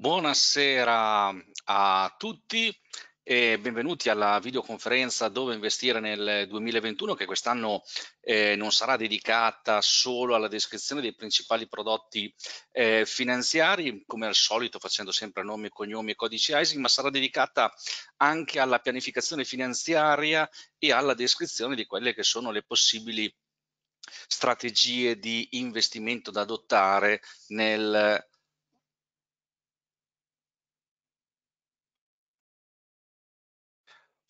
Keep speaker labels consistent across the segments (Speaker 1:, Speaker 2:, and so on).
Speaker 1: Buonasera a tutti e benvenuti alla videoconferenza Dove investire nel 2021 che quest'anno eh, non sarà dedicata solo alla descrizione dei principali prodotti eh, finanziari come al solito facendo sempre nomi, cognomi e codici ISIN ma sarà dedicata anche alla pianificazione finanziaria e alla descrizione di quelle che sono le possibili strategie di investimento da adottare nel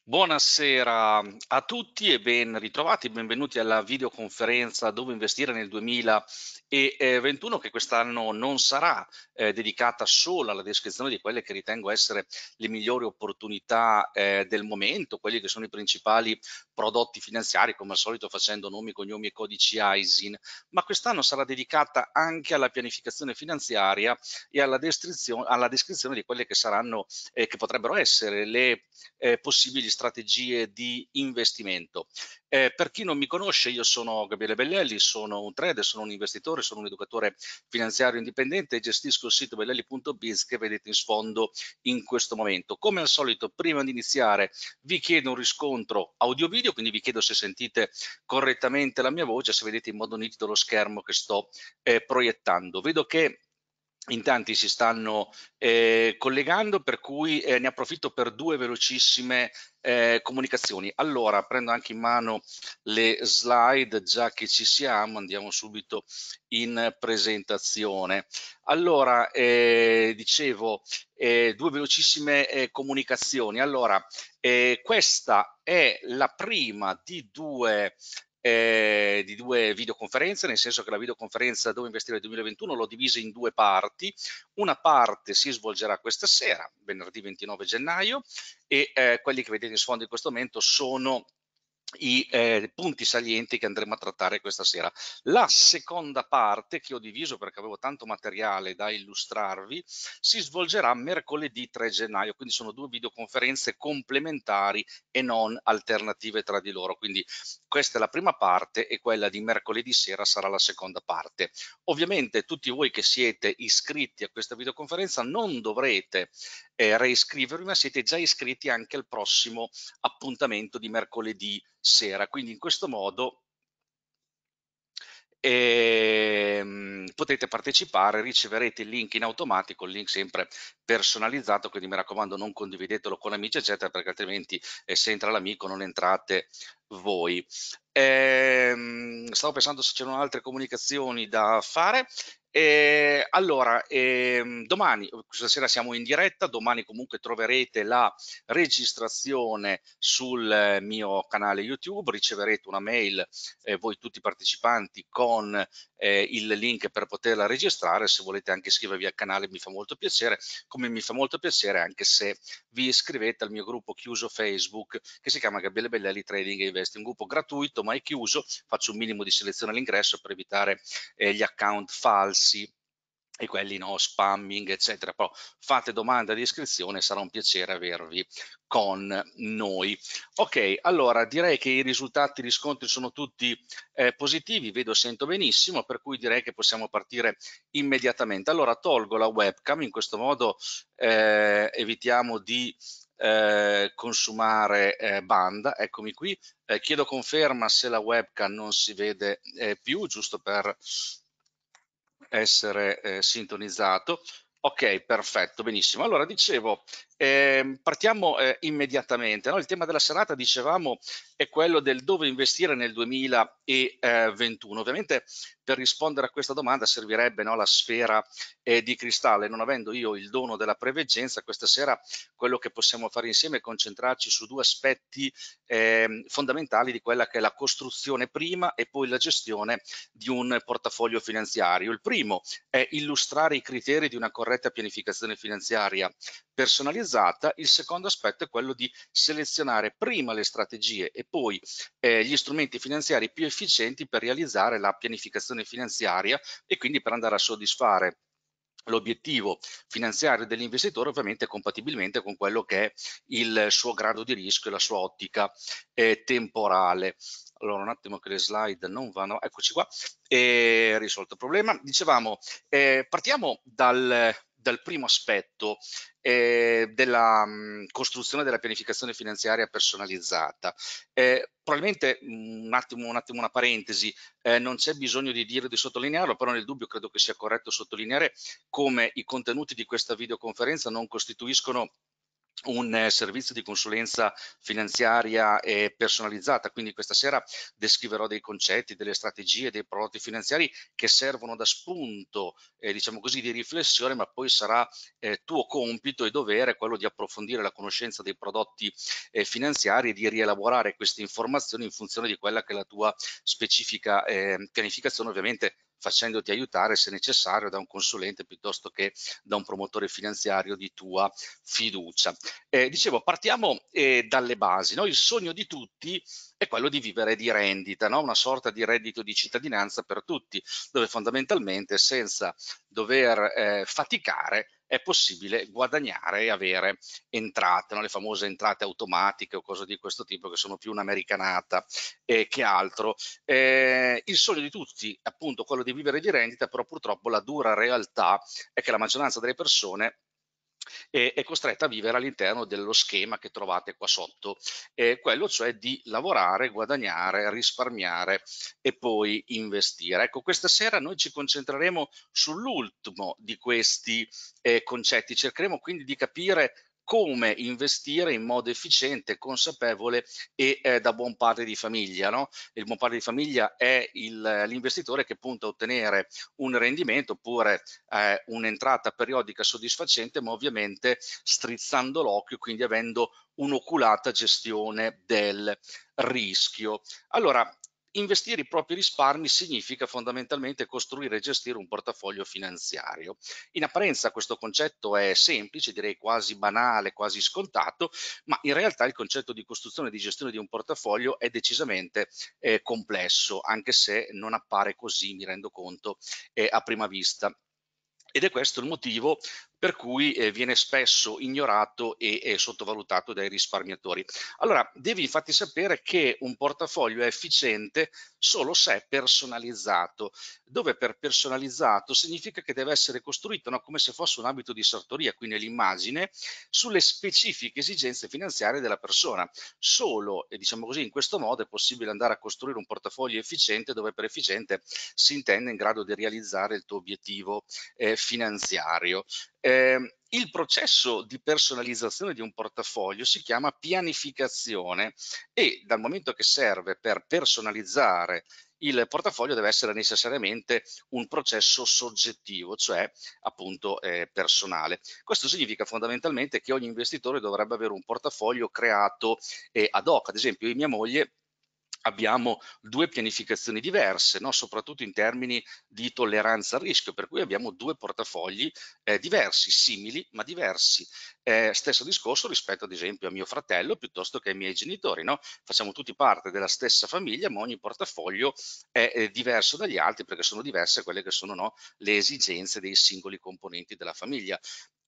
Speaker 1: Buonasera a tutti e ben ritrovati, benvenuti alla videoconferenza Dove investire nel 2021 eh, che quest'anno non sarà eh, dedicata solo alla descrizione di quelle che ritengo essere le migliori opportunità eh, del momento, quelli che sono i principali prodotti finanziari, come al solito facendo nomi, cognomi e codici ISIN, ma quest'anno sarà dedicata anche alla pianificazione finanziaria e alla descrizione, alla descrizione di quelle che saranno, eh, che potrebbero essere le eh, possibili strategie di investimento. Eh, per chi non mi conosce, io sono Gabriele Bellelli, sono un trader, sono un investitore, sono un educatore finanziario indipendente e gestisco il sito bellelli.biz che vedete in sfondo in questo momento. Come al solito, prima di iniziare vi chiedo un riscontro audio-video, quindi vi chiedo se sentite correttamente la mia voce, se vedete in modo nitido lo schermo che sto eh, proiettando. Vedo che in tanti si stanno eh, collegando, per cui eh, ne approfitto per due velocissime eh, comunicazioni. Allora, prendo anche in mano le slide, già che ci siamo, andiamo subito in presentazione. Allora, eh, dicevo, eh, due velocissime eh, comunicazioni. Allora, questa è la prima di due eh, di due videoconferenze, nel senso che la videoconferenza dove investire nel 2021 l'ho divisa in due parti. Una parte si svolgerà questa sera, venerdì 29 gennaio, e eh, quelli che vedete in sfondo in questo momento sono i eh, punti salienti che andremo a trattare questa sera. La seconda parte, che ho diviso perché avevo tanto materiale da illustrarvi, si svolgerà mercoledì 3 gennaio, quindi sono due videoconferenze complementari e non alternative tra di loro, quindi questa è la prima parte e quella di mercoledì sera sarà la seconda parte. Ovviamente tutti voi che siete iscritti a questa videoconferenza non dovrete eh, reiscrivervi, ma siete già iscritti anche al prossimo appuntamento di mercoledì sera. Quindi in questo modo e ehm, potete partecipare, riceverete il link in automatico, il link sempre personalizzato, quindi mi raccomando non condividetelo con amici eccetera perché altrimenti eh, se entra l'amico non entrate voi. Ehm, stavo pensando se c'erano altre comunicazioni da fare. E eh, allora, ehm, domani, questa sera siamo in diretta, domani comunque troverete la registrazione sul eh, mio canale YouTube, riceverete una mail eh, voi tutti i partecipanti con eh, il link per poterla registrare, se volete anche iscrivervi al canale mi fa molto piacere, come mi fa molto piacere anche se vi iscrivete al mio gruppo chiuso Facebook che si chiama Gabriele Bellelli Trading Invest, un gruppo gratuito ma è chiuso, faccio un minimo di selezione all'ingresso per evitare eh, gli account falsi e quelli no, spamming, eccetera. Però fate domanda di iscrizione, sarà un piacere avervi con noi. Ok, allora direi che i risultati, gli scontri sono tutti eh, positivi, vedo, sento benissimo, per cui direi che possiamo partire immediatamente. Allora tolgo la webcam, in questo modo eh, evitiamo di eh, consumare eh, banda, eccomi qui, eh, chiedo conferma se la webcam non si vede eh, più, giusto per essere eh, sintonizzato. Ok, perfetto, benissimo. Allora, dicevo, eh, partiamo eh, immediatamente. No? Il tema della serata, dicevamo, è quello del dove investire nel 2021. Ovviamente per rispondere a questa domanda servirebbe no, la sfera eh, di cristallo. Non avendo io il dono della preveggenza, questa sera quello che possiamo fare insieme è concentrarci su due aspetti ehm, fondamentali di quella che è la costruzione prima e poi la gestione di un portafoglio finanziario. Il primo è illustrare i criteri di una corretta pianificazione finanziaria personalizzata personalizzata, il secondo aspetto è quello di selezionare prima le strategie e poi eh, gli strumenti finanziari più efficienti per realizzare la pianificazione finanziaria e quindi per andare a soddisfare l'obiettivo finanziario dell'investitore ovviamente compatibilmente con quello che è il suo grado di rischio e la sua ottica eh, temporale. Allora un attimo che le slide non vanno, eccoci qua, e eh, risolto il problema. Dicevamo, eh, partiamo dal, dal primo aspetto eh, della mh, mm, costruzione della pianificazione finanziaria personalizzata. Eh, probabilmente mh, mm, un, attimo, un attimo, una parentesi, eh, non c'è bisogno di dire di sottolinearlo, però nel dubbio credo che sia corretto sottolineare come i contenuti di questa videoconferenza non costituiscono un eh, servizio di consulenza finanziaria eh, personalizzata, quindi questa sera descriverò dei concetti, delle strategie, dei prodotti finanziari che servono da spunto, eh, diciamo così, di riflessione, ma poi sarà eh, tuo compito e dovere quello di approfondire la conoscenza dei prodotti eh, finanziari e di rielaborare queste informazioni in funzione di quella che è la tua specifica eh, pianificazione, ovviamente facendoti aiutare se necessario da un consulente piuttosto che da un promotore finanziario di tua fiducia. Eh, dicevo, partiamo eh, dalle basi. No? Il sogno di tutti è quello di vivere di rendita, no? una sorta di reddito di cittadinanza per tutti, dove fondamentalmente senza dover eh, faticare è possibile guadagnare e avere entrate, no? le famose entrate automatiche o cose di questo tipo che sono più un'americanata eh, che altro. Eh, il sogno di tutti, appunto, quello di vivere di rendita, però purtroppo la dura realtà è che la maggioranza delle persone e è costretta a vivere all'interno dello schema che trovate qua sotto, eh, quello cioè di lavorare, guadagnare, risparmiare e poi investire. Ecco, questa sera noi ci concentreremo sull'ultimo di questi eh, concetti, cercheremo quindi di capire come investire in modo efficiente, consapevole e eh, da buon padre di famiglia. No? Il buon padre di famiglia è l'investitore che punta a ottenere un rendimento oppure eh, un'entrata periodica soddisfacente, ma ovviamente strizzando l'occhio, quindi avendo un'oculata gestione del rischio. Allora, investire i propri risparmi significa fondamentalmente costruire e gestire un portafoglio finanziario. In apparenza questo concetto è semplice, direi quasi banale, quasi scontato, ma in realtà il concetto di costruzione e di gestione di un portafoglio è decisamente eh, complesso, anche se non appare così, mi rendo conto, eh, a prima vista. Ed è questo il motivo per cui eh, viene spesso ignorato e, e sottovalutato dai risparmiatori. Allora, devi infatti sapere che un portafoglio è efficiente solo se è personalizzato, dove per personalizzato significa che deve essere costruito no, come se fosse un abito di sartoria, quindi l'immagine, sulle specifiche esigenze finanziarie della persona. Solo, e diciamo così, in questo modo è possibile andare a costruire un portafoglio efficiente dove per efficiente si intende in grado di realizzare il tuo obiettivo eh, finanziario. Eh, il processo di personalizzazione di un portafoglio si chiama pianificazione e dal momento che serve per personalizzare il portafoglio deve essere necessariamente un processo soggettivo, cioè appunto eh, personale. Questo significa fondamentalmente che ogni investitore dovrebbe avere un portafoglio creato eh, ad hoc, ad esempio io e mia moglie abbiamo due pianificazioni diverse, no? soprattutto in termini di tolleranza al rischio, per cui abbiamo due portafogli eh, diversi, simili ma diversi. Eh, stesso discorso rispetto ad esempio a mio fratello piuttosto che ai miei genitori, no? facciamo tutti parte della stessa famiglia ma ogni portafoglio è, è diverso dagli altri perché sono diverse quelle che sono no? le esigenze dei singoli componenti della famiglia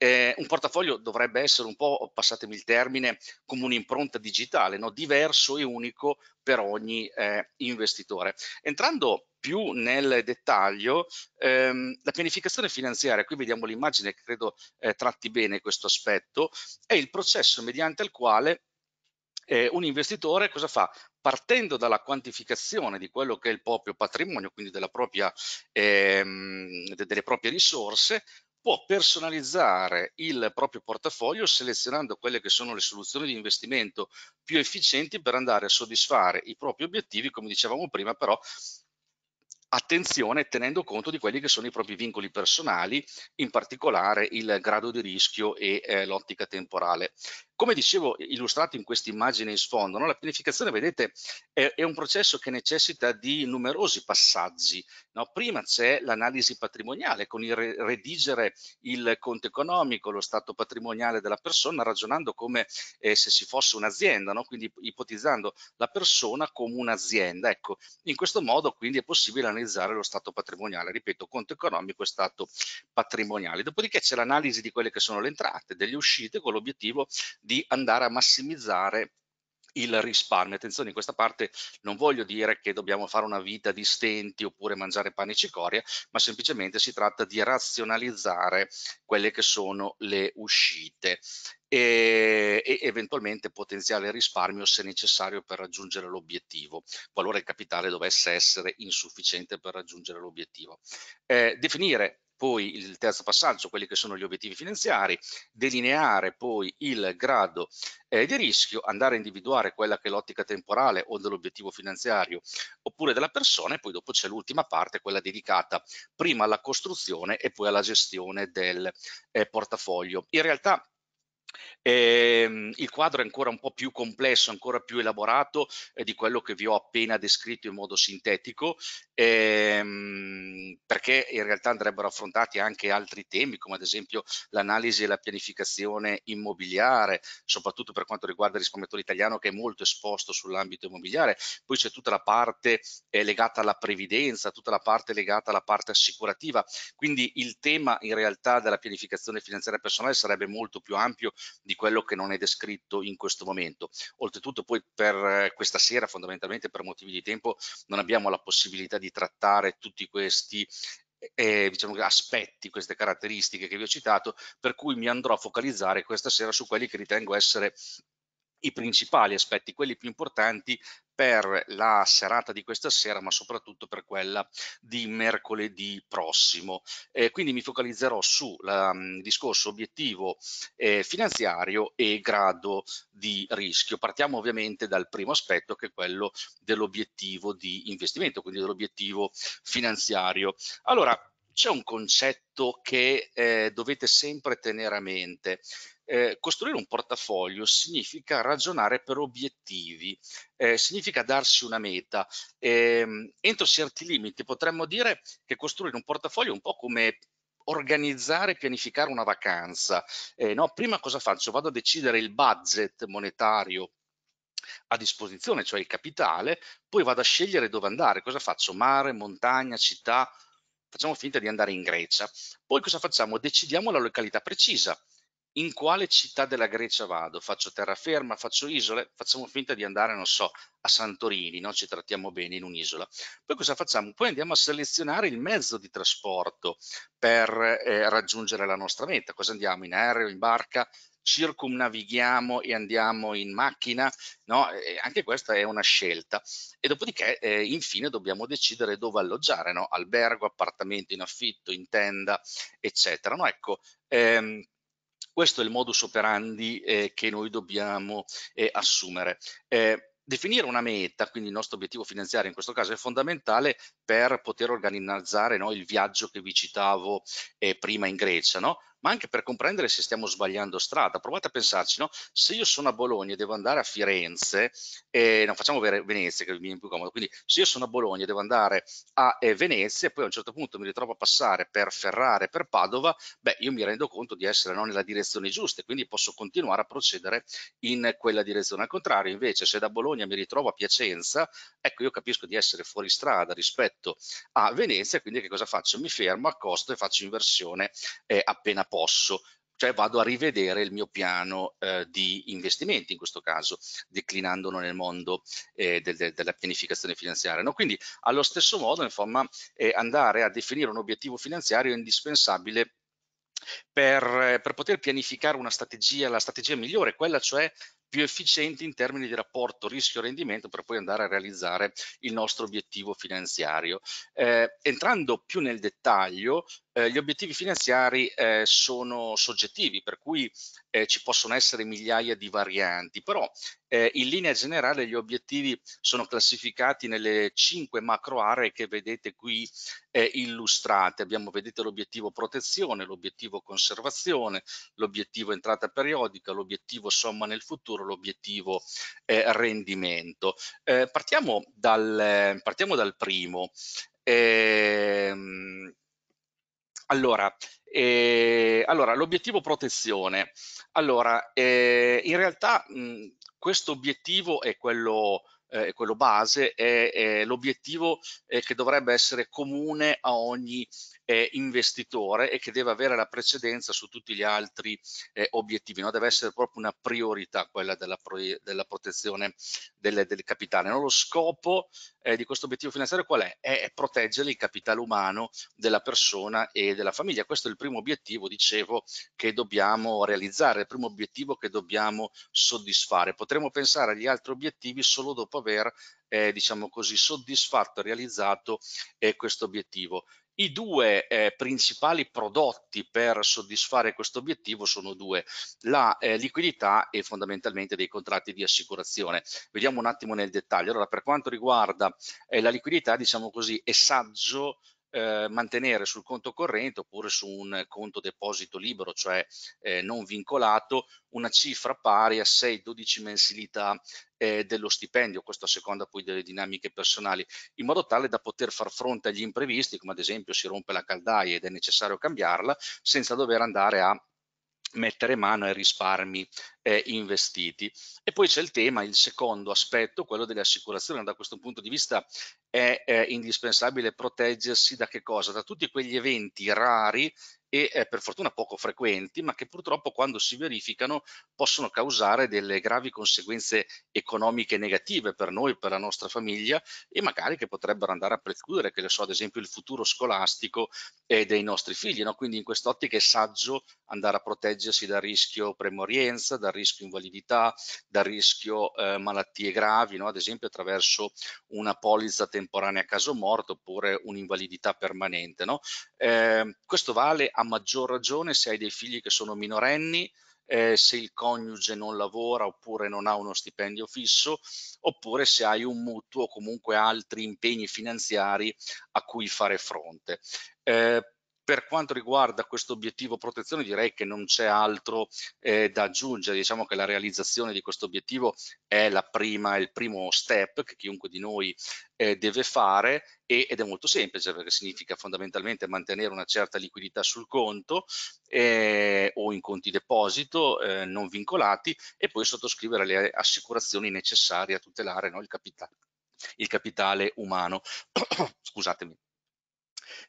Speaker 1: eh, un portafoglio dovrebbe essere un po', passatemi il termine, come un'impronta digitale, no? diverso e unico per ogni eh, investitore. Entrando più nel dettaglio, ehm, la pianificazione finanziaria, qui vediamo l'immagine che credo eh, tratti bene questo aspetto, è il processo mediante il quale eh, un investitore cosa fa? Partendo dalla quantificazione di quello che è il proprio patrimonio, quindi della propria, ehm, de delle proprie risorse, può personalizzare il proprio portafoglio selezionando quelle che sono le soluzioni di investimento più efficienti per andare a soddisfare i propri obiettivi, come dicevamo prima, però attenzione tenendo conto di quelli che sono i propri vincoli personali, in particolare il grado di rischio e eh, l'ottica temporale. Come dicevo, illustrato in questa immagine in sfondo, no? la pianificazione, vedete, è, è, un processo che necessita di numerosi passaggi. No? Prima c'è l'analisi patrimoniale, con il re redigere il conto economico, lo stato patrimoniale della persona, ragionando come eh, se si fosse un'azienda, no? quindi ipotizzando la persona come un'azienda. Ecco, in questo modo quindi è possibile analizzare lo stato patrimoniale, ripeto, conto economico e stato patrimoniale. Dopodiché c'è l'analisi di quelle che sono le entrate, delle uscite, con l'obiettivo di andare a massimizzare il risparmio. Attenzione, in questa parte non voglio dire che dobbiamo fare una vita di stenti oppure mangiare pane e cicoria, ma semplicemente si tratta di razionalizzare quelle che sono le uscite e, e eventualmente potenziale risparmio se necessario per raggiungere l'obiettivo, qualora il capitale dovesse essere insufficiente per raggiungere l'obiettivo. Eh, definire poi il terzo passaggio, quelli che sono gli obiettivi finanziari, delineare poi il grado eh, di rischio, andare a individuare quella che è l'ottica temporale o dell'obiettivo finanziario oppure della persona e poi dopo c'è l'ultima parte, quella dedicata prima alla costruzione e poi alla gestione del eh, portafoglio. In realtà eh, il quadro è ancora un po' più complesso, ancora più elaborato eh, di quello che vi ho appena descritto in modo sintetico, ehm, perché in realtà andrebbero affrontati anche altri temi, come ad esempio l'analisi e la pianificazione immobiliare, soprattutto per quanto riguarda il risparmiatore italiano che è molto esposto sull'ambito immobiliare. Poi c'è tutta la parte eh, legata alla previdenza, tutta la parte legata alla parte assicurativa. Quindi il tema in realtà della pianificazione finanziaria personale sarebbe molto più ampio di quello che non è descritto in questo momento. Oltretutto poi per eh, questa sera fondamentalmente per motivi di tempo non abbiamo la possibilità di trattare tutti questi eh, eh, diciamo, aspetti, queste caratteristiche che vi ho citato, per cui mi andrò a focalizzare questa sera su quelli che ritengo essere i principali aspetti, quelli più importanti per la serata di questa sera, ma soprattutto per quella di mercoledì prossimo. Eh, quindi mi focalizzerò sul um, mm, discorso obiettivo eh, finanziario e grado di rischio. Partiamo ovviamente dal primo aspetto che è quello dell'obiettivo di investimento, quindi dell'obiettivo finanziario. Allora, c'è un concetto che eh, dovete sempre tenere a mente eh, costruire un portafoglio significa ragionare per obiettivi, eh, significa darsi una meta. Eh, entro certi limiti potremmo dire che costruire un portafoglio è un po' come organizzare, e pianificare una vacanza. Eh, no? Prima cosa faccio? Vado a decidere il budget monetario a disposizione, cioè il capitale, poi vado a scegliere dove andare, cosa faccio? Mare, montagna, città, facciamo finta di andare in Grecia. Poi cosa facciamo? Decidiamo la località precisa, in quale città della Grecia vado? Faccio terraferma, faccio isole, facciamo finta di andare, non so, a Santorini, no? ci trattiamo bene in un'isola. Poi cosa facciamo? Poi andiamo a selezionare il mezzo di trasporto per eh, raggiungere la nostra meta. Cosa andiamo? In aereo, in barca? circumnavighiamo e andiamo in macchina, no? E anche questa è una scelta. E dopodiché, eh, infine, dobbiamo decidere dove alloggiare, no? albergo, appartamento in affitto, in tenda, eccetera. No? Ecco, ehm, questo è il modus operandi eh, che noi dobbiamo eh, assumere. Eh, definire una meta, quindi il nostro obiettivo finanziario in questo caso è fondamentale per poter organizzare no, il viaggio che vi citavo eh, prima in Grecia. No? ma anche per comprendere se stiamo sbagliando strada. Provate a pensarci, no? se io sono a Bologna e devo andare a Firenze, eh, non facciamo Venezia che mi viene più comodo, quindi se io sono a Bologna e devo andare a eh, Venezia e poi a un certo punto mi ritrovo a passare per Ferrara e per Padova, beh io mi rendo conto di essere non nella direzione giusta e quindi posso continuare a procedere in quella direzione. Al contrario invece se da Bologna mi ritrovo a Piacenza, ecco io capisco di essere fuori strada rispetto a Venezia, quindi che cosa faccio? Mi fermo, accosto e faccio inversione eh, appena posso, cioè vado a rivedere il mio piano eh, di investimenti in questo caso, declinandolo nel mondo eh, del, del, della pianificazione finanziaria. No? Quindi allo stesso modo, insomma, eh, andare a definire un obiettivo finanziario è indispensabile per, eh, per, poter pianificare una strategia, la strategia migliore, quella cioè più efficienti in termini di rapporto rischio-rendimento per poi andare a realizzare il nostro obiettivo finanziario. Eh, entrando più nel dettaglio, eh, gli obiettivi finanziari eh, sono soggettivi, per cui eh, ci possono essere migliaia di varianti, però eh, in linea generale gli obiettivi sono classificati nelle cinque macro aree che vedete qui eh, illustrate. Abbiamo, vedete l'obiettivo protezione, l'obiettivo conservazione, l'obiettivo entrata periodica, l'obiettivo somma nel futuro, lavoro l'obiettivo è eh, rendimento. Eh, partiamo, dal, partiamo, dal, primo. Ehm, allora, eh, l'obiettivo protezione. Allora, eh, in realtà questo obiettivo è quello, eh, quello base, è, è l'obiettivo eh, che dovrebbe essere comune a ogni eh, investitore e che deve avere la precedenza su tutti gli altri eh, obiettivi, no? deve essere proprio una priorità quella della, pro della protezione del, del capitale. No? Lo scopo eh, di questo obiettivo finanziario qual è? È proteggere il capitale umano della persona e della famiglia. Questo è il primo obiettivo, dicevo, che dobbiamo realizzare, il primo obiettivo che dobbiamo soddisfare. Potremmo pensare agli altri obiettivi solo dopo aver eh, diciamo così, soddisfatto e realizzato eh, questo obiettivo. I due eh, principali prodotti per soddisfare questo obiettivo sono due, la eh, liquidità e fondamentalmente dei contratti di assicurazione. Vediamo un attimo nel dettaglio. Allora, per quanto riguarda eh, la liquidità, diciamo così, è saggio eh, mantenere sul conto corrente oppure su un conto deposito libero, cioè eh, non vincolato, una cifra pari a 6-12 mensilità eh, dello stipendio, questo a seconda poi delle dinamiche personali, in modo tale da poter far fronte agli imprevisti, come ad esempio si rompe la caldaia ed è necessario cambiarla, senza dover andare a mettere mano ai risparmi eh, investiti. E poi c'è il tema, il secondo aspetto, quello delle assicurazioni. Da questo punto di vista è eh, indispensabile proteggersi da che cosa? Da tutti quegli eventi rari e eh, per fortuna poco frequenti, ma che purtroppo quando si verificano possono causare delle gravi conseguenze economiche negative per noi, per la nostra famiglia e magari che potrebbero andare a precludere, che ne so, ad esempio il futuro scolastico eh, dei nostri figli. No? Quindi in quest'ottica è saggio andare a proteggersi dal rischio premorienza, dal rischio invalidità, dal rischio eh, malattie gravi, no? ad esempio attraverso una polizza temporanea a caso morto oppure un'invalidità permanente. No? Ehm, questo vale a maggior ragione se hai dei figli che sono minorenni, eh, se il coniuge non lavora oppure non ha uno stipendio fisso, oppure se hai un mutuo o comunque altri impegni finanziari a cui fare fronte. Eh, per quanto riguarda questo obiettivo protezione direi che non c'è altro eh, da aggiungere, diciamo che la realizzazione di questo obiettivo è la prima, il primo step che chiunque di noi eh, deve fare e, ed è molto semplice perché significa fondamentalmente mantenere una certa liquidità sul conto eh, o in conti deposito eh, non vincolati e poi sottoscrivere le assicurazioni necessarie a tutelare no, il, capitale, il capitale umano. Scusatemi.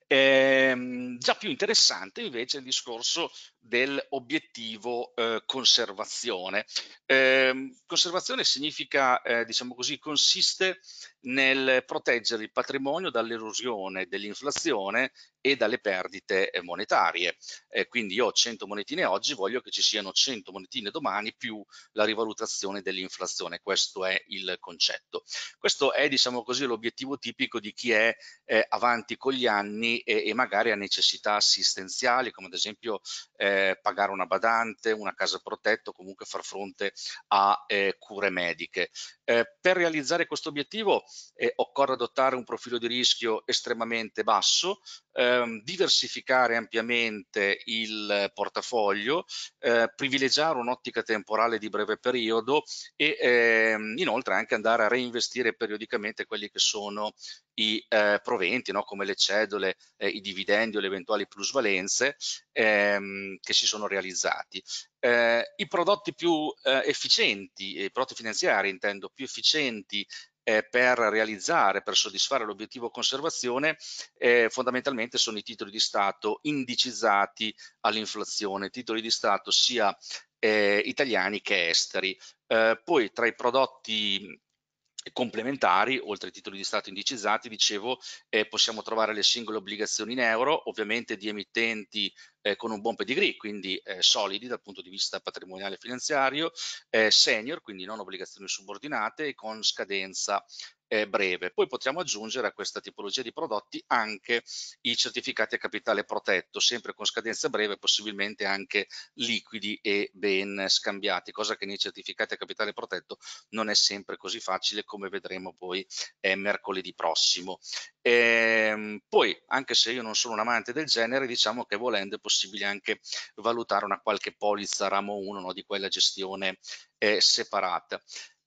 Speaker 1: Ehm, già più interessante invece il discorso dell'obiettivo eh, conservazione. Eh, conservazione significa, eh, diciamo così, consiste nel proteggere il patrimonio dall'erosione, dell'inflazione e dalle perdite eh, monetarie. Eh, quindi io ho 100 monetine oggi, voglio che ci siano 100 monetine domani più la rivalutazione dell'inflazione. Questo è il concetto. Questo è, diciamo così, l'obiettivo tipico di chi è eh, avanti con gli anni e, e, magari ha necessità assistenziali, come ad esempio eh, eh, pagare una badante, una casa protetta o comunque far fronte a eh, cure mediche. Eh, per realizzare questo obiettivo eh, occorre adottare un profilo di rischio estremamente basso, ehm, diversificare ampiamente il portafoglio, eh, privilegiare un'ottica temporale di breve periodo e ehm, inoltre anche andare a reinvestire periodicamente quelli che sono i eh, proventi, no? come le cedole, eh, i dividendi o le eventuali plusvalenze ehm, che si sono realizzati. Eh, I prodotti più eh, efficienti, i prodotti finanziari intendo più efficienti eh, per realizzare, per soddisfare l'obiettivo conservazione, eh, fondamentalmente sono i titoli di Stato indicizzati all'inflazione, titoli di Stato sia eh, italiani che esteri. Eh, poi tra i prodotti complementari, oltre ai titoli di Stato indicizzati, dicevo, eh, possiamo trovare le singole obbligazioni in euro, ovviamente di emittenti eh, con un buon pedigree, quindi eh, solidi dal punto di vista patrimoniale e finanziario, eh, senior, quindi non obbligazioni subordinate, e con scadenza eh, breve. Poi potremo aggiungere a questa tipologia di prodotti anche i certificati a capitale protetto, sempre con scadenza breve, possibilmente anche liquidi e ben scambiati, cosa che nei certificati a capitale protetto non è sempre così facile come vedremo poi eh, mercoledì prossimo. Ehm, poi, anche se io non sono un amante del genere, diciamo che volendo è possibile anche valutare una qualche polizza ramo 1 no, di quella gestione eh, separata.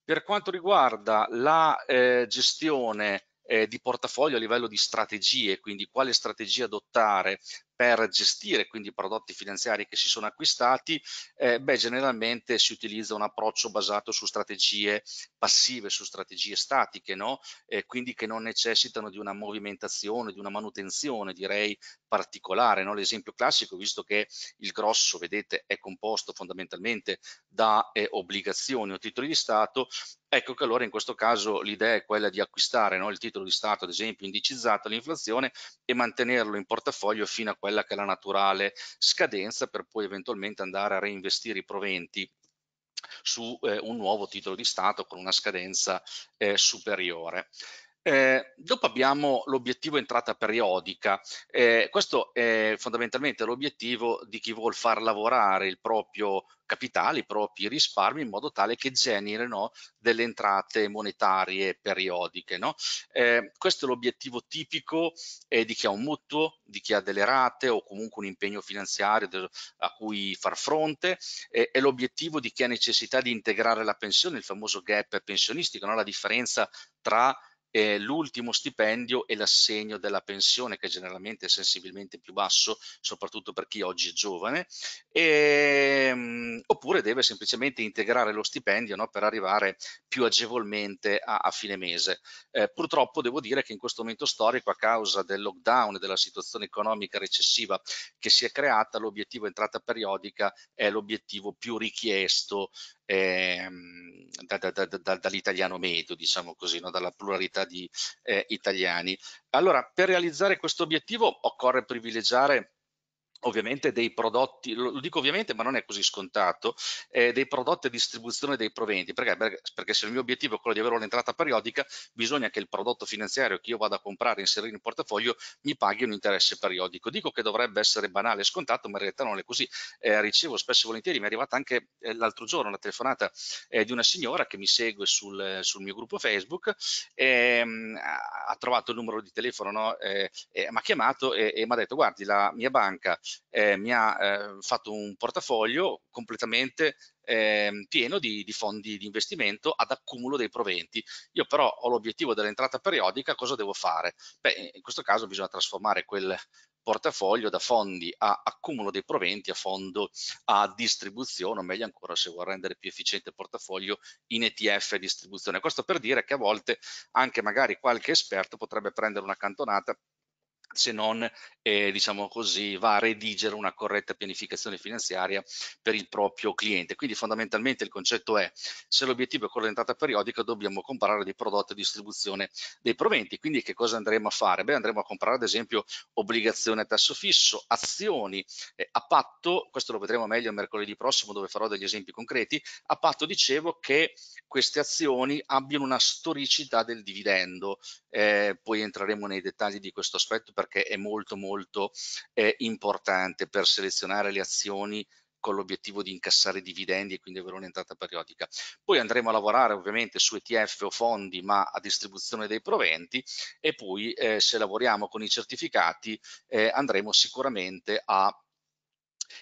Speaker 1: Per quanto riguarda la eh, gestione eh, di portafoglio a livello di strategie, quindi quale strategia adottare per gestire quindi i prodotti finanziari che si sono acquistati, eh, beh, generalmente si utilizza un approccio basato su strategie passive, su strategie statiche, no? eh, quindi che non necessitano di una movimentazione, di una manutenzione, direi particolare. No? L'esempio classico, visto che il grosso, vedete, è composto fondamentalmente da eh, obbligazioni o titoli di Stato, Ecco che allora in questo caso l'idea è quella di acquistare no, il titolo di Stato, ad esempio, indicizzato all'inflazione e mantenerlo in portafoglio fino a quella che è la naturale scadenza per poi eventualmente andare a reinvestire i proventi su eh, un nuovo titolo di Stato con una scadenza eh, superiore. Eh, dopo abbiamo l'obiettivo entrata periodica. Eh, questo è fondamentalmente l'obiettivo di chi vuol far lavorare il proprio capitale, i propri risparmi in modo tale che generino delle entrate monetarie periodiche. No? Eh, questo è l'obiettivo tipico eh, di chi ha un mutuo, di chi ha delle rate o comunque un impegno finanziario a cui far fronte, eh, è l'obiettivo di chi ha necessità di integrare la pensione, il famoso gap pensionistico, no? la differenza tra eh, l'ultimo stipendio e l'assegno della pensione che generalmente è sensibilmente più basso, soprattutto per chi oggi è giovane, e, ehm, mh, oppure deve semplicemente integrare lo stipendio no, per arrivare più agevolmente a, a fine mese. Eh, purtroppo devo dire che in questo momento storico a causa del lockdown e della situazione economica recessiva che si è creata, l'obiettivo entrata periodica è l'obiettivo più richiesto ehm, da, da, da, dall'italiano medio, diciamo così, no? dalla pluralità di eh, italiani. Allora, per realizzare questo obiettivo occorre privilegiare ovviamente dei prodotti, lo dico ovviamente ma non è così scontato, eh, dei prodotti a distribuzione dei proventi, perché? perché? se il mio obiettivo è quello di avere un'entrata periodica, bisogna che il prodotto finanziario che io vado a comprare e inserire in portafoglio mi paghi un interesse periodico. Dico che dovrebbe essere banale e scontato, ma in realtà non è così. Eh, ricevo spesso e volentieri, mi è arrivata anche eh, l'altro giorno una telefonata eh, di una signora che mi segue sul, sul mio gruppo Facebook, ehm, ha trovato il numero di telefono, no? Eh, eh, mi ha chiamato e, e mi ha detto guardi la mia banca eh, mi ha eh, fatto un portafoglio completamente eh, pieno di, di, fondi di investimento ad accumulo dei proventi. Io però ho l'obiettivo dell'entrata periodica, cosa devo fare? Beh, in questo caso bisogna trasformare quel portafoglio da fondi a accumulo dei proventi a fondo a distribuzione, o meglio ancora se vuoi rendere più efficiente il portafoglio in ETF a distribuzione. Questo per dire che a volte anche magari qualche esperto potrebbe prendere una cantonata se non, eh, diciamo così, va a redigere una corretta pianificazione finanziaria per il proprio cliente. Quindi fondamentalmente il concetto è, se l'obiettivo è quello dell'entrata periodica, dobbiamo comprare dei prodotti a distribuzione dei proventi. Quindi che cosa andremo a fare? Beh, andremo a comprare ad esempio obbligazioni a tasso fisso, azioni eh, a patto, questo lo vedremo meglio mercoledì prossimo dove farò degli esempi concreti, a patto dicevo che queste azioni abbiano una storicità del dividendo. Eh, poi entreremo nei dettagli di questo aspetto perché è molto molto eh, importante per selezionare le azioni con l'obiettivo di incassare dividendi e quindi avere un'entrata periodica. Poi andremo a lavorare ovviamente su ETF o fondi ma a distribuzione dei proventi e poi eh, se lavoriamo con i certificati eh, andremo sicuramente a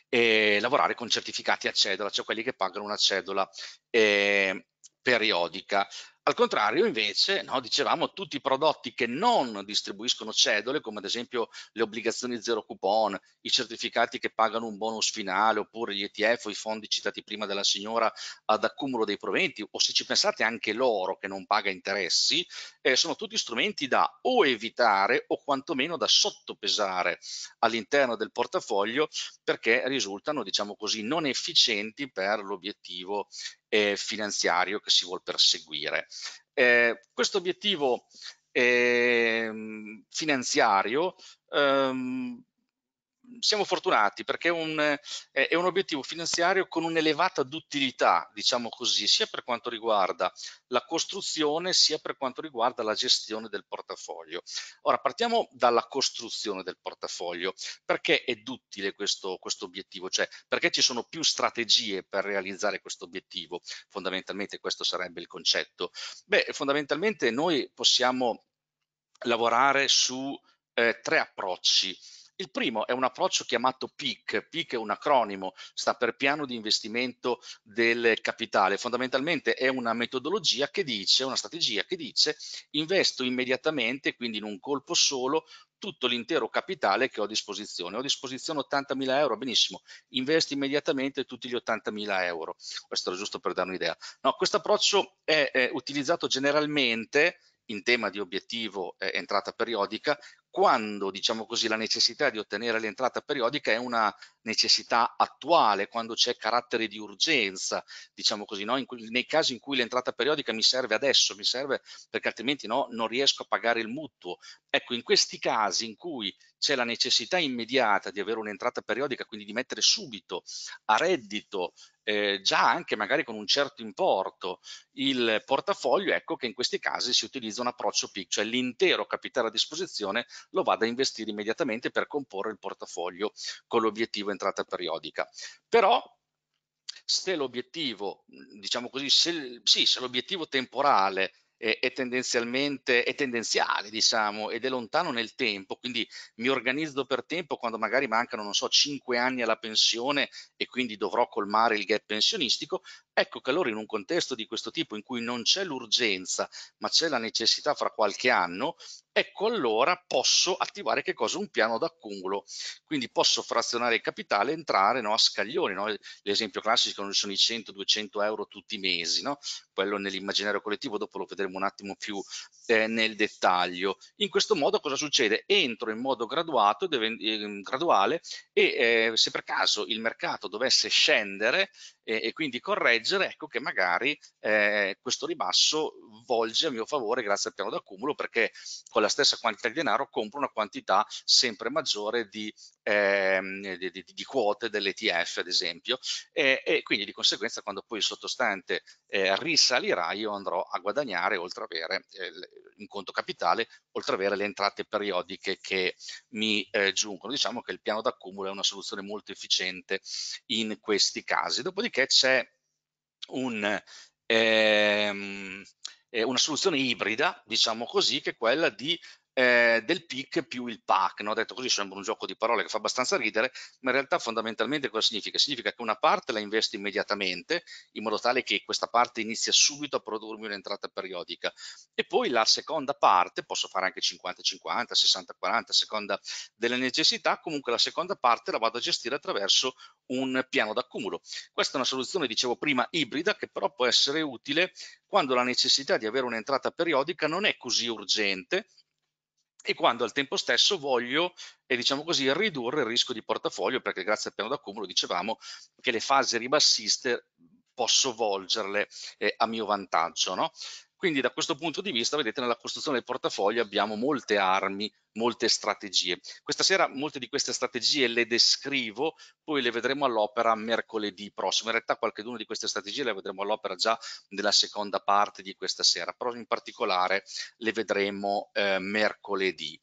Speaker 1: eh, lavorare con certificati a cedola, cioè quelli che pagano una cedola eh, periodica. Al contrario, invece, no, dicevamo tutti i prodotti che non distribuiscono cedole, come ad esempio le obbligazioni zero coupon, i certificati che pagano un bonus finale, oppure gli ETF o i fondi citati prima dalla signora ad accumulo dei proventi, o se ci pensate anche l'oro che non paga interessi, eh, sono tutti strumenti da o evitare o quantomeno da sottopesare all'interno del portafoglio perché risultano, diciamo così, non efficienti per l'obiettivo eh, finanziario che si vuole perseguire. Eh, questo obiettivo eh, finanziario ehm, siamo fortunati perché è un, eh, è un, obiettivo finanziario con un'elevata duttilità, diciamo così, sia per quanto riguarda la costruzione sia per quanto riguarda la gestione del portafoglio. Ora partiamo dalla costruzione del portafoglio. Perché è duttile questo, questo obiettivo? Cioè perché ci sono più strategie per realizzare questo obiettivo? Fondamentalmente questo sarebbe il concetto. Beh, fondamentalmente noi possiamo lavorare su eh, tre approcci il primo è un approccio chiamato PIC, PIC è un acronimo, sta per piano di investimento del capitale, fondamentalmente è una metodologia che dice, una strategia che dice investo immediatamente, quindi in un colpo solo, tutto l'intero capitale che ho a disposizione. Ho a disposizione 80.000 euro, benissimo, investi immediatamente tutti gli 80.000 euro. Questo era giusto per dare un'idea. No, questo approccio è, è, utilizzato generalmente in tema di obiettivo eh, entrata periodica quando diciamo così, la necessità di ottenere l'entrata periodica è una necessità attuale, quando c'è carattere di urgenza, diciamo così, no? cui, nei casi in cui l'entrata periodica mi serve adesso, mi serve perché altrimenti no, non riesco a pagare il mutuo. Ecco, in questi casi in cui c'è la necessità immediata di avere un'entrata periodica, quindi di mettere subito a reddito eh, già anche magari con un certo importo il portafoglio, ecco che in questi casi si utilizza un approccio PIC, cioè l'intero capitale a disposizione lo vado a investire immediatamente per comporre il portafoglio con l'obiettivo entrata periodica. Però se l'obiettivo, diciamo così, se, sì, se l'obiettivo temporale è, è, tendenzialmente è tendenziale, diciamo, ed è lontano nel tempo, quindi mi organizzo per tempo quando magari mancano, non so, 5 anni alla pensione e quindi dovrò colmare il gap pensionistico, Ecco che allora in un contesto di questo tipo in cui non c'è l'urgenza ma c'è la necessità fra qualche anno, ecco allora posso attivare che cosa? Un piano d'accumulo, quindi posso frazionare il capitale e entrare no, a scaglioni, no? l'esempio classico sono i 100-200 euro tutti i mesi, no? quello nell'immaginario collettivo, dopo lo vedremo un attimo più eh, nel dettaglio. In questo modo cosa succede? Entro in modo graduato, deve, eh, graduale e eh, se per caso il mercato dovesse scendere eh, e quindi correggere, leggere ecco che magari eh, questo ribasso volge a mio favore grazie al piano d'accumulo perché con la stessa quantità di denaro compro una quantità sempre maggiore di, ehm, di, di, di quote dell'ETF ad esempio e, e, quindi di conseguenza quando poi il sottostante eh, risalirà io andrò a guadagnare oltre ad avere eh, in conto capitale oltre ad avere le entrate periodiche che mi eh, giungono diciamo che il piano d'accumulo è una soluzione molto efficiente in questi casi dopodiché c'è un, ehm, eh, una soluzione ibrida, diciamo così, che è quella di eh, del PIC più il PAC. No? Detto così sembra un gioco di parole che fa abbastanza ridere, ma in realtà fondamentalmente cosa significa? Significa che una parte la investi immediatamente in modo tale che questa parte inizia subito a produrmi un'entrata periodica e poi la seconda parte, posso fare anche 50-50, 60-40, a seconda delle necessità, comunque la seconda parte la vado a gestire attraverso un piano d'accumulo. Questa è una soluzione, dicevo prima, ibrida che però può essere utile quando la necessità di avere un'entrata periodica non è così urgente e quando al tempo stesso voglio, eh, diciamo così, ridurre il rischio di portafoglio, perché grazie al piano d'accumulo dicevamo che le fasi ribassiste posso volgerle eh, a mio vantaggio. No? Quindi da questo punto di vista, vedete, nella costruzione del portafoglio abbiamo molte armi molte strategie. Questa sera molte di queste strategie le descrivo, poi le vedremo all'opera mercoledì prossimo. In realtà qualche di queste strategie le vedremo all'opera già nella seconda parte di questa sera, però in particolare le vedremo eh, mercoledì.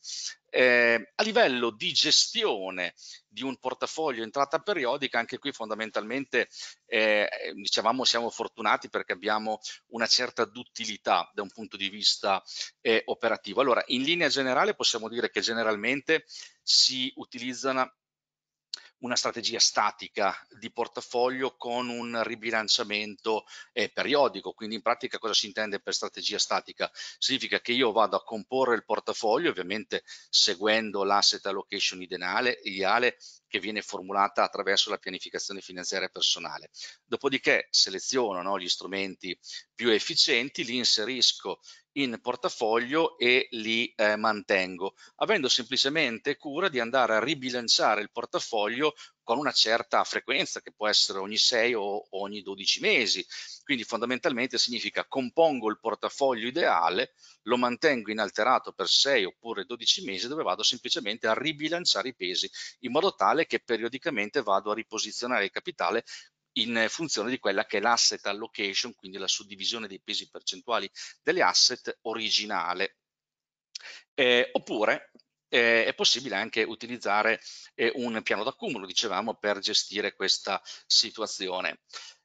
Speaker 1: Eh, a livello di gestione di un portafoglio entrata periodica, anche qui fondamentalmente eh, dicevamo siamo fortunati perché abbiamo una certa duttilità da un punto di vista eh, operativo. Allora, in linea generale possiamo dire dire che generalmente si utilizza una, una strategia statica di portafoglio con un ribilanciamento eh, periodico. Quindi in pratica cosa si intende per strategia statica? Significa che io vado a comporre il portafoglio, ovviamente seguendo l'asset allocation ideale, ideale che viene formulata attraverso la pianificazione finanziaria personale. Dopodiché seleziono no, gli strumenti più efficienti, li inserisco in portafoglio e li eh, mantengo, avendo semplicemente cura di andare a ribilanciare il portafoglio con una certa frequenza che può essere ogni 6 o ogni 12 mesi. Quindi fondamentalmente significa compongo il portafoglio ideale, lo mantengo inalterato per 6 oppure 12 mesi dove vado semplicemente a ribilanciare i pesi in modo tale che periodicamente vado a riposizionare il capitale in funzione di quella che è l'asset allocation, quindi la suddivisione dei pesi percentuali delle asset originale. Eh, oppure eh, è possibile anche utilizzare eh, un piano d'accumulo, dicevamo, per gestire questa situazione.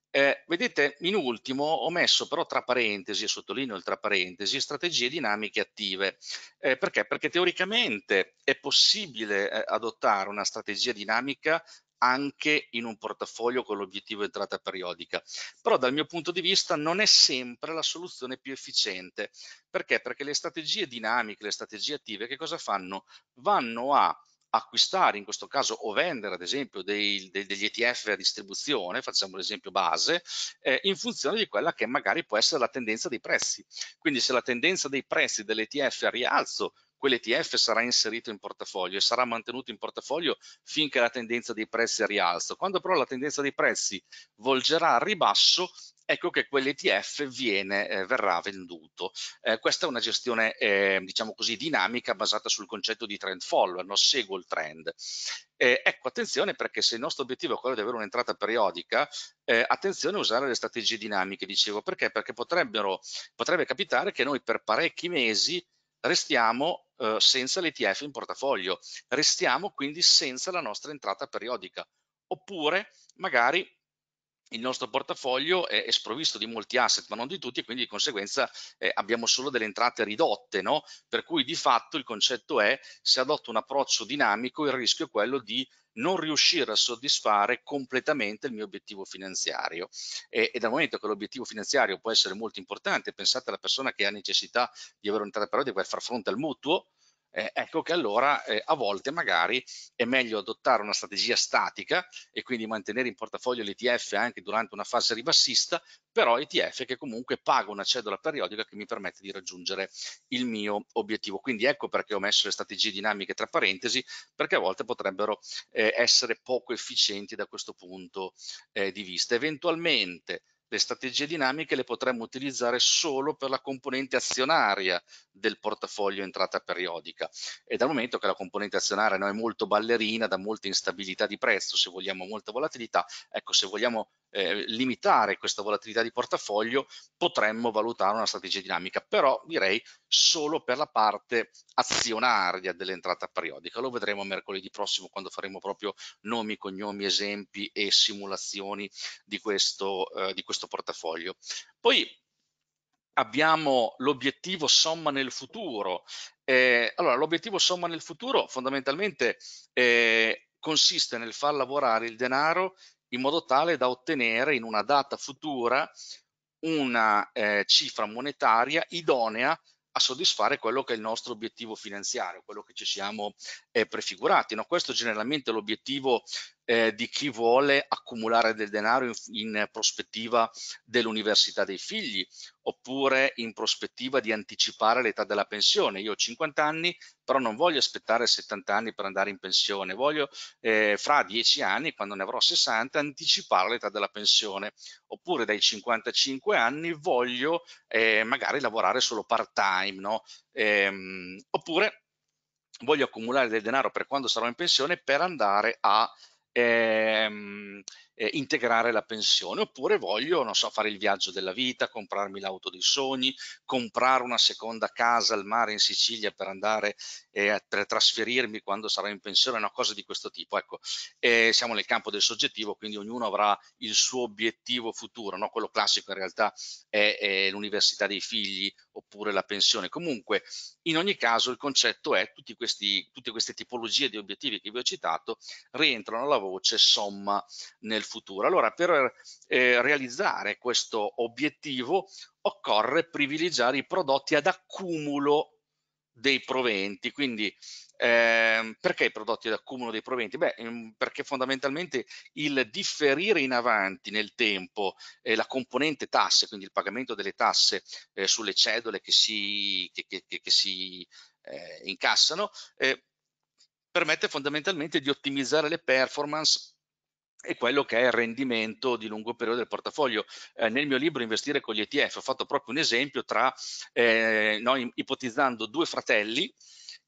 Speaker 1: Eh, vedete, in ultimo ho messo però tra parentesi, e sottolineo il tra parentesi, strategie dinamiche attive. Eh, perché? Perché teoricamente è possibile eh, adottare una strategia dinamica anche in un portafoglio con l'obiettivo entrata periodica. Però dal mio punto di vista non è sempre la soluzione più efficiente. Perché? Perché le strategie dinamiche, le strategie attive, che cosa fanno? Vanno a acquistare in questo caso o vendere ad esempio dei, dei, degli ETF a distribuzione, facciamo l'esempio base, eh, in funzione di quella che magari può essere la tendenza dei prezzi. Quindi se la tendenza dei prezzi dell'ETF a rialzo quell'ETF sarà inserito in portafoglio e sarà mantenuto in portafoglio finché la tendenza dei prezzi è rialzo. Quando però la tendenza dei prezzi volgerà a ribasso, ecco che quell'ETF eh, verrà venduto. Eh, questa è una gestione, eh, diciamo così, dinamica basata sul concetto di trend follower, no? seguo il trend. Eh, ecco, attenzione perché se il nostro obiettivo è quello di avere un'entrata periodica, eh, attenzione a usare le strategie dinamiche, dicevo, perché? Perché potrebbero, potrebbe capitare che noi per parecchi mesi restiamo eh, senza l'ETF in portafoglio, restiamo quindi senza la nostra entrata periodica. Oppure magari il nostro portafoglio è, è, sprovvisto di molti asset, ma non di tutti, e quindi di conseguenza eh, abbiamo solo delle entrate ridotte, no? Per cui di fatto il concetto è, se adotto un approccio dinamico, il rischio è quello di non riuscire a soddisfare completamente il mio obiettivo finanziario e, e dal momento che l'obiettivo finanziario può essere molto importante pensate alla persona che ha necessità di avere un'entrata però di far fronte al mutuo eh, ecco che allora eh, a volte magari è meglio adottare una strategia statica e quindi mantenere in portafoglio l'ETF anche durante una fase ribassista, però ETF che comunque paga una cedola periodica che mi permette di raggiungere il mio obiettivo. Quindi ecco perché ho messo le strategie dinamiche tra parentesi, perché a volte potrebbero eh, essere poco efficienti da questo punto eh, di vista. Eventualmente le strategie dinamiche le potremmo utilizzare solo per la componente azionaria del portafoglio entrata periodica e dal momento che la componente azionaria no, è molto ballerina, da molta instabilità di prezzo, se vogliamo molta volatilità, ecco se vogliamo eh, limitare questa volatilità di portafoglio potremmo valutare una strategia dinamica, però direi solo per la parte azionaria dell'entrata periodica. Lo vedremo mercoledì prossimo quando faremo proprio nomi, cognomi, esempi e simulazioni di questo, eh, di questo portafoglio. Poi abbiamo l'obiettivo somma nel futuro. Eh, allora, l'obiettivo somma nel futuro fondamentalmente eh, consiste nel far lavorare il denaro in modo tale da ottenere in una data futura una eh, cifra monetaria idonea a soddisfare quello che è il nostro obiettivo finanziario, quello che ci siamo eh, prefigurati. No? Questo generalmente l'obiettivo eh, di chi vuole accumulare del denaro in, in prospettiva dell'università dei figli oppure in prospettiva di anticipare l'età della pensione. Io ho 50 anni, però non voglio aspettare 70 anni per andare in pensione, voglio eh, fra 10 anni, quando ne avrò 60, anticipare l'età della pensione, oppure dai 55 anni voglio eh, magari lavorare solo part-time, no? ehm, oppure voglio accumulare del denaro per quando sarò in pensione per andare a ehm, eh, integrare la pensione oppure voglio, non so, fare il viaggio della vita, comprarmi l'auto dei sogni, comprare una seconda casa al mare in Sicilia per andare eh, per trasferirmi quando sarò in pensione, una cosa di questo tipo. Ecco, eh, siamo nel campo del soggettivo, quindi ognuno avrà il suo obiettivo futuro, no? quello classico in realtà è, è l'università dei figli oppure la pensione. Comunque, in ogni caso il concetto è tutti questi, tutte queste tipologie di obiettivi che vi ho citato rientrano alla voce somma nel futuro. Allora per eh, realizzare questo obiettivo occorre privilegiare i prodotti ad accumulo dei proventi, quindi eh, perché i prodotti ad accumulo dei proventi? Beh, ehm, perché fondamentalmente il differire in avanti nel tempo eh, la componente tasse, quindi il pagamento delle tasse eh, sulle cedole che si, che, che, che si eh, incassano, eh, permette fondamentalmente di ottimizzare le performance e quello che è il rendimento di lungo periodo del portafoglio. Eh, nel mio libro Investire con gli ETF ho fatto proprio un esempio tra, eh, noi ipotizzando due fratelli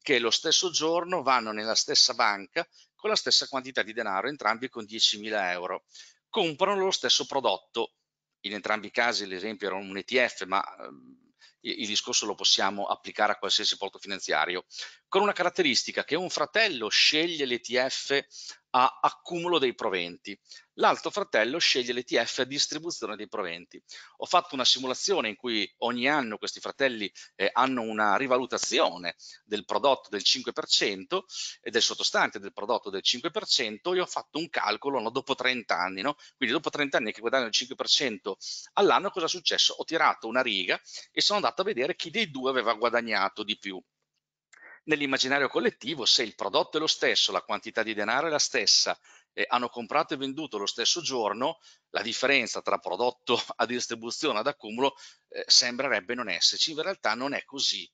Speaker 1: che lo stesso giorno vanno nella stessa banca con la stessa quantità di denaro, entrambi con 10.000 euro, comprano lo stesso prodotto, in entrambi i casi l'esempio era un ETF, ma ehm, il discorso lo possiamo applicare a qualsiasi porto finanziario, con una caratteristica che un fratello sceglie l'ETF a accumulo dei proventi. L'altro fratello sceglie l'ETF a distribuzione dei proventi. Ho fatto una simulazione in cui ogni anno questi fratelli eh, hanno una rivalutazione del prodotto del 5% e del sottostante del prodotto del 5% e ho fatto un calcolo no, dopo 30 anni. No? Quindi dopo 30 anni che guadagno il 5% all'anno cosa è successo? Ho tirato una riga e sono andato a vedere chi dei due aveva guadagnato di più nell'immaginario collettivo se il prodotto è lo stesso, la quantità di denaro è la stessa, eh, hanno comprato e venduto lo stesso giorno, la differenza tra prodotto a distribuzione ad accumulo eh, sembrerebbe non esserci, in realtà non è così.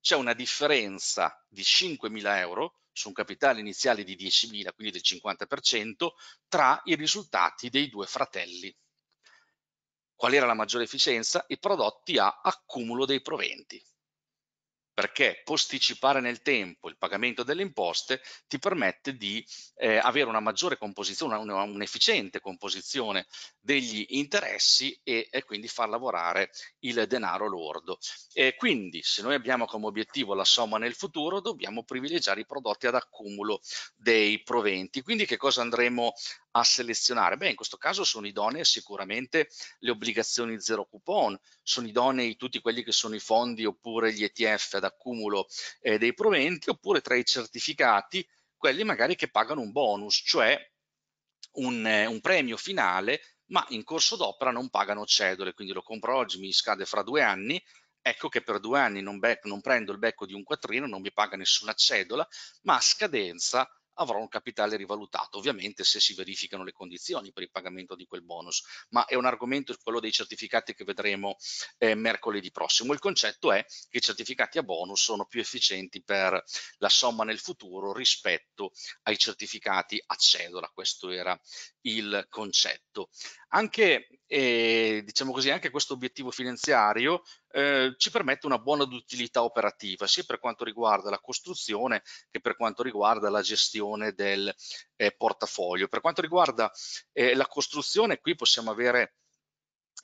Speaker 1: C'è una differenza di 5.000 euro su un capitale iniziale di 10.000, quindi del 50%, tra i risultati dei due fratelli. Qual era la maggiore efficienza? I prodotti a accumulo dei proventi perché posticipare nel tempo il pagamento delle imposte ti permette di eh, avere una maggiore composizione, un'efficiente composizione degli interessi e, e, quindi far lavorare il denaro lordo. E quindi se noi abbiamo come obiettivo la somma nel futuro dobbiamo privilegiare i prodotti ad accumulo dei proventi. Quindi che cosa andremo a selezionare? Beh, in questo caso sono idonee sicuramente le obbligazioni zero coupon, sono idonei tutti quelli che sono i fondi oppure gli ETF ad accumulo eh, dei proventi, oppure tra i certificati quelli magari che pagano un bonus, cioè un, eh, un premio finale, ma in corso d'opera non pagano cedole, quindi lo compro oggi, mi scade fra due anni, ecco che per due anni non, non, prendo il becco di un quattrino, non mi paga nessuna cedola, ma a scadenza avrò un capitale rivalutato, ovviamente se si verificano le condizioni per il pagamento di quel bonus, ma è un argomento quello dei certificati che vedremo eh, mercoledì prossimo. Il concetto è che i certificati a bonus sono più efficienti per la somma nel futuro rispetto ai certificati a cedola, questo era il concetto. Anche, eh, diciamo così, anche questo obiettivo finanziario eh, ci permette una buona utilità operativa, sia per quanto riguarda la costruzione che per quanto riguarda la gestione del eh, portafoglio. Per quanto riguarda eh, la costruzione, qui possiamo avere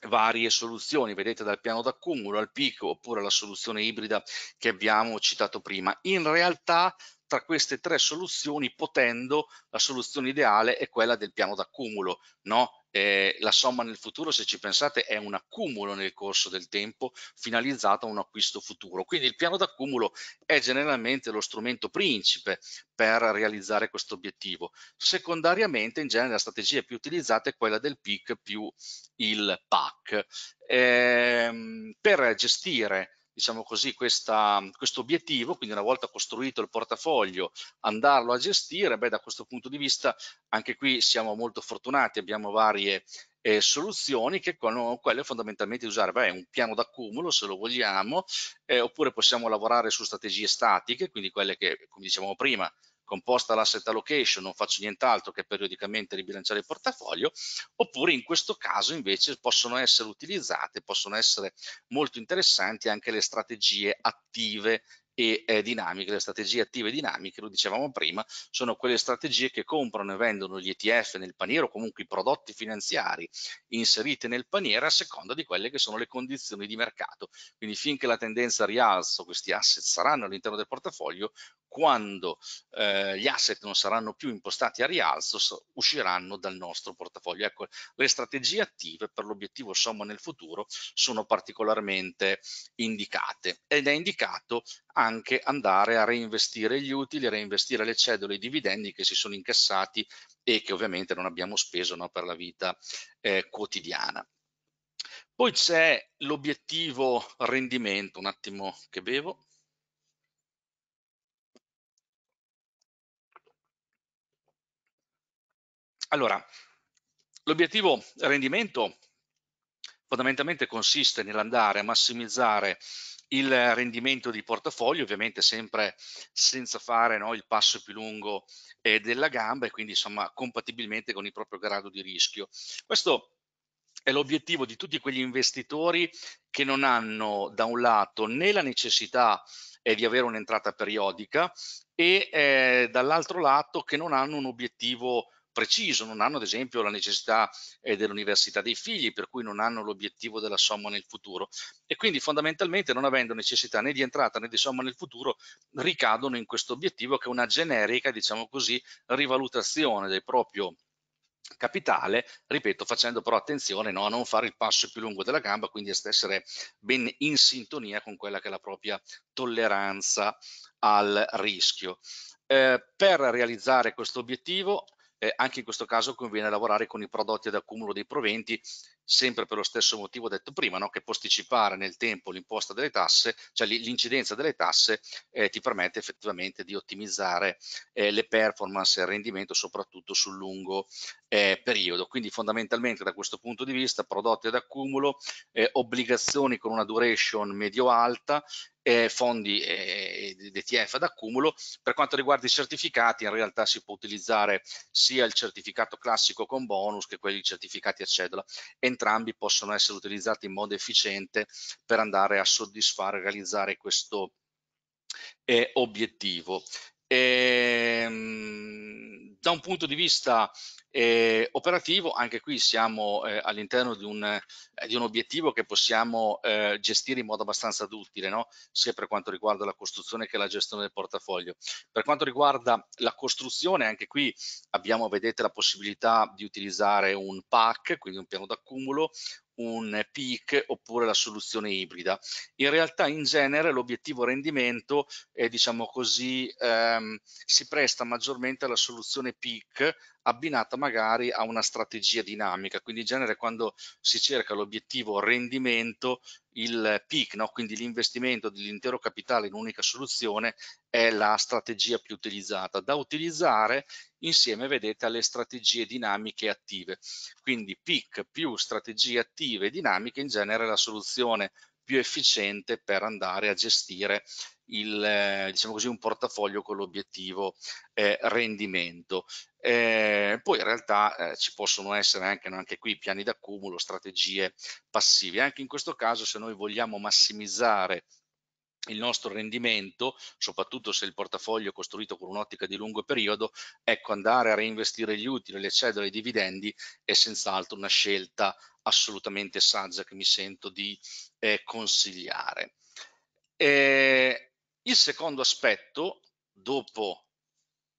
Speaker 1: varie soluzioni, vedete dal piano d'accumulo al picco oppure la soluzione ibrida che abbiamo citato prima. In realtà tra queste tre soluzioni, potendo, la soluzione ideale è quella del piano d'accumulo, no? eh, la somma nel futuro, se ci pensate, è un accumulo nel corso del tempo finalizzato a un acquisto futuro. Quindi il piano d'accumulo è generalmente lo strumento principe per realizzare questo obiettivo. Secondariamente, in genere, la strategia più utilizzata è quella del PIC più il PAC. Eh, per gestire diciamo così, questa, questo obiettivo, quindi una volta costruito il portafoglio, andarlo a gestire, beh, da questo punto di vista anche qui siamo molto fortunati, abbiamo varie eh, soluzioni che con quelle fondamentalmente usare beh, un piano d'accumulo se lo vogliamo, eh, oppure possiamo lavorare su strategie statiche, quindi quelle che, come dicevamo prima, composta l'asset allocation, non faccio nient'altro che periodicamente ribilanciare il portafoglio, oppure in questo caso invece possono essere utilizzate, possono essere molto interessanti anche le strategie attive e eh, dinamiche, le strategie attive e dinamiche, lo dicevamo prima, sono quelle strategie che comprano e vendono gli ETF nel paniere o comunque i prodotti finanziari inseriti nel paniere a seconda di quelle che sono le condizioni di mercato. Quindi finché la tendenza rialzo questi asset saranno all'interno del portafoglio, quando eh, gli asset non saranno più impostati a rialzo, usciranno dal nostro portafoglio. Ecco, le strategie attive per l'obiettivo somma nel futuro sono particolarmente indicate ed è indicato anche andare a reinvestire gli utili, reinvestire le cedole i dividendi che si sono incassati e che ovviamente non abbiamo speso no, per la vita eh, quotidiana. Poi c'è l'obiettivo rendimento, un attimo che bevo Allora, l'obiettivo rendimento fondamentalmente consiste nell'andare a massimizzare il rendimento di portafoglio, ovviamente sempre senza fare no, il passo più lungo eh, della gamba e quindi insomma compatibilmente con il proprio grado di rischio. Questo è l'obiettivo di tutti quegli investitori che non hanno da un lato né la necessità eh, di avere un'entrata periodica e eh, dall'altro lato che non hanno un obiettivo preciso, non hanno ad esempio la necessità eh, dell'università dei figli, per cui non hanno l'obiettivo della somma nel futuro e quindi fondamentalmente non avendo necessità né di entrata né di somma nel futuro ricadono in questo obiettivo che è una generica, diciamo così, rivalutazione del proprio capitale, ripeto, facendo però attenzione no, a non fare il passo più lungo della gamba, quindi a essere ben in sintonia con quella che è la propria tolleranza al rischio. Eh, per realizzare questo obiettivo eh, anche in questo caso conviene lavorare con i prodotti ad accumulo dei proventi, sempre per lo stesso motivo detto prima, no? che posticipare nel tempo l'imposta delle tasse, cioè l'incidenza delle tasse, eh, ti permette effettivamente di ottimizzare eh, le performance e il rendimento soprattutto sul lungo eh, periodo. Quindi fondamentalmente da questo punto di vista prodotti ad accumulo, eh, obbligazioni con una duration medio-alta, eh, fondi eh, ETF ad accumulo. Per quanto riguarda i certificati in realtà si può utilizzare sia il certificato classico con bonus che quelli certificati a cedola. Entrambi possono essere utilizzati in modo efficiente per andare a soddisfare, e realizzare questo eh, obiettivo. E, ehm, da un punto di vista eh, operativo, anche qui siamo eh, all'interno di, eh, di un, obiettivo che possiamo eh, gestire in modo abbastanza duttile, no? sia per quanto riguarda la costruzione che la gestione del portafoglio. Per quanto riguarda la costruzione, anche qui abbiamo, vedete, la possibilità di utilizzare un PAC, quindi un piano d'accumulo, un PIC oppure la soluzione ibrida. In realtà in genere l'obiettivo rendimento è, diciamo così, ehm, si presta maggiormente alla soluzione PIC abbinata magari a una strategia dinamica, quindi in genere quando si cerca l'obiettivo rendimento, il PIC, no? quindi l'investimento dell'intero capitale in un'unica soluzione, è la strategia più utilizzata, da utilizzare insieme, vedete, alle strategie dinamiche attive. Quindi PIC più strategie attive e dinamiche in genere è la soluzione più efficiente per andare a gestire il, eh, diciamo così, un portafoglio con l'obiettivo eh, rendimento. Eh, poi in realtà eh, ci possono essere anche, anche qui piani d'accumulo, strategie passive. Anche in questo caso se noi vogliamo massimizzare il nostro rendimento, soprattutto se il portafoglio è costruito con un'ottica di lungo periodo, ecco andare a reinvestire gli utili, le cedole e i dividendi è senz'altro una scelta assolutamente saggia che mi sento di eh, consigliare. E il secondo aspetto, dopo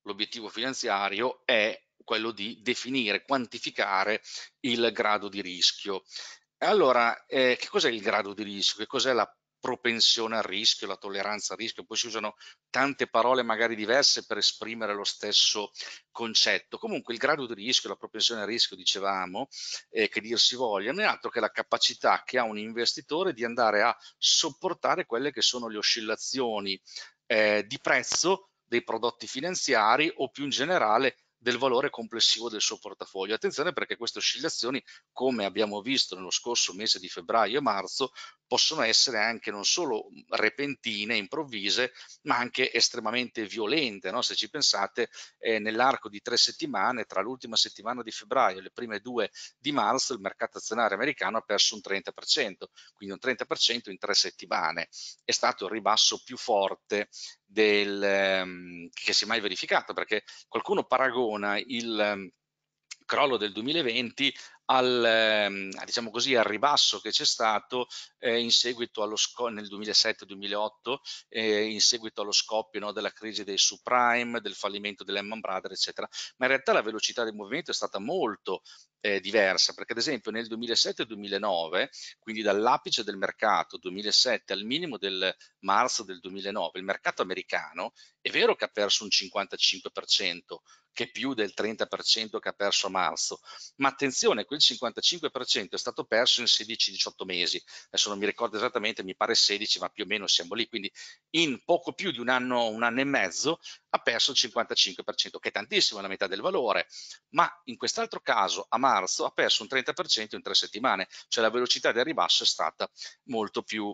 Speaker 1: l'obiettivo finanziario, è quello di definire, quantificare il grado di rischio. Allora, eh, che cos'è il grado di rischio? Che cos'è la propensione al rischio, la tolleranza al rischio, poi si usano tante parole magari diverse per esprimere lo stesso concetto. Comunque il grado di rischio, la propensione al rischio, dicevamo, eh, che dir si voglia, non è altro che la capacità che ha un investitore di andare a sopportare quelle che sono le oscillazioni eh, di prezzo dei prodotti finanziari o più in generale del valore complessivo del suo portafoglio. Attenzione perché queste oscillazioni, come abbiamo visto nello scorso mese di febbraio e marzo, possono essere anche non solo repentine, improvvise, ma anche estremamente violente. No? Se ci pensate, eh, nell'arco di tre settimane, tra l'ultima settimana di febbraio e le prime due di marzo, il mercato azionario americano ha perso un 30%, quindi un 30% in tre settimane. È stato il ribasso più forte del, ehm, che si è mai verificato, perché qualcuno paragona il ehm, crollo del 2020 al, ehm, diciamo così, al ribasso che c'è stato eh, in seguito allo nel 2007-2008 eh, in seguito allo scoppio no, della crisi dei subprime, del fallimento dell'Emman Brothers eccetera, ma in realtà la velocità del movimento è stata molto eh, diversa perché ad esempio nel 2007-2009 quindi dall'apice del mercato 2007 al minimo del marzo del 2009 il mercato americano è vero che ha perso un 55% che più del 30% che ha perso a marzo. Ma attenzione, quel 55% è stato perso in 16-18 mesi. Adesso non mi ricordo esattamente, mi pare 16, ma più o meno siamo lì. Quindi in poco più di un anno, un anno e mezzo, ha perso il 55%, che è tantissimo, è la metà del valore. Ma in quest'altro caso, a marzo, ha perso un 30% in tre settimane. Cioè la velocità del ribasso è stata molto più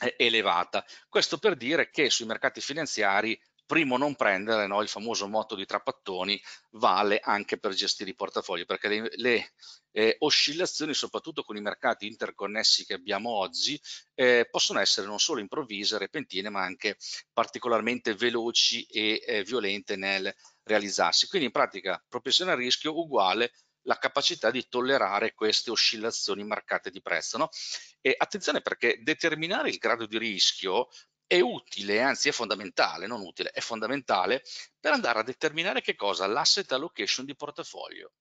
Speaker 1: eh, elevata. Questo per dire che sui mercati finanziari primo non prendere, no? il famoso motto di Trapattoni, vale anche per gestire i portafogli, perché le, le eh, oscillazioni, soprattutto con i mercati interconnessi che abbiamo oggi, eh, possono essere non solo improvvise, repentine, ma anche particolarmente veloci e eh, violente nel realizzarsi. Quindi in pratica propensione a rischio uguale la capacità di tollerare queste oscillazioni marcate di prezzo. No? E attenzione perché determinare il grado di rischio è utile, anzi è fondamentale, non utile, è fondamentale per andare a determinare che cosa? L'asset allocation di portafoglio.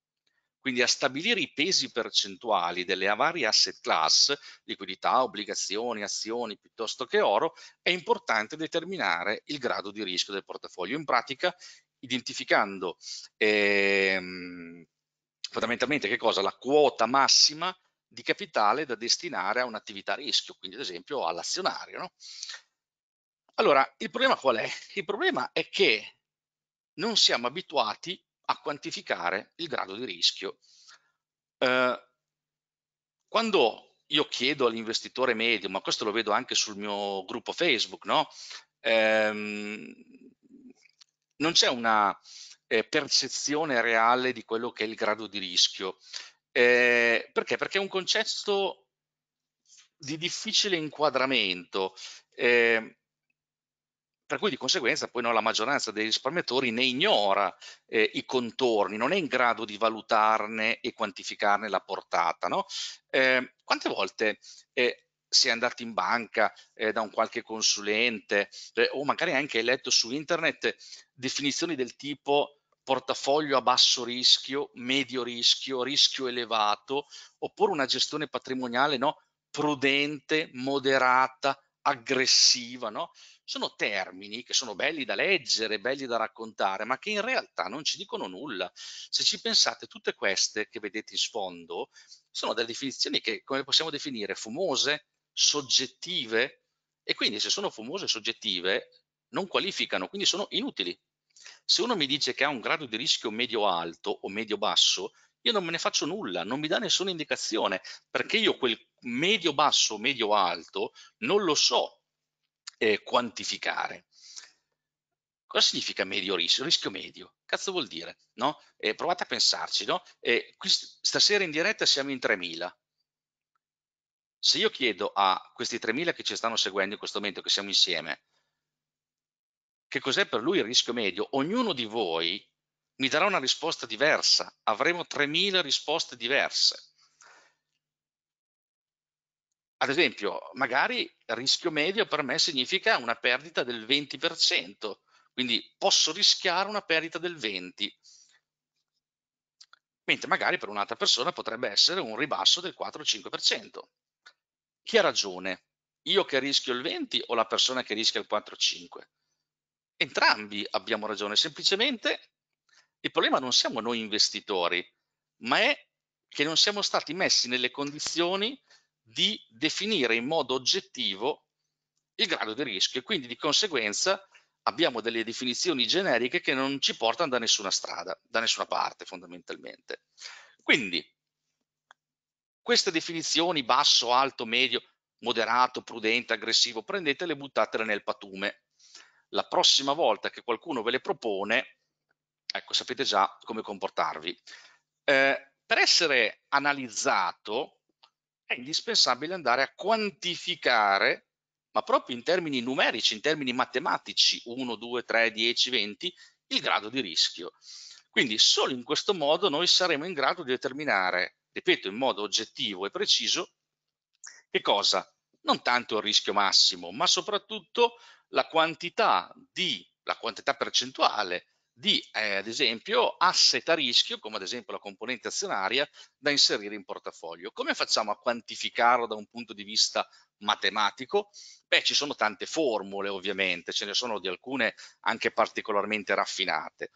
Speaker 1: Quindi a stabilire i pesi percentuali delle varie asset class, liquidità, obbligazioni, azioni piuttosto che oro, è importante determinare il grado di rischio del portafoglio. In pratica identificando ehm, fondamentalmente che cosa? La quota massima di capitale da destinare a un'attività a rischio, quindi ad esempio all'azionario. No? Allora, il problema qual è? Il problema è che non siamo abituati a quantificare il grado di rischio. Eh, quando io chiedo all'investitore medio, ma questo lo vedo anche sul mio gruppo Facebook, no? Eh, non c'è una eh, percezione reale di quello che è il grado di rischio. Eh, perché? Perché è un concetto di difficile inquadramento. Eh, per cui di conseguenza poi no, la maggioranza dei risparmiatori ne ignora eh, i contorni, non è in grado di valutarne e quantificarne la portata. No? Eh, quante volte eh, si è andati in banca eh, da un qualche consulente eh, o magari anche hai letto su internet definizioni del tipo portafoglio a basso rischio, medio rischio, rischio elevato, oppure una gestione patrimoniale no? prudente, moderata, aggressiva, no? sono termini che sono belli da leggere, belli da raccontare, ma che in realtà non ci dicono nulla. Se ci pensate, tutte queste che vedete in sfondo sono delle definizioni che, come possiamo definire, fumose, soggettive, e quindi se sono fumose e soggettive non qualificano, quindi sono inutili. Se uno mi dice che ha un grado di rischio medio-alto o medio-basso, io non me ne faccio nulla, non mi dà nessuna indicazione, perché io quel medio-basso o medio-alto non lo so, eh, quantificare. Cosa significa medio rischio? Rischio medio. Cazzo vuol dire? No? Eh, provate a pensarci, no? Eh, qui, stasera in diretta siamo in 3.000. Se io chiedo a questi 3.000 che ci stanno seguendo in questo momento, che siamo insieme, che cos'è per lui il rischio medio, ognuno di voi mi darà una risposta diversa. Avremo 3.000 risposte diverse. Ad esempio, magari rischio medio per me significa una perdita del 20%, quindi posso rischiare una perdita del 20%, mentre magari per un'altra persona potrebbe essere un ribasso del 4-5%. Chi ha ragione? Io che rischio il 20% o la persona che rischia il 4-5%? Entrambi abbiamo ragione, semplicemente il problema non siamo noi investitori, ma è che non siamo stati messi nelle condizioni di definire in modo oggettivo il grado di rischio e quindi di conseguenza abbiamo delle definizioni generiche che non ci portano da nessuna strada, da nessuna parte fondamentalmente. Quindi queste definizioni basso, alto, medio, moderato, prudente, aggressivo, prendetele e buttatele nel patume. La prossima volta che qualcuno ve le propone, ecco sapete già come comportarvi. Eh, per essere analizzato è indispensabile andare a quantificare, ma proprio in termini numerici, in termini matematici, 1, 2, 3, 10, 20, il grado di rischio. Quindi solo in questo modo noi saremo in grado di determinare, ripeto, in modo oggettivo e preciso, che cosa? Non tanto il rischio massimo, ma soprattutto la quantità, di, la quantità percentuale di, eh, ad esempio, asset a rischio, come ad esempio la componente azionaria, da inserire in portafoglio. Come facciamo a quantificarlo da un punto di vista matematico? Beh, ci sono tante formule, ovviamente, ce ne sono di alcune anche particolarmente raffinate.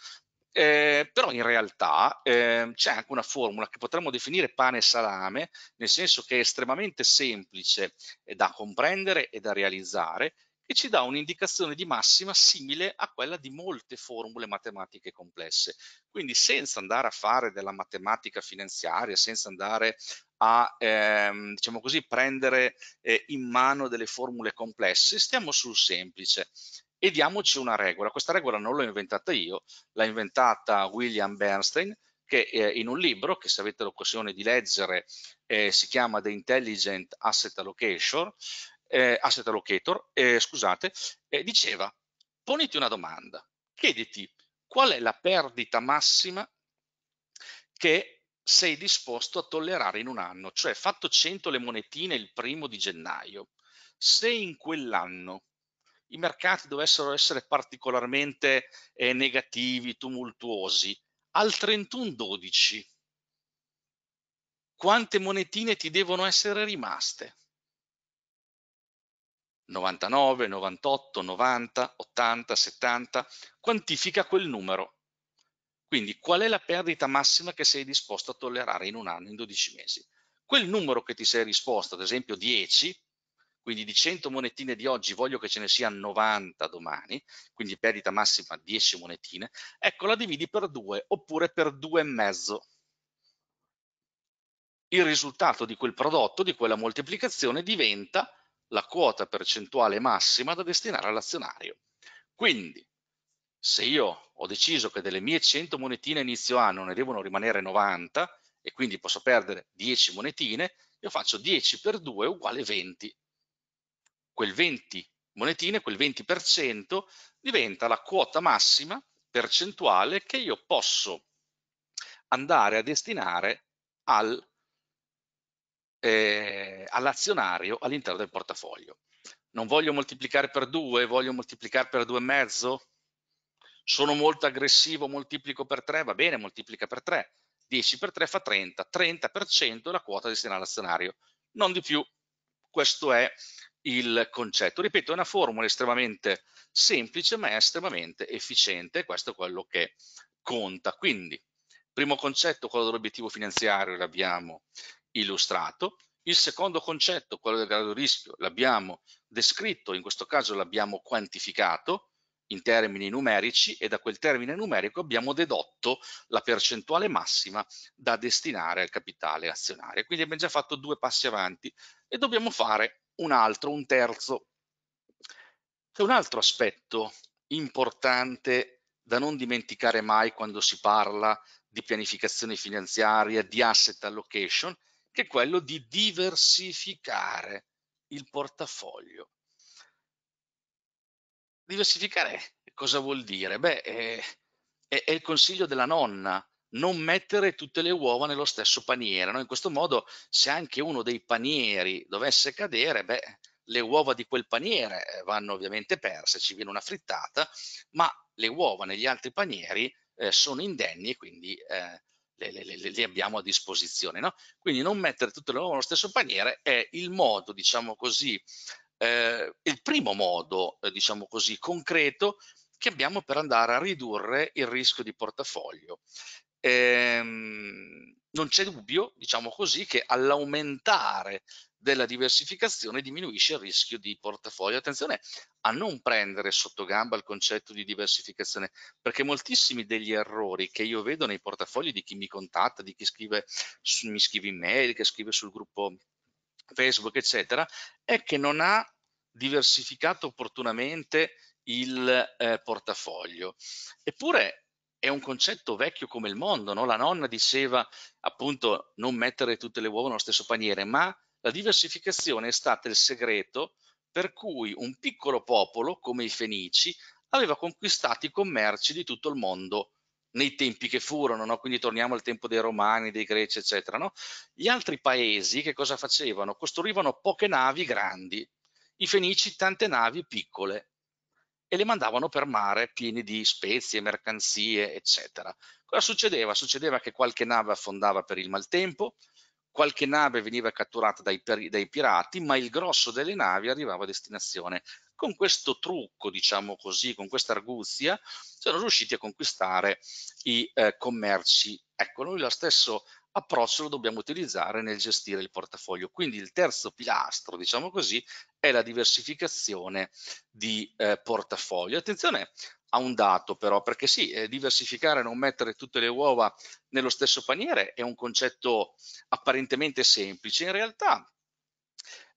Speaker 1: Eh, però in realtà eh, c'è anche una formula che potremmo definire pane e salame, nel senso che è estremamente semplice da comprendere e da realizzare e ci dà un'indicazione di massima simile a quella di molte formule matematiche complesse. Quindi senza andare a fare della matematica finanziaria, senza andare a ehm, diciamo così, prendere eh, in mano delle formule complesse, stiamo sul semplice e diamoci una regola. Questa regola non l'ho inventata io, l'ha inventata William Bernstein, che eh, in un libro, che se avete l'occasione di leggere, eh, si chiama The Intelligent Asset Allocation, eh, asset allocator, eh, scusate, eh, diceva, poniti una domanda, chiediti qual è la perdita massima che sei disposto a tollerare in un anno, cioè fatto 100 le monetine il primo di gennaio, se in quell'anno i mercati dovessero essere particolarmente eh, negativi, tumultuosi, al 31-12 quante monetine ti devono essere rimaste? 99, 98, 90, 80, 70, quantifica quel numero. Quindi qual è la perdita massima che sei disposto a tollerare in un anno, in 12 mesi? Quel numero che ti sei risposto, ad esempio 10, quindi di 100 monetine di oggi voglio che ce ne siano 90 domani, quindi perdita massima 10 monetine, ecco la dividi per 2 oppure per 2,5. Il risultato di quel prodotto, di quella moltiplicazione diventa la quota percentuale massima da destinare all'azionario. Quindi, se io ho deciso che delle mie 100 monetine inizio anno ne devono rimanere 90 e quindi posso perdere 10 monetine, io faccio 10 per 2 uguale 20. Quel 20 monetine, quel 20% diventa la quota massima percentuale che io posso andare a destinare al eh, all'azionario all'interno del portafoglio. Non voglio moltiplicare per due, voglio moltiplicare per due e mezzo? Sono molto aggressivo, moltiplico per tre, va bene, moltiplica per tre. 10 per 3 fa 30, 30% è la quota destinata all'azionario, non di più. Questo è il concetto. Ripeto, è una formula estremamente semplice ma è estremamente efficiente e questo è quello che conta. Quindi, primo concetto, quello dell'obiettivo finanziario, l'abbiamo illustrato. Il secondo concetto, quello del grado rischio, l'abbiamo descritto, in questo caso l'abbiamo quantificato in termini numerici e da quel termine numerico abbiamo dedotto la percentuale massima da destinare al capitale azionario. Quindi abbiamo già fatto due passi avanti e dobbiamo fare un altro, un terzo. C'è un altro aspetto importante da non dimenticare mai quando si parla di pianificazione finanziaria, di asset allocation, che è quello di diversificare il portafoglio. Diversificare cosa vuol dire? Beh, è, è, è il consiglio della nonna, non mettere tutte le uova nello stesso paniere. No? In questo modo, se anche uno dei panieri dovesse cadere, beh, le uova di quel paniere eh, vanno ovviamente perse, ci viene una frittata, ma le uova negli altri panieri eh, sono indenni e quindi eh, le, le, le abbiamo a disposizione. No? Quindi non mettere tutte le uova nello stesso paniere è il modo, diciamo così, eh, il primo modo, eh, diciamo così, concreto che abbiamo per andare a ridurre il rischio di portafoglio. Ehm, non c'è dubbio, diciamo così, che all'aumentare della diversificazione diminuisce il rischio di portafoglio. Attenzione a non prendere sotto gamba il concetto di diversificazione, perché moltissimi degli errori che io vedo nei portafogli di chi mi contatta, di chi scrive, mi scrive in mail, che scrive sul gruppo Facebook, eccetera, è che non ha diversificato opportunamente il eh, portafoglio. Eppure è un concetto vecchio come il mondo, no? la nonna diceva appunto non mettere tutte le uova nello stesso paniere, ma la diversificazione è stata il segreto per cui un piccolo popolo come i Fenici aveva conquistato i commerci di tutto il mondo nei tempi che furono, no? quindi torniamo al tempo dei Romani, dei Greci, eccetera. No? Gli altri paesi che cosa facevano? Costruivano poche navi grandi, i Fenici tante navi piccole e le mandavano per mare pieni di spezie, mercanzie, eccetera. Cosa succedeva? Succedeva che qualche nave affondava per il maltempo, qualche nave veniva catturata dai, dai, pirati, ma il grosso delle navi arrivava a destinazione. Con questo trucco, diciamo così, con questa arguzia, sono riusciti a conquistare i eh, commerci. Ecco, noi lo stesso approccio lo dobbiamo utilizzare nel gestire il portafoglio. Quindi il terzo pilastro, diciamo così, è la diversificazione di eh, portafoglio. Attenzione a un dato però, perché sì, eh, diversificare, non mettere tutte le uova nello stesso paniere è un concetto apparentemente semplice, in realtà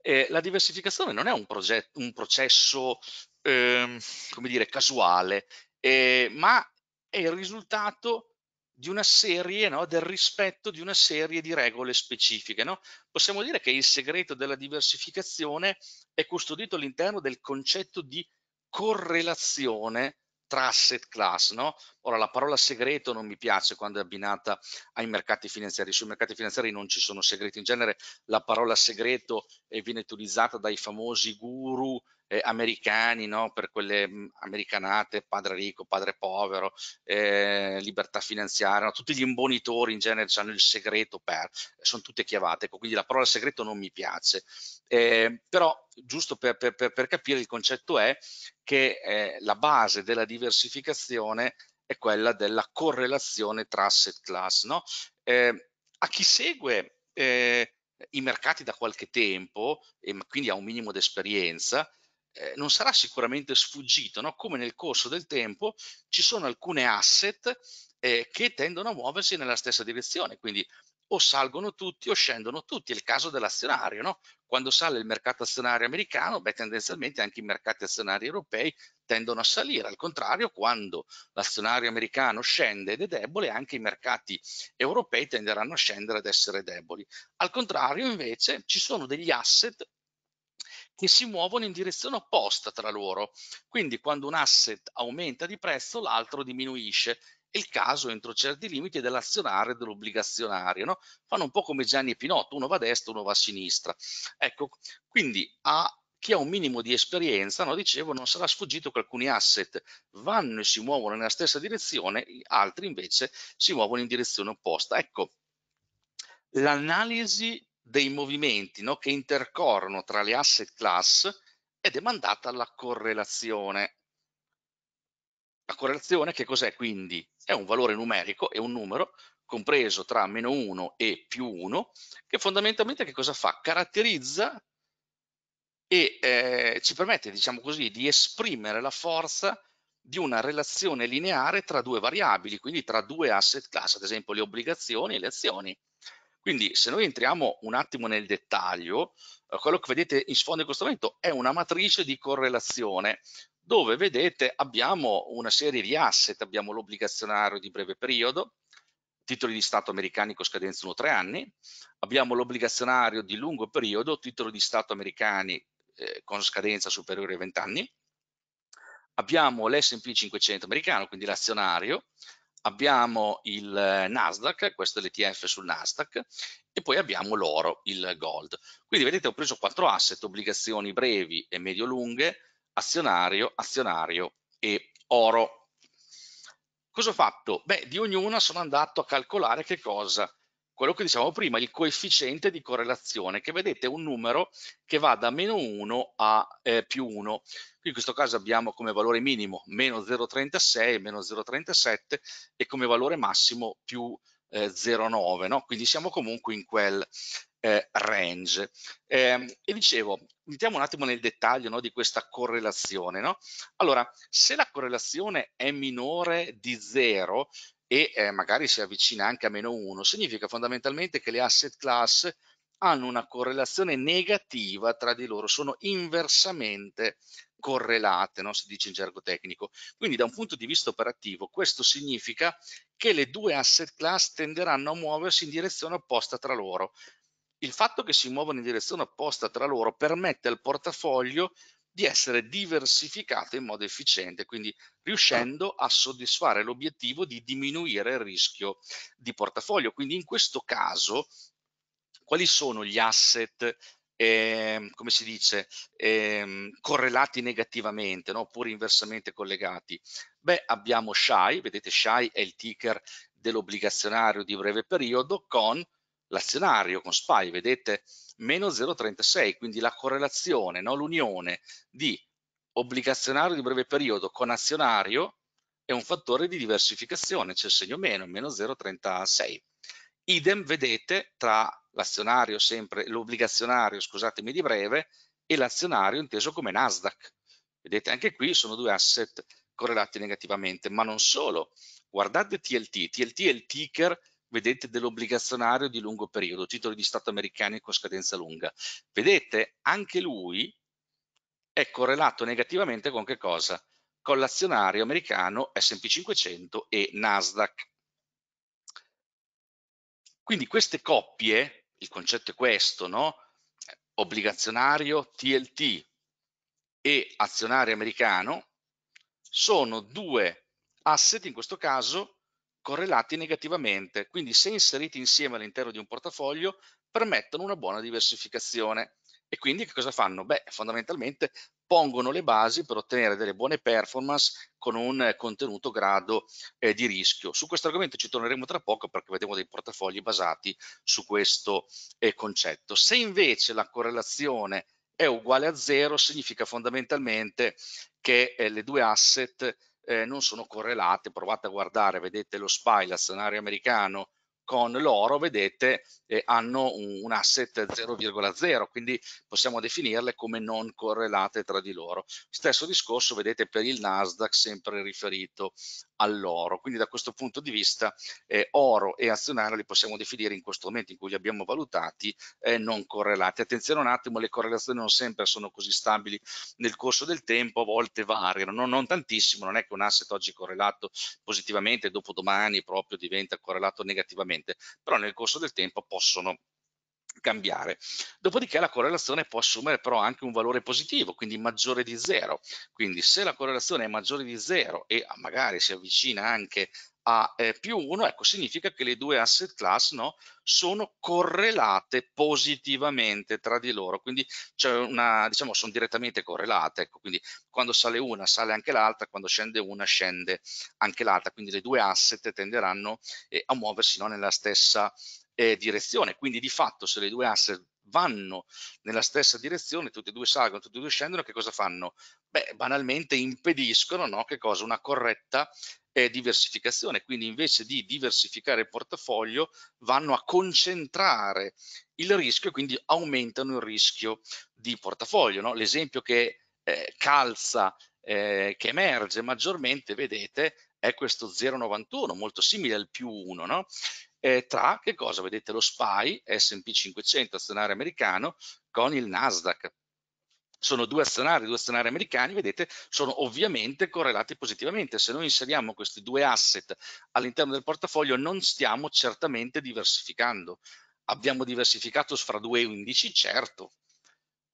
Speaker 1: eh, la diversificazione non è un, un processo, eh, come dire, casuale, eh, ma è il risultato di una serie, no? del rispetto di una serie di regole specifiche. No? Possiamo dire che il segreto della diversificazione è custodito all'interno del concetto di correlazione tra asset class, no? Ora la parola segreto non mi piace quando è abbinata ai mercati finanziari, sui mercati finanziari non ci sono segreti, in genere la parola segreto viene utilizzata dai famosi guru eh, americani, no? per quelle mm, americanate, padre ricco, padre povero, eh, libertà finanziaria, no? tutti gli imbonitori in genere hanno il segreto per, sono tutte chiavate, ecco, quindi la parola segreto non mi piace. Eh, però giusto per, per, per, capire il concetto è che eh, la base della diversificazione è quella della correlazione tra asset class. No? Eh, a chi segue eh, i mercati da qualche tempo e quindi ha un minimo di esperienza, eh, non sarà sicuramente sfuggito, no? come nel corso del tempo ci sono alcune asset eh, che tendono a muoversi nella stessa direzione, quindi o salgono tutti o scendono tutti, è il caso dell'azionario, no? quando sale il mercato azionario americano, beh, tendenzialmente anche i mercati azionari europei tendono a salire, al contrario quando l'azionario americano scende ed è debole, anche i mercati europei tenderanno a scendere ed essere deboli. Al contrario invece ci sono degli asset che si muovono in direzione opposta tra loro. Quindi quando un asset aumenta di prezzo, l'altro diminuisce. È il caso entro certi limiti dell'azionario e dell'obbligazionario. No? Fanno un po' come Gianni e Pinotto, uno va a destra, uno va a sinistra. Ecco, quindi a chi ha un minimo di esperienza, no, dicevo, non sarà sfuggito che alcuni asset vanno e si muovono nella stessa direzione, altri invece si muovono in direzione opposta. Ecco, l'analisi dei movimenti no, che intercorrono tra le asset class è demandata la correlazione. La correlazione che cos'è quindi? È un valore numerico, è un numero compreso tra meno 1 e più 1 che fondamentalmente che cosa fa? Caratterizza e eh, ci permette, diciamo così, di esprimere la forza di una relazione lineare tra due variabili, quindi tra due asset class, ad esempio le obbligazioni e le azioni. Quindi se noi entriamo un attimo nel dettaglio, eh, quello che vedete in sfondo in questo momento è una matrice di correlazione dove vedete abbiamo una serie di asset, abbiamo l'obbligazionario di breve periodo, titoli di Stato americani con scadenza 1-3 anni, abbiamo l'obbligazionario di lungo periodo, titoli di Stato americani eh, con scadenza superiore ai 20 anni, abbiamo l'S&P 500 americano, quindi l'azionario, abbiamo il eh, Nasdaq, questo è l'ETF sul Nasdaq, e poi abbiamo l'oro, il gold. Quindi vedete ho preso quattro asset, obbligazioni brevi e medio-lunghe, azionario, azionario e oro. Cosa ho fatto? Beh, di ognuna sono andato a calcolare che cosa quello che dicevamo prima, il coefficiente di correlazione, che vedete è un numero che va da meno 1 a eh, più 1. Quindi in questo caso abbiamo come valore minimo meno 0,36, meno 0,37 e come valore massimo più eh, 0,9, no? quindi siamo comunque in quel eh, range. Ehm, e dicevo, mettiamo un attimo nel dettaglio no, di questa correlazione. No? Allora, se la correlazione è minore di 0, e eh, magari si avvicina anche a meno 1, significa fondamentalmente che le asset class hanno una correlazione negativa tra di loro, sono inversamente correlate, no? si dice in gergo tecnico. Quindi da un punto di vista operativo questo significa che le due asset class tenderanno a muoversi in direzione opposta tra loro. Il fatto che si muovano in direzione opposta tra loro permette al portafoglio di essere diversificate in modo efficiente, quindi riuscendo a soddisfare l'obiettivo di diminuire il rischio di portafoglio. Quindi in questo caso, quali sono gli asset eh, come si dice, eh, correlati negativamente, no? oppure inversamente collegati. Beh, abbiamo SHY, vedete SHY è il ticker dell'obbligazionario di breve periodo con l'azionario con SPY, vedete, meno 0,36, quindi la correlazione, no? l'unione di obbligazionario di breve periodo con azionario è un fattore di diversificazione, c'è il segno meno, meno 0,36. Idem, vedete, tra l'azionario sempre, l'obbligazionario, scusatemi di breve, e l'azionario inteso come Nasdaq. Vedete, anche qui sono due asset correlati negativamente, ma non solo. Guardate TLT, TLT è il ticker vedete dell'obbligazionario di lungo periodo, titoli di Stato americani con scadenza lunga. Vedete, anche lui è correlato negativamente con che cosa? Con l'azionario americano S&P 500 e Nasdaq. Quindi queste coppie, il concetto è questo, no? obbligazionario TLT e azionario americano, sono due asset in questo caso correlati negativamente, quindi se inseriti insieme all'interno di un portafoglio permettono una buona diversificazione. E quindi che cosa fanno? Beh, fondamentalmente pongono le basi per ottenere delle buone performance con un contenuto grado eh, di rischio. Su questo argomento ci torneremo tra poco perché vedremo dei portafogli basati su questo eh, concetto. Se invece la correlazione è uguale a zero, significa fondamentalmente che eh, le due asset eh, non sono correlate. Provate a guardare, vedete lo SPY, l'azionario americano con l'oro, vedete, eh, hanno un, un asset 0,0, quindi possiamo definirle come non correlate tra di loro. Stesso discorso, vedete, per il Nasdaq, sempre riferito all'oro. Quindi da questo punto di vista eh, oro e azionario li possiamo definire in questo momento in cui li abbiamo valutati eh, non correlati. Attenzione un attimo, le correlazioni non sempre sono così stabili nel corso del tempo, a volte variano, non, non tantissimo, non è che un asset oggi correlato positivamente, dopo domani proprio diventa correlato negativamente, però nel corso del tempo possono cambiare. Dopodiché la correlazione può assumere però anche un valore positivo, quindi maggiore di zero. Quindi se la correlazione è maggiore di zero e magari si avvicina anche a eh, più 1, ecco, significa che le due asset class no, sono correlate positivamente tra di loro, quindi c'è una, diciamo, sono direttamente correlate, ecco, quindi quando sale una sale anche l'altra, quando scende una scende anche l'altra, quindi le due asset tenderanno eh, a muoversi no, nella stessa eh, direzione. Quindi di fatto se le due asse vanno nella stessa direzione, tutte e due salgono, tutte e due scendono, che cosa fanno? Beh, banalmente impediscono no? Una corretta eh, diversificazione. Quindi invece di diversificare il portafoglio vanno a concentrare il rischio e quindi aumentano il rischio di portafoglio. No? L'esempio che eh, calza, eh, che emerge maggiormente, vedete, è questo 0,91, molto simile al più 1, no? eh, tra, che cosa? Vedete lo SPY, S&P 500, azionario americano, con il Nasdaq. Sono due azionari, due azionari americani, vedete, sono ovviamente correlati positivamente. Se noi inseriamo questi due asset all'interno del portafoglio non stiamo certamente diversificando. Abbiamo diversificato fra due indici, certo,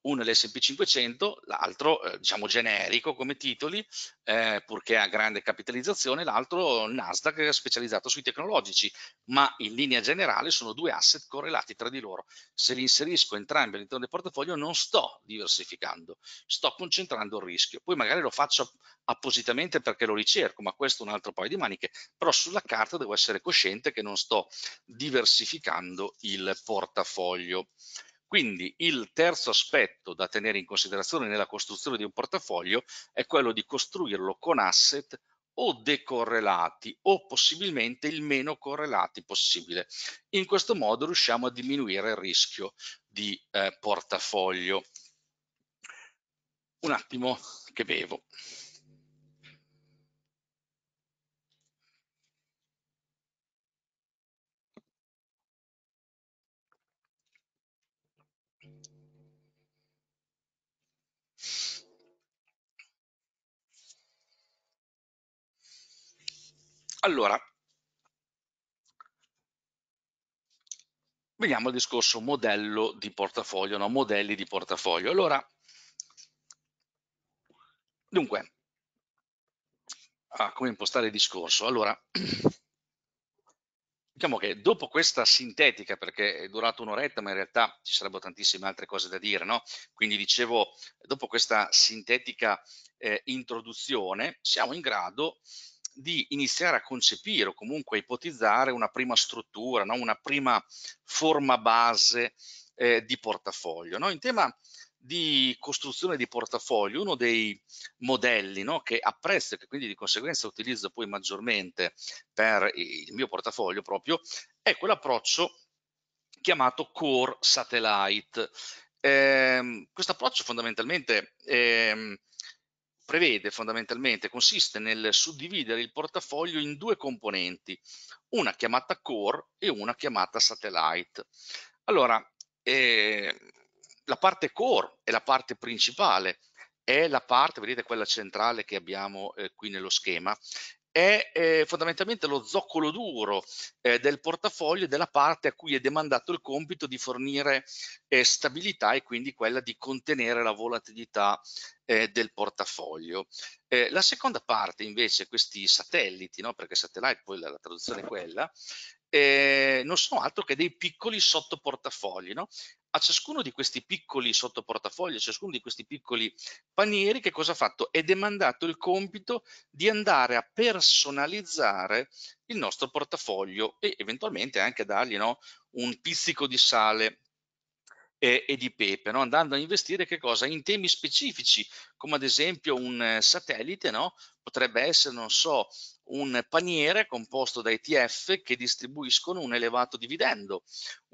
Speaker 1: uno è l'SP500, l'altro eh, diciamo generico come titoli, eh, purché ha grande capitalizzazione, l'altro Nasdaq specializzato sui tecnologici, ma in linea generale sono due asset correlati tra di loro. Se li inserisco entrambi all'interno del portafoglio non sto diversificando, sto concentrando il rischio. Poi magari lo faccio appositamente perché lo ricerco, ma questo è un altro paio di maniche, però sulla carta devo essere cosciente che non sto diversificando il portafoglio. Quindi il terzo aspetto da tenere in considerazione nella costruzione di un portafoglio è quello di costruirlo con asset o decorrelati o possibilmente il meno correlati possibile. In questo modo riusciamo a diminuire il rischio di eh, portafoglio. Un attimo che bevo. Allora, veniamo al discorso modello di portafoglio, no? modelli di portafoglio. Allora, dunque, ah, come impostare il discorso? Allora, diciamo che dopo questa sintetica, perché è durata un'oretta, ma in realtà ci sarebbero tantissime altre cose da dire, no? Quindi dicevo, dopo questa sintetica eh, introduzione, siamo in grado di iniziare a concepire o comunque a ipotizzare una prima struttura, no? una prima forma base eh, di portafoglio. No? In tema di costruzione di portafoglio, uno dei modelli no? che apprezzo e che quindi di conseguenza utilizzo poi maggiormente per il mio portafoglio proprio, è quell'approccio chiamato Core Satellite. Eh, questo approccio fondamentalmente eh, prevede fondamentalmente, consiste nel suddividere il portafoglio in due componenti, una chiamata core e una chiamata satellite. Allora, eh, la parte core è la parte principale, è la parte, vedete quella centrale che abbiamo eh, qui nello schema, è eh, fondamentalmente lo zoccolo duro eh, del portafoglio della parte a cui è demandato il compito di fornire eh, stabilità e quindi quella di contenere la volatilità eh, del portafoglio. Eh, la seconda parte invece, questi satelliti, no? perché satellite poi la, la traduzione è quella, eh, non sono altro che dei piccoli sottoportafogli, no? a ciascuno di questi piccoli sottoportafogli, a ciascuno di questi piccoli panieri, che cosa ha fatto? È demandato il compito di andare a personalizzare il nostro portafoglio e eventualmente anche dargli no, un pizzico di sale e, e di pepe, no? andando a investire che cosa? in temi specifici, come ad esempio un eh, satellite no? potrebbe essere, non so, un paniere composto da ETF che distribuiscono un elevato dividendo,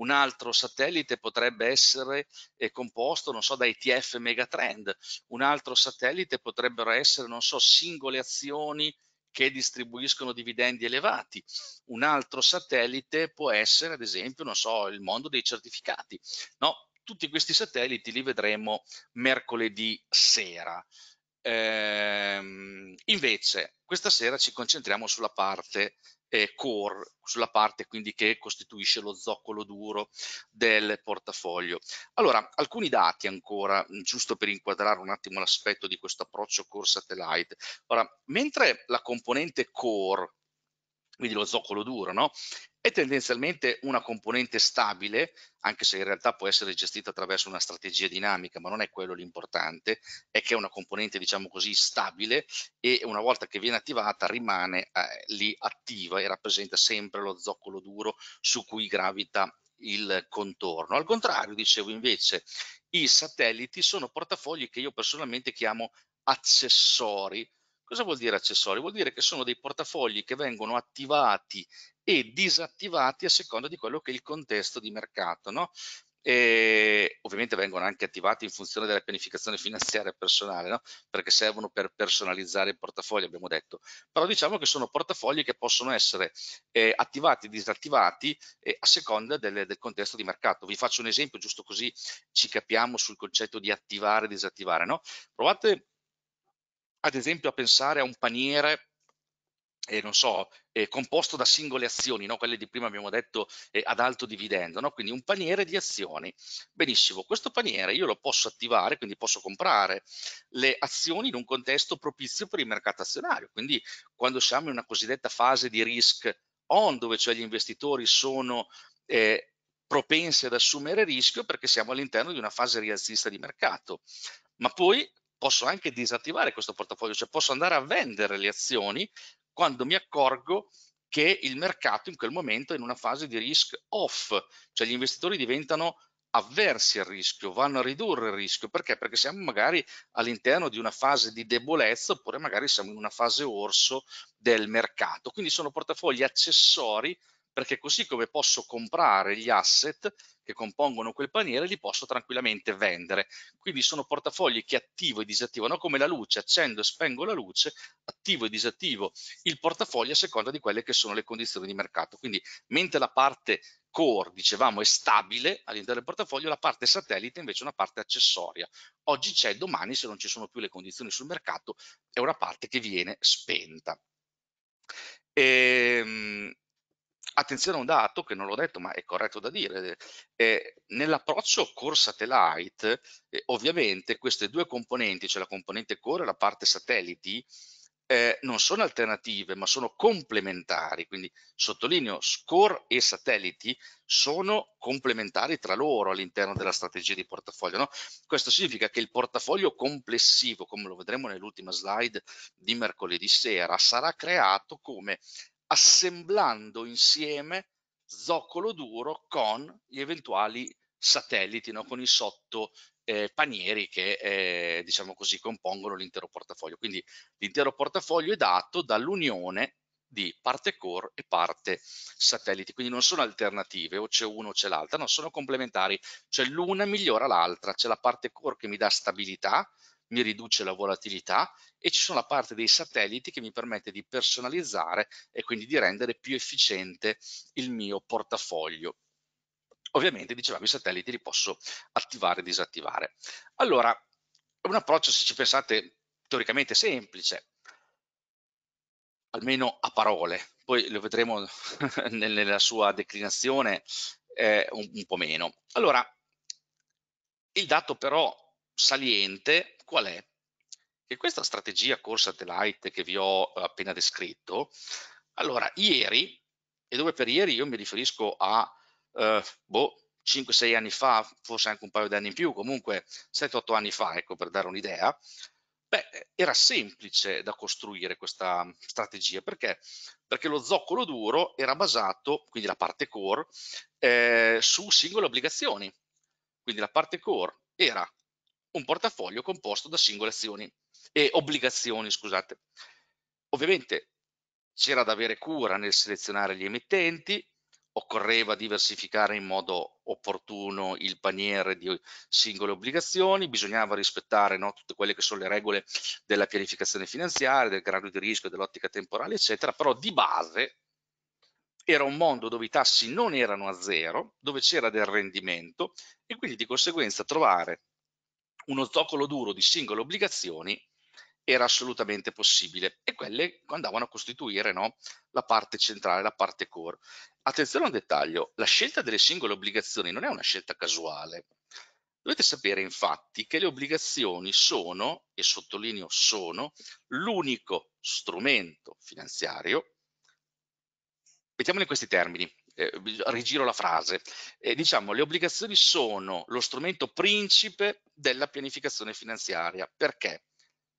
Speaker 1: un altro satellite potrebbe essere eh, composto, non so, da ETF megatrend, un altro satellite potrebbero essere, non so, singole azioni che distribuiscono dividendi elevati. Un altro satellite può essere, ad esempio, non so, il mondo dei certificati. No, tutti questi satelliti li vedremo mercoledì sera. Ehm, invece, questa sera ci concentriamo sulla parte eh, core, sulla parte quindi che costituisce lo zoccolo duro del portafoglio. Allora, alcuni dati ancora, giusto per inquadrare un attimo l'aspetto di questo approccio core satellite. Ora, mentre la componente core quindi lo zoccolo duro, no? È tendenzialmente una componente stabile, anche se in realtà può essere gestita attraverso una strategia dinamica, ma non è quello l'importante, è che è una componente, diciamo così, stabile e una volta che viene attivata rimane eh, lì attiva e rappresenta sempre lo zoccolo duro su cui gravita il contorno. Al contrario, dicevo invece, i satelliti sono portafogli che io personalmente chiamo accessori, Cosa vuol dire accessori? Vuol dire che sono dei portafogli che vengono attivati e disattivati a seconda di quello che è il contesto di mercato. No? E ovviamente vengono anche attivati in funzione della pianificazione finanziaria personale, no? perché servono per personalizzare il portafoglio, abbiamo detto. Però diciamo che sono portafogli che possono essere eh, attivati e disattivati eh, a seconda del, del, contesto di mercato. Vi faccio un esempio, giusto così ci capiamo sul concetto di attivare e disattivare. No? Provate ad esempio a pensare a un paniere eh, non so, eh, composto da singole azioni, no? quelle di prima abbiamo detto eh, ad alto dividendo, no? quindi un paniere di azioni. Benissimo, questo paniere io lo posso attivare, quindi posso comprare le azioni in un contesto propizio per il mercato azionario, quindi quando siamo in una cosiddetta fase di risk on, dove cioè gli investitori sono eh, propensi ad assumere rischio perché siamo all'interno di una fase rialzista di mercato. Ma poi posso anche disattivare questo portafoglio, cioè posso andare a vendere le azioni quando mi accorgo che il mercato in quel momento è in una fase di risk off, cioè gli investitori diventano avversi al rischio, vanno a ridurre il rischio, perché? Perché siamo magari all'interno di una fase di debolezza oppure magari siamo in una fase orso del mercato, quindi sono portafogli accessori perché così come posso comprare gli asset, che compongono quel paniere li posso tranquillamente vendere. Quindi sono portafogli che attivo e disattivano come la luce, accendo e spengo la luce, attivo e disattivo il portafoglio a seconda di quelle che sono le condizioni di mercato. Quindi mentre la parte core, dicevamo, è stabile all'interno del portafoglio, la parte satellite invece è una parte accessoria. Oggi c'è, domani se non ci sono più le condizioni sul mercato è una parte che viene spenta. Ehm, attenzione a un dato che non l'ho detto ma è corretto da dire, eh, nell'approccio core satellite eh, ovviamente queste due componenti, cioè la componente core e la parte satellite eh, non sono alternative ma sono complementari, quindi sottolineo score e satelliti sono complementari tra loro all'interno della strategia di portafoglio. No? Questo significa che il portafoglio complessivo, come lo vedremo nell'ultima slide di mercoledì sera, sarà creato come assemblando insieme zoccolo duro con gli eventuali satelliti, no? con i sotto eh, panieri che eh, diciamo così compongono l'intero portafoglio. Quindi l'intero portafoglio è dato dall'unione di parte core e parte satelliti, quindi non sono alternative o c'è uno o c'è l'altra, no, sono complementari, cioè l'una migliora l'altra, c'è la parte core che mi dà stabilità, mi riduce la volatilità e ci sono la parte dei satelliti che mi permette di personalizzare e quindi di rendere più efficiente il mio portafoglio. Ovviamente, dicevamo, i satelliti li posso attivare e disattivare. Allora, è un approccio, se ci pensate, teoricamente semplice, almeno a parole, poi lo vedremo nella sua declinazione eh, un, un po' meno. Allora, il dato però saliente qual è? Che questa strategia core satellite che vi ho appena descritto, allora ieri, e dove per ieri io mi riferisco a eh, boh, 5-6 anni fa, forse anche un paio di anni in più, comunque 7-8 anni fa, ecco per dare un'idea, beh, era semplice da costruire questa strategia, perché? Perché lo zoccolo duro era basato, quindi la parte core, eh, su singole obbligazioni. Quindi la parte core era un portafoglio composto da singole azioni e obbligazioni, scusate. Ovviamente c'era da avere cura nel selezionare gli emittenti, occorreva diversificare in modo opportuno il paniere di singole obbligazioni, bisognava rispettare no, tutte quelle che sono le regole della pianificazione finanziaria, del grado di rischio, dell'ottica temporale, eccetera, però di base era un mondo dove i tassi non erano a zero, dove c'era del rendimento e quindi di conseguenza trovare uno zoccolo duro di singole obbligazioni era assolutamente possibile e quelle andavano a costituire no, la parte centrale, la parte core. Attenzione a un dettaglio, la scelta delle singole obbligazioni non è una scelta casuale. Dovete sapere infatti che le obbligazioni sono, e sottolineo sono, l'unico strumento finanziario, mettiamolo in questi termini, eh, rigiro la frase, eh, diciamo le obbligazioni sono lo strumento principe della pianificazione finanziaria. Perché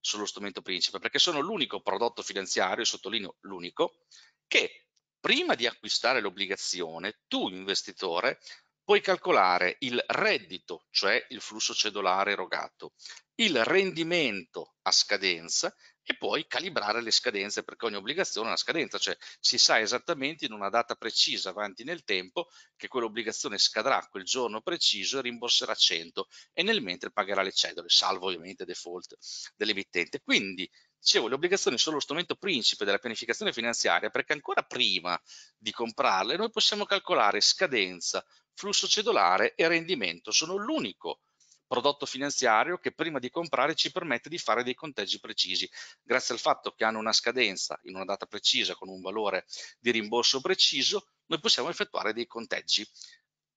Speaker 1: sono lo strumento principe? Perché sono l'unico prodotto finanziario, sottolineo l'unico, che prima di acquistare l'obbligazione, tu investitore puoi calcolare il reddito, cioè il flusso cedolare erogato, il rendimento a scadenza e poi calibrare le scadenze perché ogni obbligazione ha una scadenza, cioè si sa esattamente in una data precisa avanti nel tempo che quell'obbligazione scadrà quel giorno preciso e rimborserà 100 e nel mentre pagherà le cedole, salvo ovviamente default dell'emittente. Quindi dicevo, le obbligazioni sono lo strumento principe della pianificazione finanziaria perché ancora prima di comprarle noi possiamo calcolare scadenza, flusso cedolare e rendimento, sono l'unico prodotto finanziario che prima di comprare ci permette di fare dei conteggi precisi. Grazie al fatto che hanno una scadenza in una data precisa con un valore di rimborso preciso, noi possiamo effettuare dei conteggi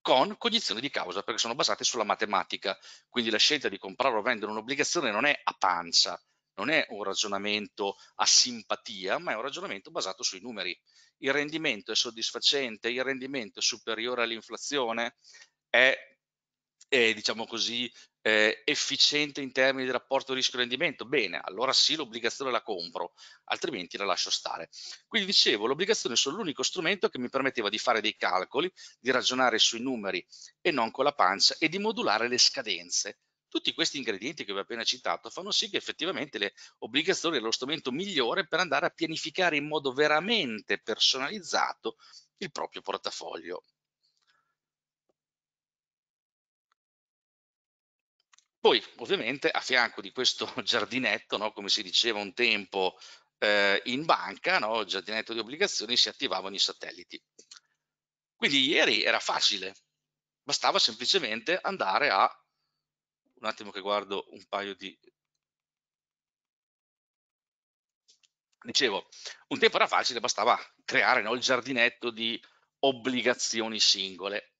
Speaker 1: con cognizione di causa, perché sono basate sulla matematica. Quindi la scelta di comprare o vendere un'obbligazione non è a pancia, non è un ragionamento a simpatia, ma è un ragionamento basato sui numeri. Il rendimento è soddisfacente, il rendimento è superiore all'inflazione, è eh, diciamo così, eh, efficiente in termini di rapporto rischio-rendimento, bene, allora sì, l'obbligazione la compro, altrimenti la lascio stare. Quindi dicevo, l'obbligazione è solo l'unico strumento che mi permetteva di fare dei calcoli, di ragionare sui numeri e non con la pancia e di modulare le scadenze. Tutti questi ingredienti che vi ho appena citato fanno sì che effettivamente le obbligazioni è lo strumento migliore per andare a pianificare in modo veramente personalizzato il proprio portafoglio. Poi ovviamente a fianco di questo giardinetto, no, come si diceva un tempo eh, in banca, no, giardinetto di obbligazioni, si attivavano i satelliti. Quindi ieri era facile, bastava semplicemente andare a, un attimo che guardo un paio di... Dicevo, un tempo era facile, bastava creare no, il giardinetto di obbligazioni singole.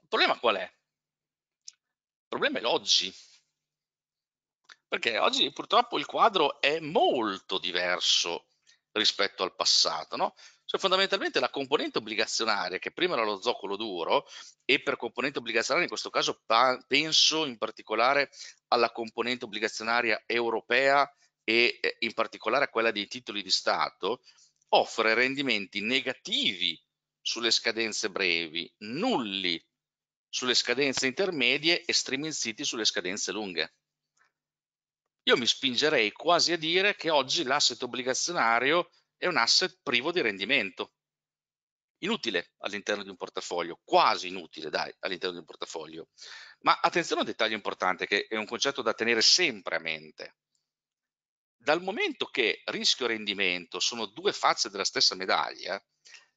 Speaker 1: Il problema qual è? Il problema è l'oggi, perché oggi purtroppo il quadro è molto diverso rispetto al passato, no? Cioè fondamentalmente la componente obbligazionaria, che prima era lo zoccolo duro, e per componente obbligazionaria in questo caso penso in particolare alla componente obbligazionaria europea e eh, in particolare a quella dei titoli di Stato, offre rendimenti negativi sulle scadenze brevi, nulli sulle scadenze intermedie e striminziti sulle scadenze lunghe. Io mi spingerei quasi a dire che oggi l'asset obbligazionario è un asset privo di rendimento, inutile all'interno di un portafoglio, quasi inutile dai all'interno di un portafoglio. Ma attenzione a un dettaglio importante che è un concetto da tenere sempre a mente. Dal momento che rischio e rendimento sono due facce della stessa medaglia,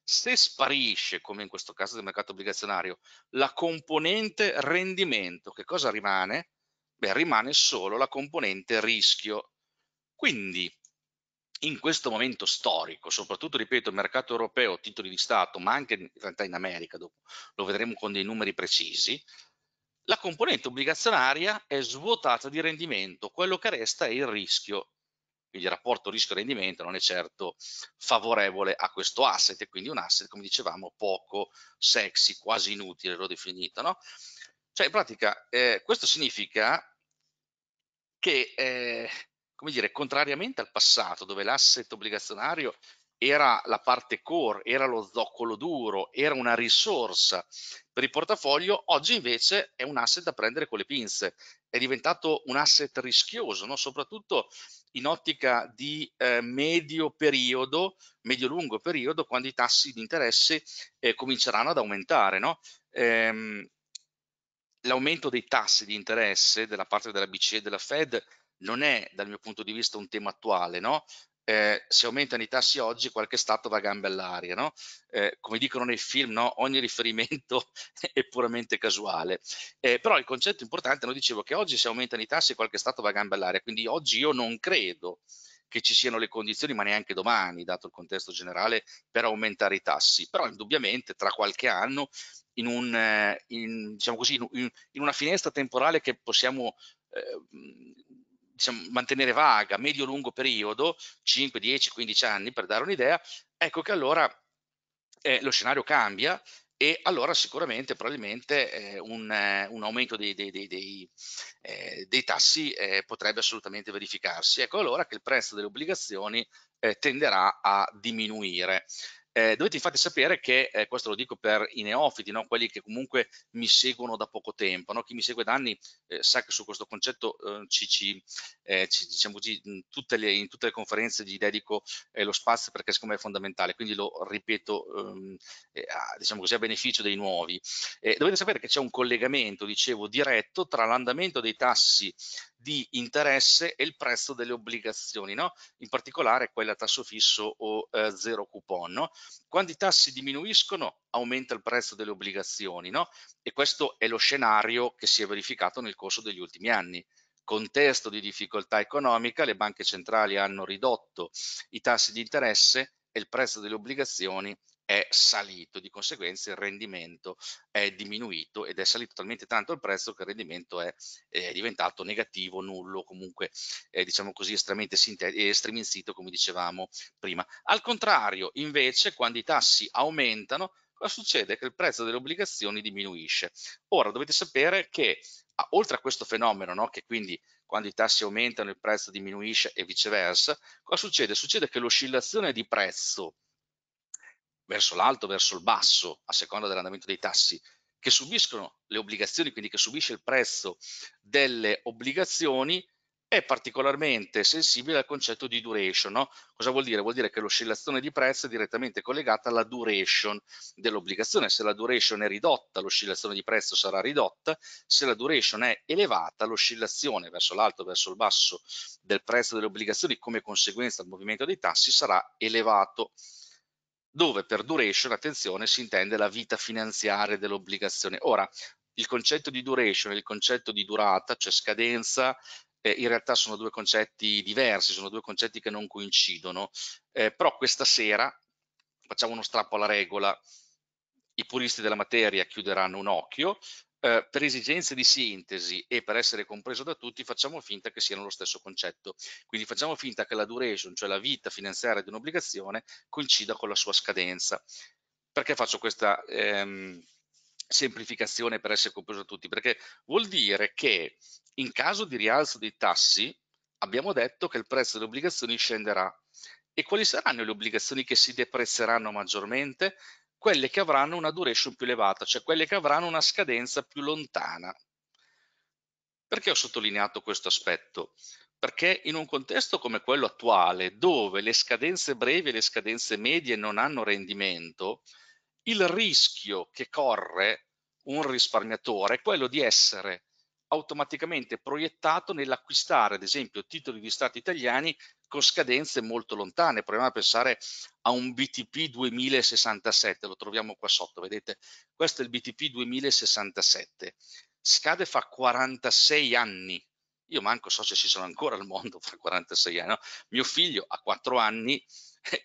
Speaker 1: se sparisce, come in questo caso del mercato obbligazionario, la componente rendimento, che cosa rimane? Beh, rimane solo la componente rischio. Quindi, in questo momento storico, soprattutto, ripeto, il mercato europeo, titoli di Stato, ma anche in realtà in America, dopo, lo vedremo con dei numeri precisi, la componente obbligazionaria è svuotata di rendimento, quello che resta è il rischio quindi il rapporto rischio-rendimento non è certo favorevole a questo asset, e quindi un asset, come dicevamo, poco sexy, quasi inutile, l'ho definito, no? Cioè, in pratica, eh, questo significa che, eh, come dire, contrariamente al passato, dove l'asset obbligazionario era la parte core, era lo zoccolo duro, era una risorsa per il portafoglio, oggi invece è un asset da prendere con le pinze, è diventato un asset rischioso, no? soprattutto in ottica di eh, medio periodo, medio-lungo periodo, quando i tassi di interesse eh, cominceranno ad aumentare. No? Ehm, L'aumento dei tassi di interesse della parte della BCE e della Fed non è, dal mio punto di vista, un tema attuale, no? eh, se aumentano i tassi oggi qualche Stato va a gambe all'aria, no? eh, come dicono nei film, no? ogni riferimento è puramente casuale. Eh, però il concetto importante, noi dicevo che oggi se aumentano i tassi qualche Stato va a gambe all'aria, quindi oggi io non credo che ci siano le condizioni, ma neanche domani, dato il contesto generale, per aumentare i tassi. Però indubbiamente tra qualche anno, in, un, eh, in, diciamo così, in, in una finestra temporale che possiamo eh, diciamo, mantenere vaga, medio-lungo periodo, 5, 10, 15 anni per dare un'idea, ecco che allora eh, lo scenario cambia e allora sicuramente probabilmente eh, un, eh, un, aumento dei, dei, dei, eh, dei tassi eh, potrebbe assolutamente verificarsi. Ecco allora che il prezzo delle obbligazioni eh, tenderà a diminuire eh, dovete infatti sapere che, eh, questo lo dico per i neofiti, no? quelli che comunque mi seguono da poco tempo, no? chi mi segue da anni eh, sa che su questo concetto eh, ci, ci, eh, ci, diciamo, in, tutte le, in, tutte le, conferenze gli dedico eh, lo spazio perché secondo me è fondamentale, quindi lo ripeto ehm, a, diciamo così, a, beneficio dei nuovi. dovete sapere che c'è un collegamento, dicevo, diretto tra l'andamento dei tassi di interesse e il prezzo delle obbligazioni, no? in particolare quella a tasso fisso o eh, zero coupon. No? Quando i tassi diminuiscono aumenta il prezzo delle obbligazioni no? e questo è lo scenario che si è verificato nel corso degli ultimi anni. Contesto di difficoltà economica, le banche centrali hanno ridotto i tassi di interesse e il prezzo delle obbligazioni è salito, di conseguenza il rendimento è diminuito ed è salito talmente tanto il prezzo che il rendimento è, eh, è diventato negativo, nullo, comunque eh, diciamo così estremamente estremizzito come dicevamo prima. Al contrario, invece, quando i tassi aumentano, cosa succede? Che il prezzo delle obbligazioni diminuisce. Ora dovete sapere che oltre a questo fenomeno, no, che quindi quando i tassi aumentano il prezzo diminuisce e viceversa, cosa succede? Succede che l'oscillazione di prezzo verso l'alto, verso il basso, a seconda dell'andamento dei tassi, che subiscono le obbligazioni, quindi che subisce il prezzo delle obbligazioni, è particolarmente sensibile al concetto di duration. No? Cosa vuol dire? Vuol dire che l'oscillazione di prezzo è direttamente collegata alla duration dell'obbligazione. Se la duration è ridotta, l'oscillazione di prezzo sarà ridotta. Se la duration è elevata, l'oscillazione verso l'alto, verso il basso del prezzo delle obbligazioni come conseguenza del movimento dei tassi sarà elevato dove per duration, attenzione, si intende la vita finanziaria dell'obbligazione. Ora, il concetto di duration e il concetto di durata, cioè scadenza, eh, in realtà sono due concetti diversi, sono due concetti che non coincidono, eh, però questa sera facciamo uno strappo alla regola, i puristi della materia chiuderanno un occhio, eh, per esigenze di sintesi e per essere compreso da tutti facciamo finta che siano lo stesso concetto. Quindi facciamo finta che la duration, cioè la vita finanziaria di un'obbligazione, coincida con la sua scadenza. Perché faccio questa ehm, semplificazione per essere compreso da tutti? Perché vuol dire che in caso di rialzo dei tassi abbiamo detto che il prezzo delle obbligazioni scenderà. E quali saranno le obbligazioni che si deprezzeranno maggiormente? quelle che avranno una duration più elevata, cioè quelle che avranno una scadenza più lontana. Perché ho sottolineato questo aspetto? Perché in un contesto come quello attuale, dove le scadenze brevi e le scadenze medie non hanno rendimento, il rischio che corre un risparmiatore è quello di essere automaticamente proiettato nell'acquistare, ad esempio, titoli di Stato italiani con scadenze molto lontane. Proviamo a pensare a un BTP 2067, lo troviamo qua sotto, vedete? Questo è il BTP 2067. Scade fra 46 anni. Io manco so se ci sono ancora al mondo fra 46 anni. No? Mio figlio ha 4 anni,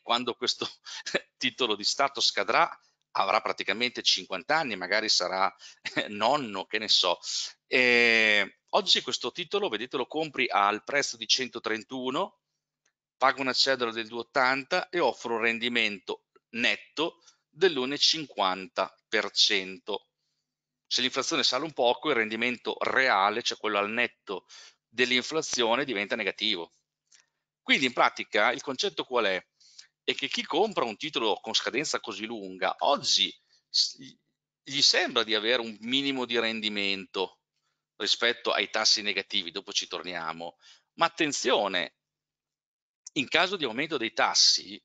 Speaker 1: quando questo titolo di Stato scadrà, avrà praticamente 50 anni, magari sarà nonno, che ne so. E ehm, oggi questo titolo, vedete, lo compri al prezzo di 131, pago una cedola del 2,80 e offro un rendimento netto dell'1,50%. Se l'inflazione sale un poco, il rendimento reale, cioè quello al netto dell'inflazione, diventa negativo. Quindi in pratica il concetto qual è? È che chi compra un titolo con scadenza così lunga, oggi gli sembra di avere un minimo di rendimento rispetto ai tassi negativi, dopo ci torniamo, ma attenzione, in caso di aumento dei tassi,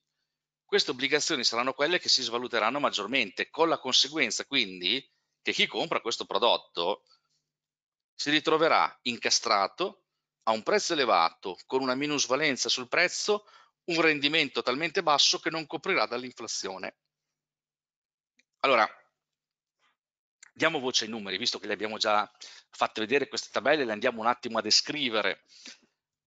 Speaker 1: queste obbligazioni saranno quelle che si svaluteranno maggiormente, con la conseguenza quindi che chi compra questo prodotto si ritroverà incastrato a un prezzo elevato, con una minusvalenza sul prezzo, un rendimento talmente basso che non coprirà dall'inflazione. Allora, diamo voce ai numeri, visto che li abbiamo già fatte vedere queste tabelle, le andiamo un attimo a descrivere.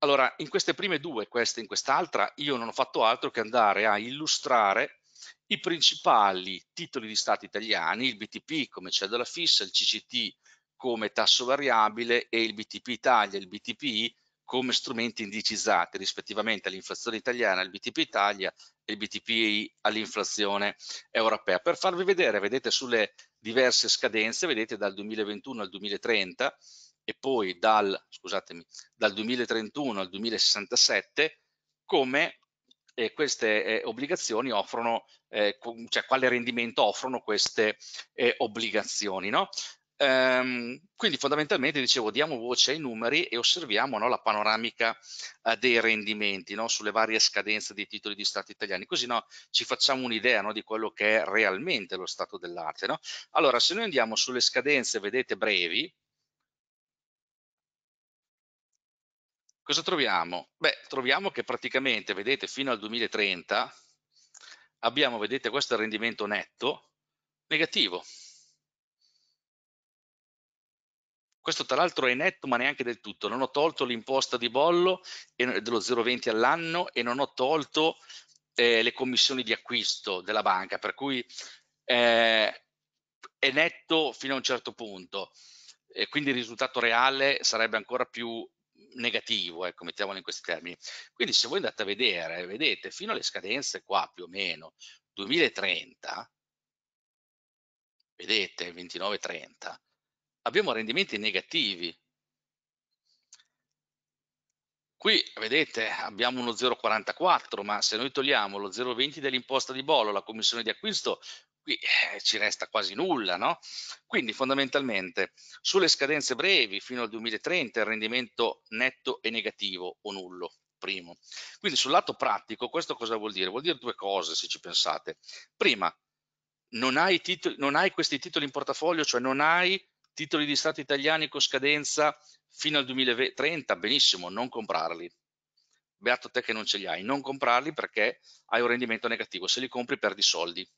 Speaker 1: Allora, in queste prime due, questa in quest'altra, io non ho fatto altro che andare a illustrare i principali titoli di Stato italiani, il BTP come cedola fissa, il CCT come tasso variabile e il BTP Italia, e il BTPI come strumenti indicizzati rispettivamente all'inflazione italiana, il BTP Italia e il BTPI all'inflazione europea. Per farvi vedere, vedete sulle diverse scadenze, vedete dal 2021 al 2030, e poi dal, dal 2031 al 2067 come eh, queste eh, obbligazioni offrono, eh, cioè quale rendimento offrono queste eh, obbligazioni. No? Ehm, quindi fondamentalmente dicevo diamo voce ai numeri e osserviamo no, la panoramica eh, dei rendimenti no, sulle varie scadenze dei titoli di Stato italiani, così ci facciamo un'idea di quello che è realmente lo stato dell'arte. Allora se noi andiamo sulle scadenze, vedete brevi, Cosa troviamo? Beh, troviamo che praticamente, vedete, fino al 2030 abbiamo, vedete, questo rendimento netto negativo. Questo tra l'altro è netto ma neanche del tutto, non ho tolto l'imposta di bollo e, dello 0,20 all'anno e non ho tolto eh, le commissioni di acquisto della banca, per cui eh, è netto fino a un certo punto e quindi il risultato reale sarebbe ancora più negativo, ecco, mettiamolo in questi termini. Quindi se voi andate a vedere, vedete fino alle scadenze qua più o meno, 2030, vedete 29-30, abbiamo rendimenti negativi. Qui, vedete, abbiamo uno 0,44, ma se noi togliamo lo 0,20 dell'imposta di bollo, la commissione di acquisto, qui eh, ci resta quasi nulla, no? Quindi fondamentalmente sulle scadenze brevi fino al 2030 il rendimento netto è negativo o nullo, primo. Quindi sul lato pratico questo cosa vuol dire? Vuol dire due cose se ci pensate. Prima, non hai, titoli, non hai questi titoli in portafoglio, cioè non hai titoli di Stato italiani con scadenza fino al 2030, benissimo, non comprarli. Beato te che non ce li hai, non comprarli perché hai un rendimento negativo, se li compri perdi soldi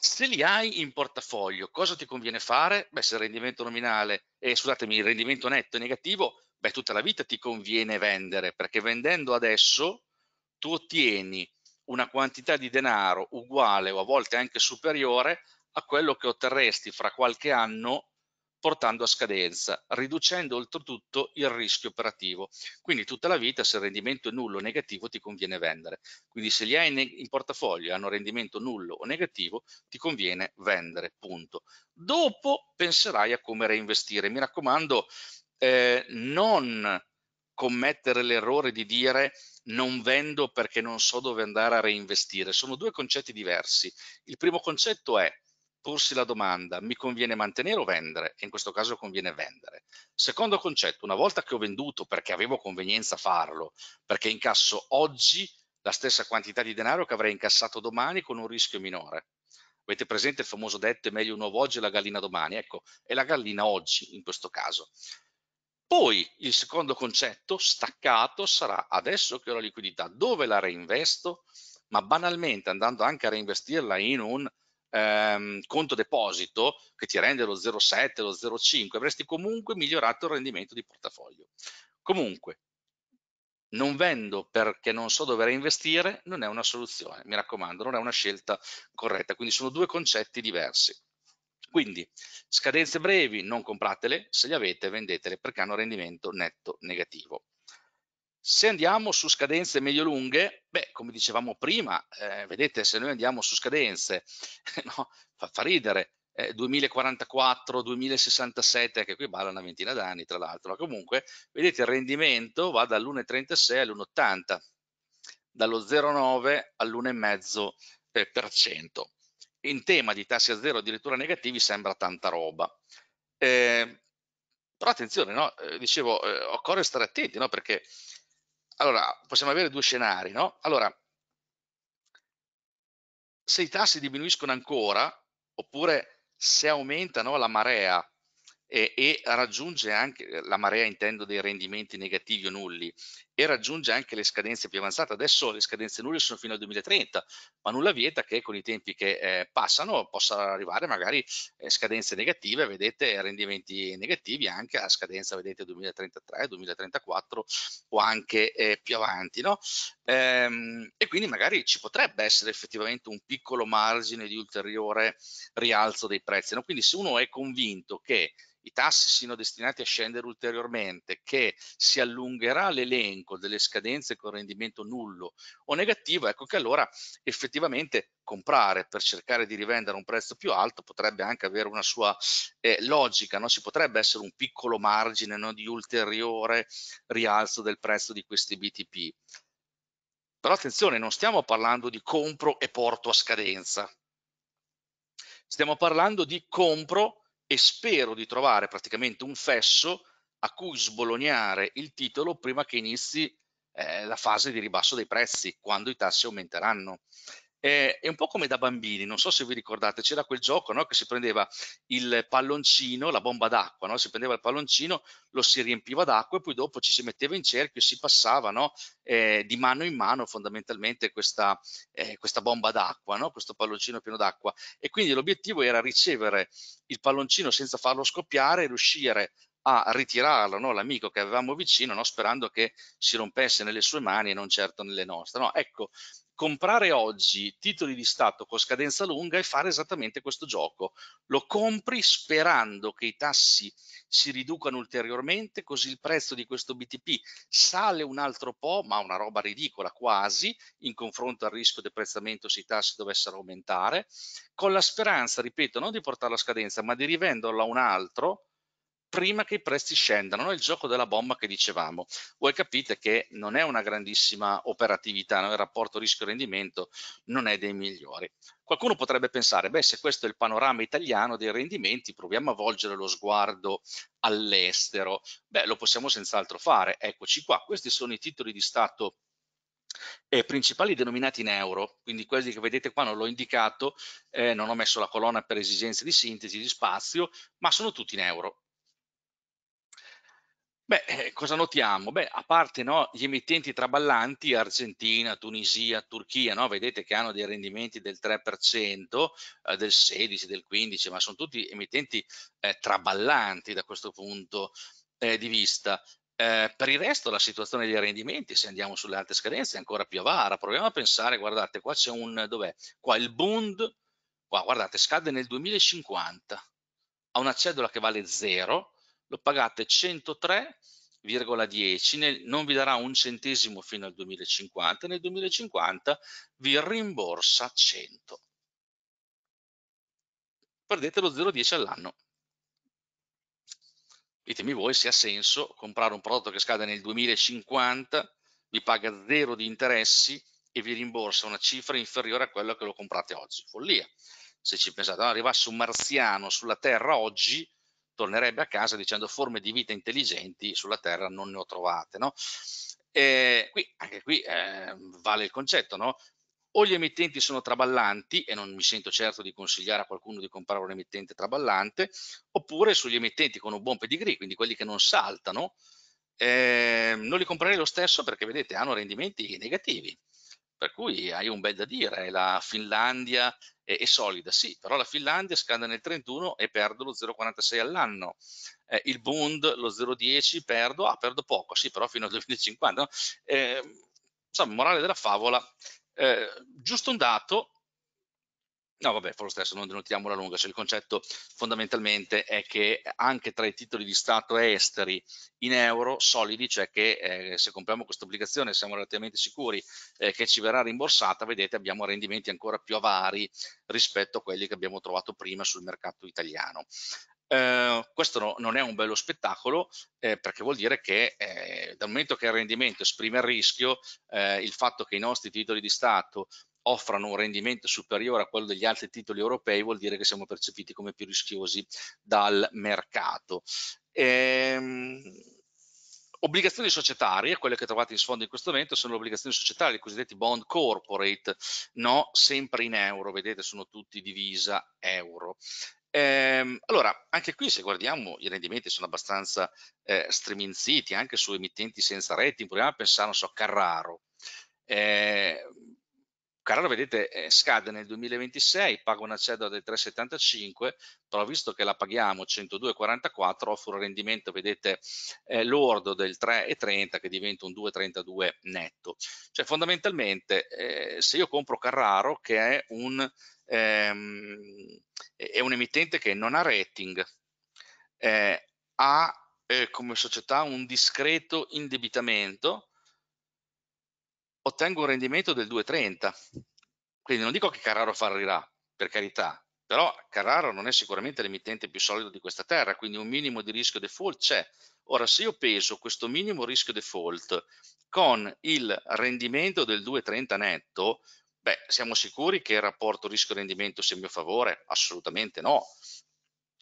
Speaker 1: se li hai in portafoglio, cosa ti conviene fare? Beh, se il rendimento nominale, eh, scusatemi, il rendimento netto è negativo, beh, tutta la vita ti conviene vendere, perché vendendo adesso tu ottieni una quantità di denaro uguale o a volte anche superiore a quello che otterresti fra qualche anno portando a scadenza, riducendo oltretutto il rischio operativo. Quindi tutta la vita se il rendimento è nullo o negativo ti conviene vendere. Quindi se li hai in, portafoglio e hanno rendimento nullo o negativo ti conviene vendere, punto. Dopo penserai a come reinvestire. Mi raccomando, eh, non commettere l'errore di dire non vendo perché non so dove andare a reinvestire. Sono due concetti diversi. Il primo concetto è porsi la domanda mi conviene mantenere o vendere? E in questo caso conviene vendere. Secondo concetto, una volta che ho venduto perché avevo convenienza a farlo, perché incasso oggi la stessa quantità di denaro che avrei incassato domani con un rischio minore. Avete presente il famoso detto è meglio un uovo oggi e la gallina domani? Ecco, è la gallina oggi in questo caso. Poi il secondo concetto staccato sarà adesso che ho la liquidità, dove la reinvesto? Ma banalmente andando anche a reinvestirla in un ehm, conto deposito che ti rende lo 0,7, lo 0,5, avresti comunque migliorato il rendimento di portafoglio. Comunque, non vendo perché non so dove investire non è una soluzione, mi raccomando, non è una scelta corretta, quindi sono due concetti diversi. Quindi scadenze brevi non compratele, se le avete vendetele perché hanno rendimento netto negativo. Se andiamo su scadenze medio lunghe, beh, come dicevamo prima, eh, vedete, se noi andiamo su scadenze, no, fa, fa ridere, eh, 2044, 2067, che qui balla una ventina d'anni tra l'altro, ma comunque vedete il rendimento va dall'1,36 all'1,80, dallo 0,9 all'1,5%. Eh, In tema di tassi a zero addirittura negativi sembra tanta roba. Eh, però attenzione, no? Eh, dicevo, eh, occorre stare attenti, no? perché allora possiamo avere due scenari, no? Allora, se i tassi diminuiscono ancora, oppure se aumenta no, la marea e, e raggiunge anche eh, la marea intendo dei rendimenti negativi o nulli e raggiunge anche le scadenze più avanzate adesso le scadenze nulle sono fino al 2030 ma nulla vieta che con i tempi che eh, passano possa arrivare magari eh, scadenze negative vedete rendimenti negativi anche a scadenza vedete 2033 2034 o anche eh, più avanti no ehm, e quindi magari ci potrebbe essere effettivamente un piccolo margine di ulteriore rialzo dei prezzi no? quindi se uno è convinto che i tassi siano destinati a scendere ulteriormente, che si allungherà l'elenco delle scadenze con rendimento nullo o negativo, ecco che allora effettivamente comprare per cercare di rivendere a un prezzo più alto potrebbe anche avere una sua eh, logica, no? ci potrebbe essere un piccolo margine no? di ulteriore rialzo del prezzo di questi BTP. Però attenzione, non stiamo parlando di compro e porto a scadenza, stiamo parlando di compro e spero di trovare praticamente un fesso a cui sbolognare il titolo prima che inizi eh, la fase di ribasso dei prezzi, quando i tassi aumenteranno. Eh, è un po' come da bambini, non so se vi ricordate, c'era quel gioco no? che si prendeva il palloncino, la bomba d'acqua, no? si prendeva il palloncino, lo si riempiva d'acqua e poi dopo ci si metteva in cerchio e si passava no? eh, di mano in mano fondamentalmente questa, eh, questa bomba d'acqua, questo palloncino pieno d'acqua. E quindi l'obiettivo era ricevere il palloncino senza farlo scoppiare e riuscire a ritirarlo, no? l'amico che avevamo vicino, no? sperando che si rompesse nelle sue mani e non certo nelle nostre. No? Ecco, comprare oggi titoli di Stato con scadenza lunga e fare esattamente questo gioco. Lo compri sperando che i tassi si riducano ulteriormente, così il prezzo di questo BTP sale un altro po', ma una roba ridicola quasi, in confronto al rischio di deprezzamento se i tassi dovessero aumentare, con la speranza, ripeto, non di portarlo a scadenza, ma di rivenderlo a un altro, prima che i prezzi scendano, è il gioco della bomba che dicevamo. Voi capite che non è una grandissima operatività, no? il rapporto rischio-rendimento non è dei migliori. Qualcuno potrebbe pensare, beh, se questo è il panorama italiano dei rendimenti, proviamo a volgere lo sguardo all'estero. Beh, lo possiamo senz'altro fare. Eccoci qua, questi sono i titoli di Stato eh, principali denominati in euro, quindi quelli che vedete qua non l'ho indicato, eh, non ho messo la colonna per esigenze di sintesi di spazio, ma sono tutti in euro. Beh, eh, cosa notiamo? Beh, a parte no, gli emittenti traballanti, Argentina, Tunisia, Turchia, no? vedete che hanno dei rendimenti del 3%, eh, del 16, del 15, ma sono tutti emittenti eh, traballanti da questo punto eh, di vista. Eh, per il resto la situazione dei rendimenti, se andiamo sulle altre scadenze, è ancora più avara. Proviamo a pensare, guardate, qua c'è un, dov'è? Qua il Bund, qua guardate, scade nel 2050, ha una cedola che vale zero, lo pagate 103,10, non vi darà un centesimo fino al 2050, nel 2050 vi rimborsa 100. Perdete lo 0,10 all'anno. Ditemi voi se ha senso comprare un prodotto che scade nel 2050, vi paga zero di interessi e vi rimborsa una cifra inferiore a quella che lo comprate oggi. Follia. Se ci pensate, no, arrivasse un marziano sulla Terra oggi, tornerebbe a casa dicendo forme di vita intelligenti sulla Terra non ne ho trovate. No? Qui, anche qui eh, vale il concetto, no? o gli emittenti sono traballanti, e non mi sento certo di consigliare a qualcuno di comprare un emittente traballante, oppure sugli emittenti con un buon pedigree, quindi quelli che non saltano, eh, non li comprerei lo stesso perché vedete hanno rendimenti negativi. Per cui hai un bel da dire, la Finlandia è, è solida, sì, però la Finlandia scade nel 31 e perdo lo 0,46 all'anno, eh, il Bund lo 0,10 perdo, ah perdo poco, sì però fino al 2050, no? eh, insomma morale della favola, eh, giusto un dato No, vabbè, fa lo stesso, non denotiamo la lunga, cioè il concetto fondamentalmente è che anche tra i titoli di Stato esteri in euro solidi, cioè che eh, se compriamo questa obbligazione siamo relativamente sicuri eh, che ci verrà rimborsata, vedete abbiamo rendimenti ancora più avari rispetto a quelli che abbiamo trovato prima sul mercato italiano. Eh, questo no, non è un bello spettacolo eh, perché vuol dire che eh, dal momento che il rendimento esprime il rischio, eh, il fatto che i nostri titoli di Stato offrano un rendimento superiore a quello degli altri titoli europei vuol dire che siamo percepiti come più rischiosi dal mercato. Ehm, obbligazioni societarie, quelle che trovate in sfondo in questo momento, sono le obbligazioni societarie, i cosiddetti bond corporate, no? sempre in euro, vedete sono tutti divisa euro. Ehm, allora, anche qui se guardiamo i rendimenti sono abbastanza eh, striminziti anche su emittenti senza rating, proviamo a pensare, non so, Carraro, eh, Carraro, vedete, eh, scade nel 2026, paga una cedola del 3,75, però visto che la paghiamo 102,44, offre un rendimento, vedete, eh, lordo del 3,30 che diventa un 2,32 netto. Cioè fondamentalmente eh, se io compro Carraro, che è un, ehm, è un emittente che non ha rating, eh, ha eh, come società un discreto indebitamento, ottengo un rendimento del 2,30. Quindi non dico che Carraro fallirà, per carità, però Carraro non è sicuramente l'emittente più solido di questa terra, quindi un minimo di rischio default c'è. Ora, se io peso questo minimo rischio default con il rendimento del 2,30 netto, beh, siamo sicuri che il rapporto rischio-rendimento sia a mio favore? Assolutamente no.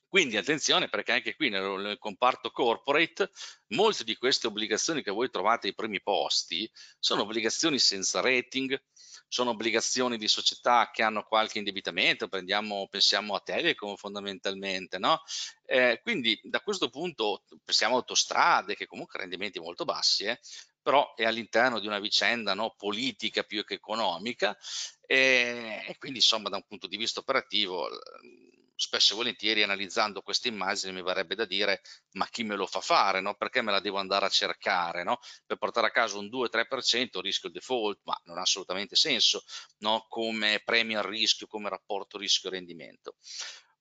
Speaker 1: Quindi attenzione perché anche qui nel, nel, comparto corporate molte di queste obbligazioni che voi trovate ai primi posti sono obbligazioni senza rating, sono obbligazioni di società che hanno qualche indebitamento, Prendiamo, pensiamo a Telecom fondamentalmente, no? Eh, quindi da questo punto pensiamo a autostrade che comunque rendimenti molto bassi, eh? però è all'interno di una vicenda no, politica più che economica e, eh, e quindi insomma da un punto di vista operativo spesso e volentieri analizzando queste immagini mi verrebbe da dire ma chi me lo fa fare, no? perché me la devo andare a cercare, no? per portare a casa un 2-3% rischio default, ma non ha assolutamente senso no? come premio al rischio, come rapporto rischio-rendimento.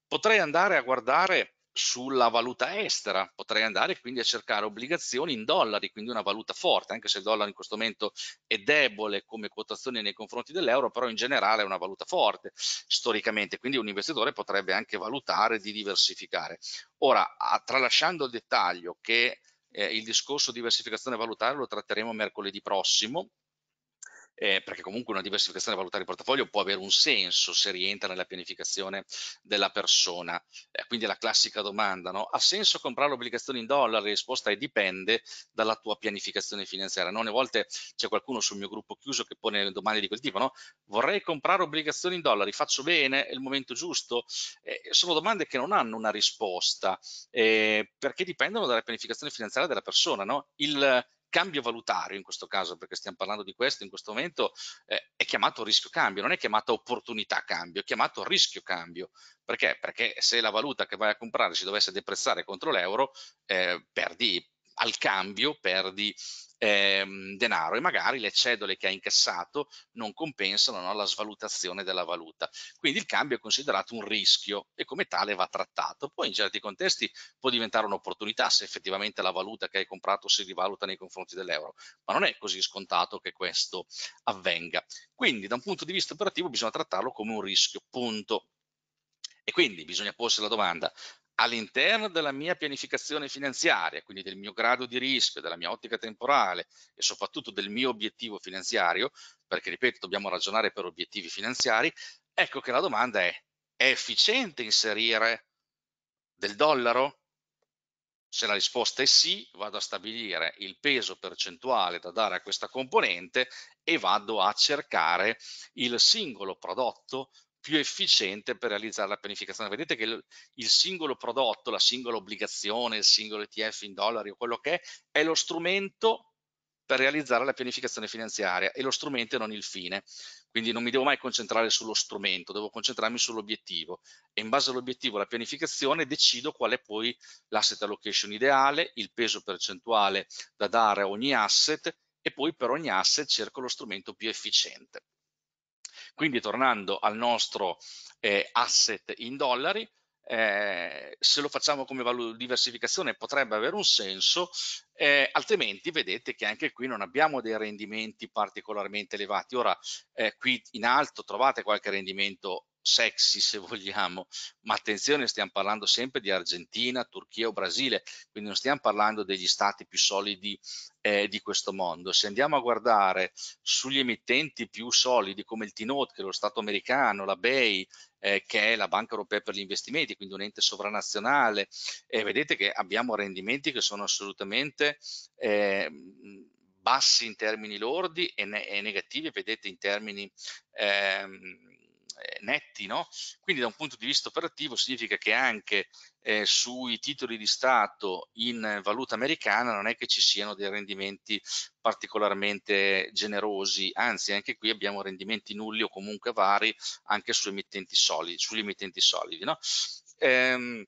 Speaker 1: Potrei andare a guardare sulla valuta estera, potrei andare quindi a cercare obbligazioni in dollari, quindi una valuta forte, anche se il dollaro in questo momento è debole come quotazione nei confronti dell'euro, però in generale è una valuta forte storicamente, quindi un investitore potrebbe anche valutare di diversificare. Ora, tralasciando il dettaglio che eh, il discorso diversificazione valutaria lo tratteremo mercoledì prossimo, eh, perché comunque una diversificazione valutaria di portafoglio può avere un senso se rientra nella pianificazione della persona. Eh, quindi la classica domanda, no? ha senso comprare obbligazioni in dollari? La risposta è dipende dalla tua pianificazione finanziaria. No? A volte c'è qualcuno sul mio gruppo chiuso che pone domande di quel tipo, no? vorrei comprare obbligazioni in dollari, faccio bene? È il momento giusto? Eh, sono domande che non hanno una risposta, eh, perché dipendono dalla pianificazione finanziaria della persona. No? Il, cambio valutario in questo caso, perché stiamo parlando di questo in questo momento, eh, è chiamato rischio cambio, non è chiamato opportunità cambio, è chiamato rischio cambio. Perché? Perché se la valuta che vai a comprare si dovesse deprezzare contro l'euro, eh, perdi al cambio perdi ehm, denaro e magari le cedole che hai incassato non compensano no, la svalutazione della valuta. Quindi il cambio è considerato un rischio e come tale va trattato. Poi in certi contesti può diventare un'opportunità se effettivamente la valuta che hai comprato si rivaluta nei confronti dell'euro, ma non è così scontato che questo avvenga. Quindi da un punto di vista operativo bisogna trattarlo come un rischio, punto. E quindi bisogna porsi la domanda, all'interno della mia pianificazione finanziaria, quindi del mio grado di rischio, della mia ottica temporale e soprattutto del mio obiettivo finanziario, perché ripeto, dobbiamo ragionare per obiettivi finanziari, ecco che la domanda è, è efficiente inserire del dollaro? Se la risposta è sì, vado a stabilire il peso percentuale da dare a questa componente e vado a cercare il singolo prodotto più efficiente per realizzare la pianificazione. Vedete che il, il singolo prodotto, la singola obbligazione, il singolo ETF in dollari o quello che è, è lo strumento per realizzare la pianificazione finanziaria e lo strumento e non il fine. Quindi non mi devo mai concentrare sullo strumento, devo concentrarmi sull'obiettivo e in base all'obiettivo, alla pianificazione, decido qual è poi l'asset allocation ideale, il peso percentuale da dare a ogni asset e poi per ogni asset cerco lo strumento più efficiente. Quindi tornando al nostro eh, asset in dollari, eh, se lo facciamo come diversificazione potrebbe avere un senso, eh, altrimenti vedete che anche qui non abbiamo dei rendimenti particolarmente elevati. Ora eh, qui in alto trovate qualche rendimento sexy se vogliamo, ma attenzione stiamo parlando sempre di Argentina, Turchia o Brasile, quindi non stiamo parlando degli stati più solidi eh, di questo mondo. Se andiamo a guardare sugli emittenti più solidi come il T-Note, che è lo Stato americano, la BEI, eh, che è la Banca Europea per gli investimenti, quindi un ente sovranazionale, eh, vedete che abbiamo rendimenti che sono assolutamente eh, bassi in termini lordi e, ne e negativi, vedete, in termini... Ehm, eh, netti, no? quindi da un punto di vista operativo significa che anche eh, sui titoli di Stato in valuta americana non è che ci siano dei rendimenti particolarmente generosi, anzi anche qui abbiamo rendimenti nulli o comunque vari anche su emittenti solidi, sugli emittenti solidi. No? Ehm,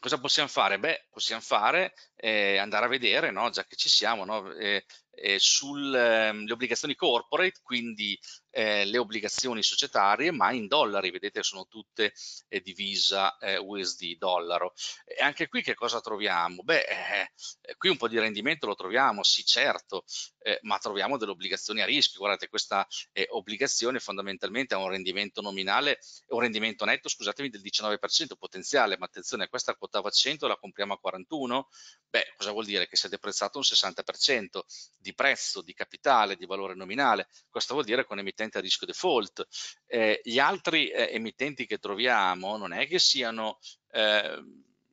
Speaker 1: cosa possiamo fare? Beh, possiamo fare, eh, andare a vedere, no? già che ci siamo, no? eh, eh, sulle eh, obbligazioni corporate, quindi eh, le obbligazioni societarie, ma in dollari, vedete sono tutte eh, divisa eh, USD dollaro. E anche qui che cosa troviamo? Beh, eh, eh, qui un po' di rendimento lo troviamo, sì certo, eh, ma troviamo delle obbligazioni a rischio. Guardate, questa eh, obbligazione fondamentalmente ha un rendimento nominale, un rendimento netto, scusatemi, del 19% potenziale, ma attenzione, questa quotava 100 la compriamo a 41, beh, cosa vuol dire? Che si è deprezzato un 60% di prezzo, di capitale, di valore nominale. Questo vuol dire che è un emittente a rischio default. Eh, gli altri eh, emittenti che troviamo non è che siano eh,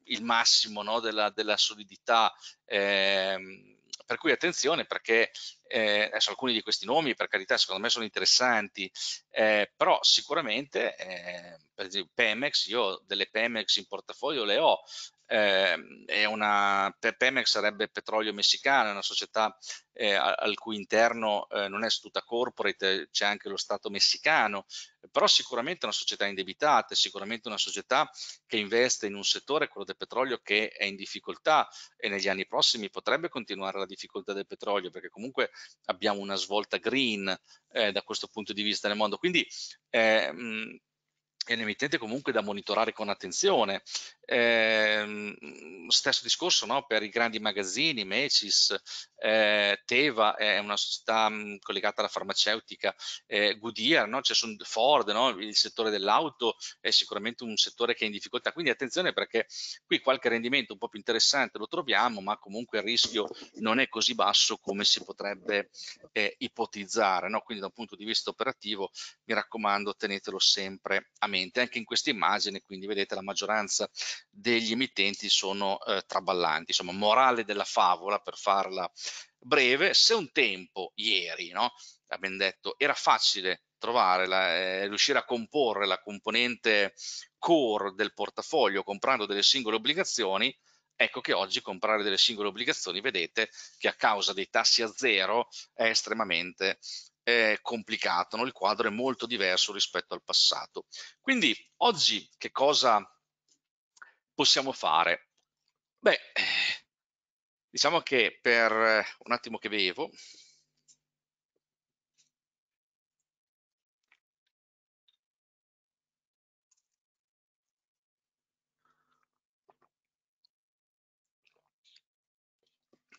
Speaker 1: il massimo no, della, della, solidità eh, per cui attenzione perché eh, adesso alcuni di questi nomi per carità secondo me sono interessanti, eh, però sicuramente eh, per esempio Pemex, io delle Pemex in portafoglio le ho, eh, è una, Pemex sarebbe petrolio messicano, è una società eh, al cui interno eh, non è tutta corporate, c'è anche lo Stato messicano, però sicuramente è una società indebitata, è sicuramente una società che investe in un settore, quello del petrolio, che è in difficoltà e negli anni prossimi potrebbe continuare la difficoltà del petrolio, perché comunque abbiamo una svolta green eh, da questo punto di vista nel mondo. Quindi eh, mh, è un emittente comunque da monitorare con attenzione. Eh, stesso discorso no? per i grandi magazzini, Mecis, eh, Teva è una società mh, mm, collegata alla farmaceutica, eh, Goodyear, no? cioè Ford, no? il settore dell'auto è sicuramente un settore che è in difficoltà, quindi attenzione perché qui qualche rendimento un po' più interessante lo troviamo, ma comunque il rischio non è così basso come si potrebbe eh, ipotizzare, quindi da un punto di vista operativo mi raccomando tenetelo sempre a mente ovviamente anche in questa immagine, quindi vedete la maggioranza degli emittenti sono eh, traballanti, insomma morale della favola per farla breve, se un tempo ieri, no, abbiamo detto, era facile trovare, la, eh, riuscire a comporre la componente core del portafoglio comprando delle singole obbligazioni, ecco che oggi comprare delle singole obbligazioni, vedete che a causa dei tassi a zero è estremamente eh, complicato, no? il quadro è molto diverso rispetto al passato. Quindi oggi che cosa possiamo fare? Beh, eh, diciamo che per eh, un attimo che bevo,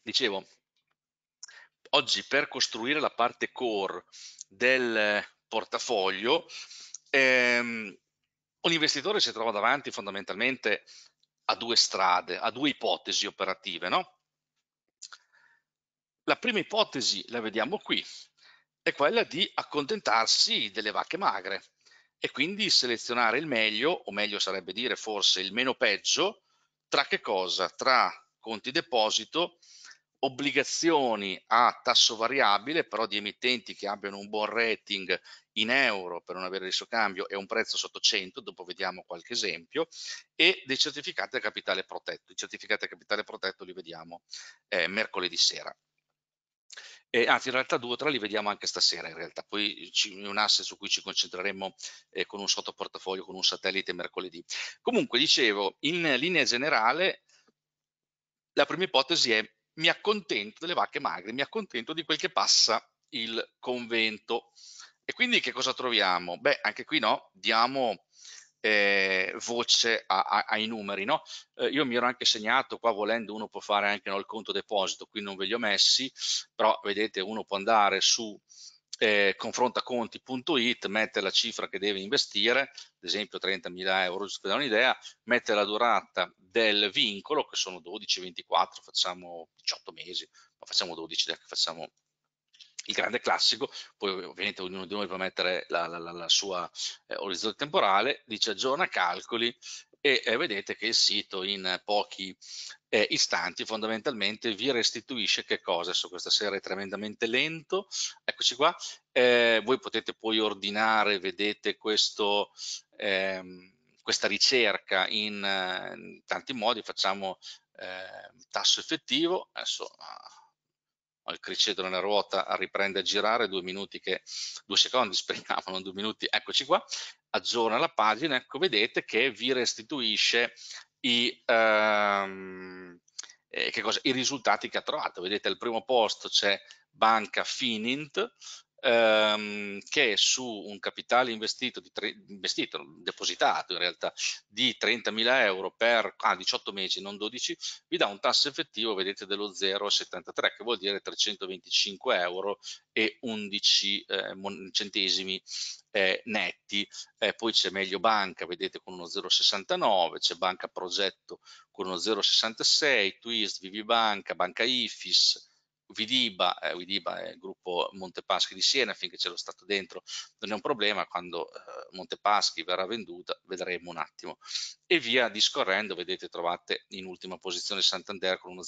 Speaker 1: dicevo, oggi per costruire la parte core del eh, portafoglio, ehm, un investitore si trova davanti fondamentalmente a due strade, a due ipotesi operative. No? La prima ipotesi la vediamo qui, è quella di accontentarsi delle vacche magre e quindi selezionare il meglio, o meglio sarebbe dire forse il meno peggio, tra che cosa? Tra conti deposito obbligazioni a tasso variabile, però di emittenti che abbiano un buon rating in euro per non avere rischio cambio e un prezzo sotto 100, dopo vediamo qualche esempio, e dei certificati a capitale protetto. I certificati a capitale protetto li vediamo eh, mercoledì sera. Eh, anzi, in realtà due o tre li vediamo anche stasera, in realtà, poi ci, un asse su cui ci concentreremo eh, con un sottoportafoglio, con un satellite mercoledì. Comunque, dicevo, in linea generale, la prima ipotesi è mi accontento delle vacche magre, mi accontento di quel che passa il convento. E quindi che cosa troviamo? Beh, anche qui no, diamo eh, voce a, a, ai numeri, no? Eh, io mi ero anche segnato, qua volendo uno può fare anche no, il conto deposito, qui non ve li ho messi, però vedete uno può andare su eh, confronta conti.it, mette la cifra che deve investire, ad esempio 30.000 euro, giusto per dare un'idea, mette la durata del vincolo, che sono 12, 24, facciamo 18 mesi, ma facciamo 12, facciamo il grande classico, poi ovviamente ognuno di noi può mettere la, la, la, la sua eh, orizzonte temporale, dice aggiorna calcoli e eh, vedete che il sito in pochi eh, istanti fondamentalmente vi restituisce che cosa? Adesso questa sera è tremendamente lento, eccoci qua, eh, voi potete poi ordinare, vedete questo, ehm, questa ricerca in, eh, in, tanti modi, facciamo eh, tasso effettivo, adesso ah, ho il criceto nella ruota, riprende a girare, due minuti che, due secondi speriamo, non due minuti, eccoci qua, aggiorna la pagina, ecco vedete che vi restituisce i, ehm, eh, i risultati che ha trovato. Vedete al primo posto c'è banca Finint, ehm, che su un capitale investito, tre, investito, depositato in realtà, di 30.000 euro per ah, 18 mesi, non 12, vi dà un tasso effettivo, vedete, dello 0,73, che vuol dire 325 euro e 11 eh, centesimi eh, netti, eh, poi c'è meglio banca, vedete con uno 0,69, c'è banca progetto con uno 0,66, Twist, Vivi Banca, Banca Ifis, Vidiba, eh, Vidiba è il gruppo Montepaschi di Siena, finché c'è lo Stato dentro non è un problema, quando eh, Montepaschi verrà venduta vedremo un attimo. E via discorrendo, vedete trovate in ultima posizione Santander con uno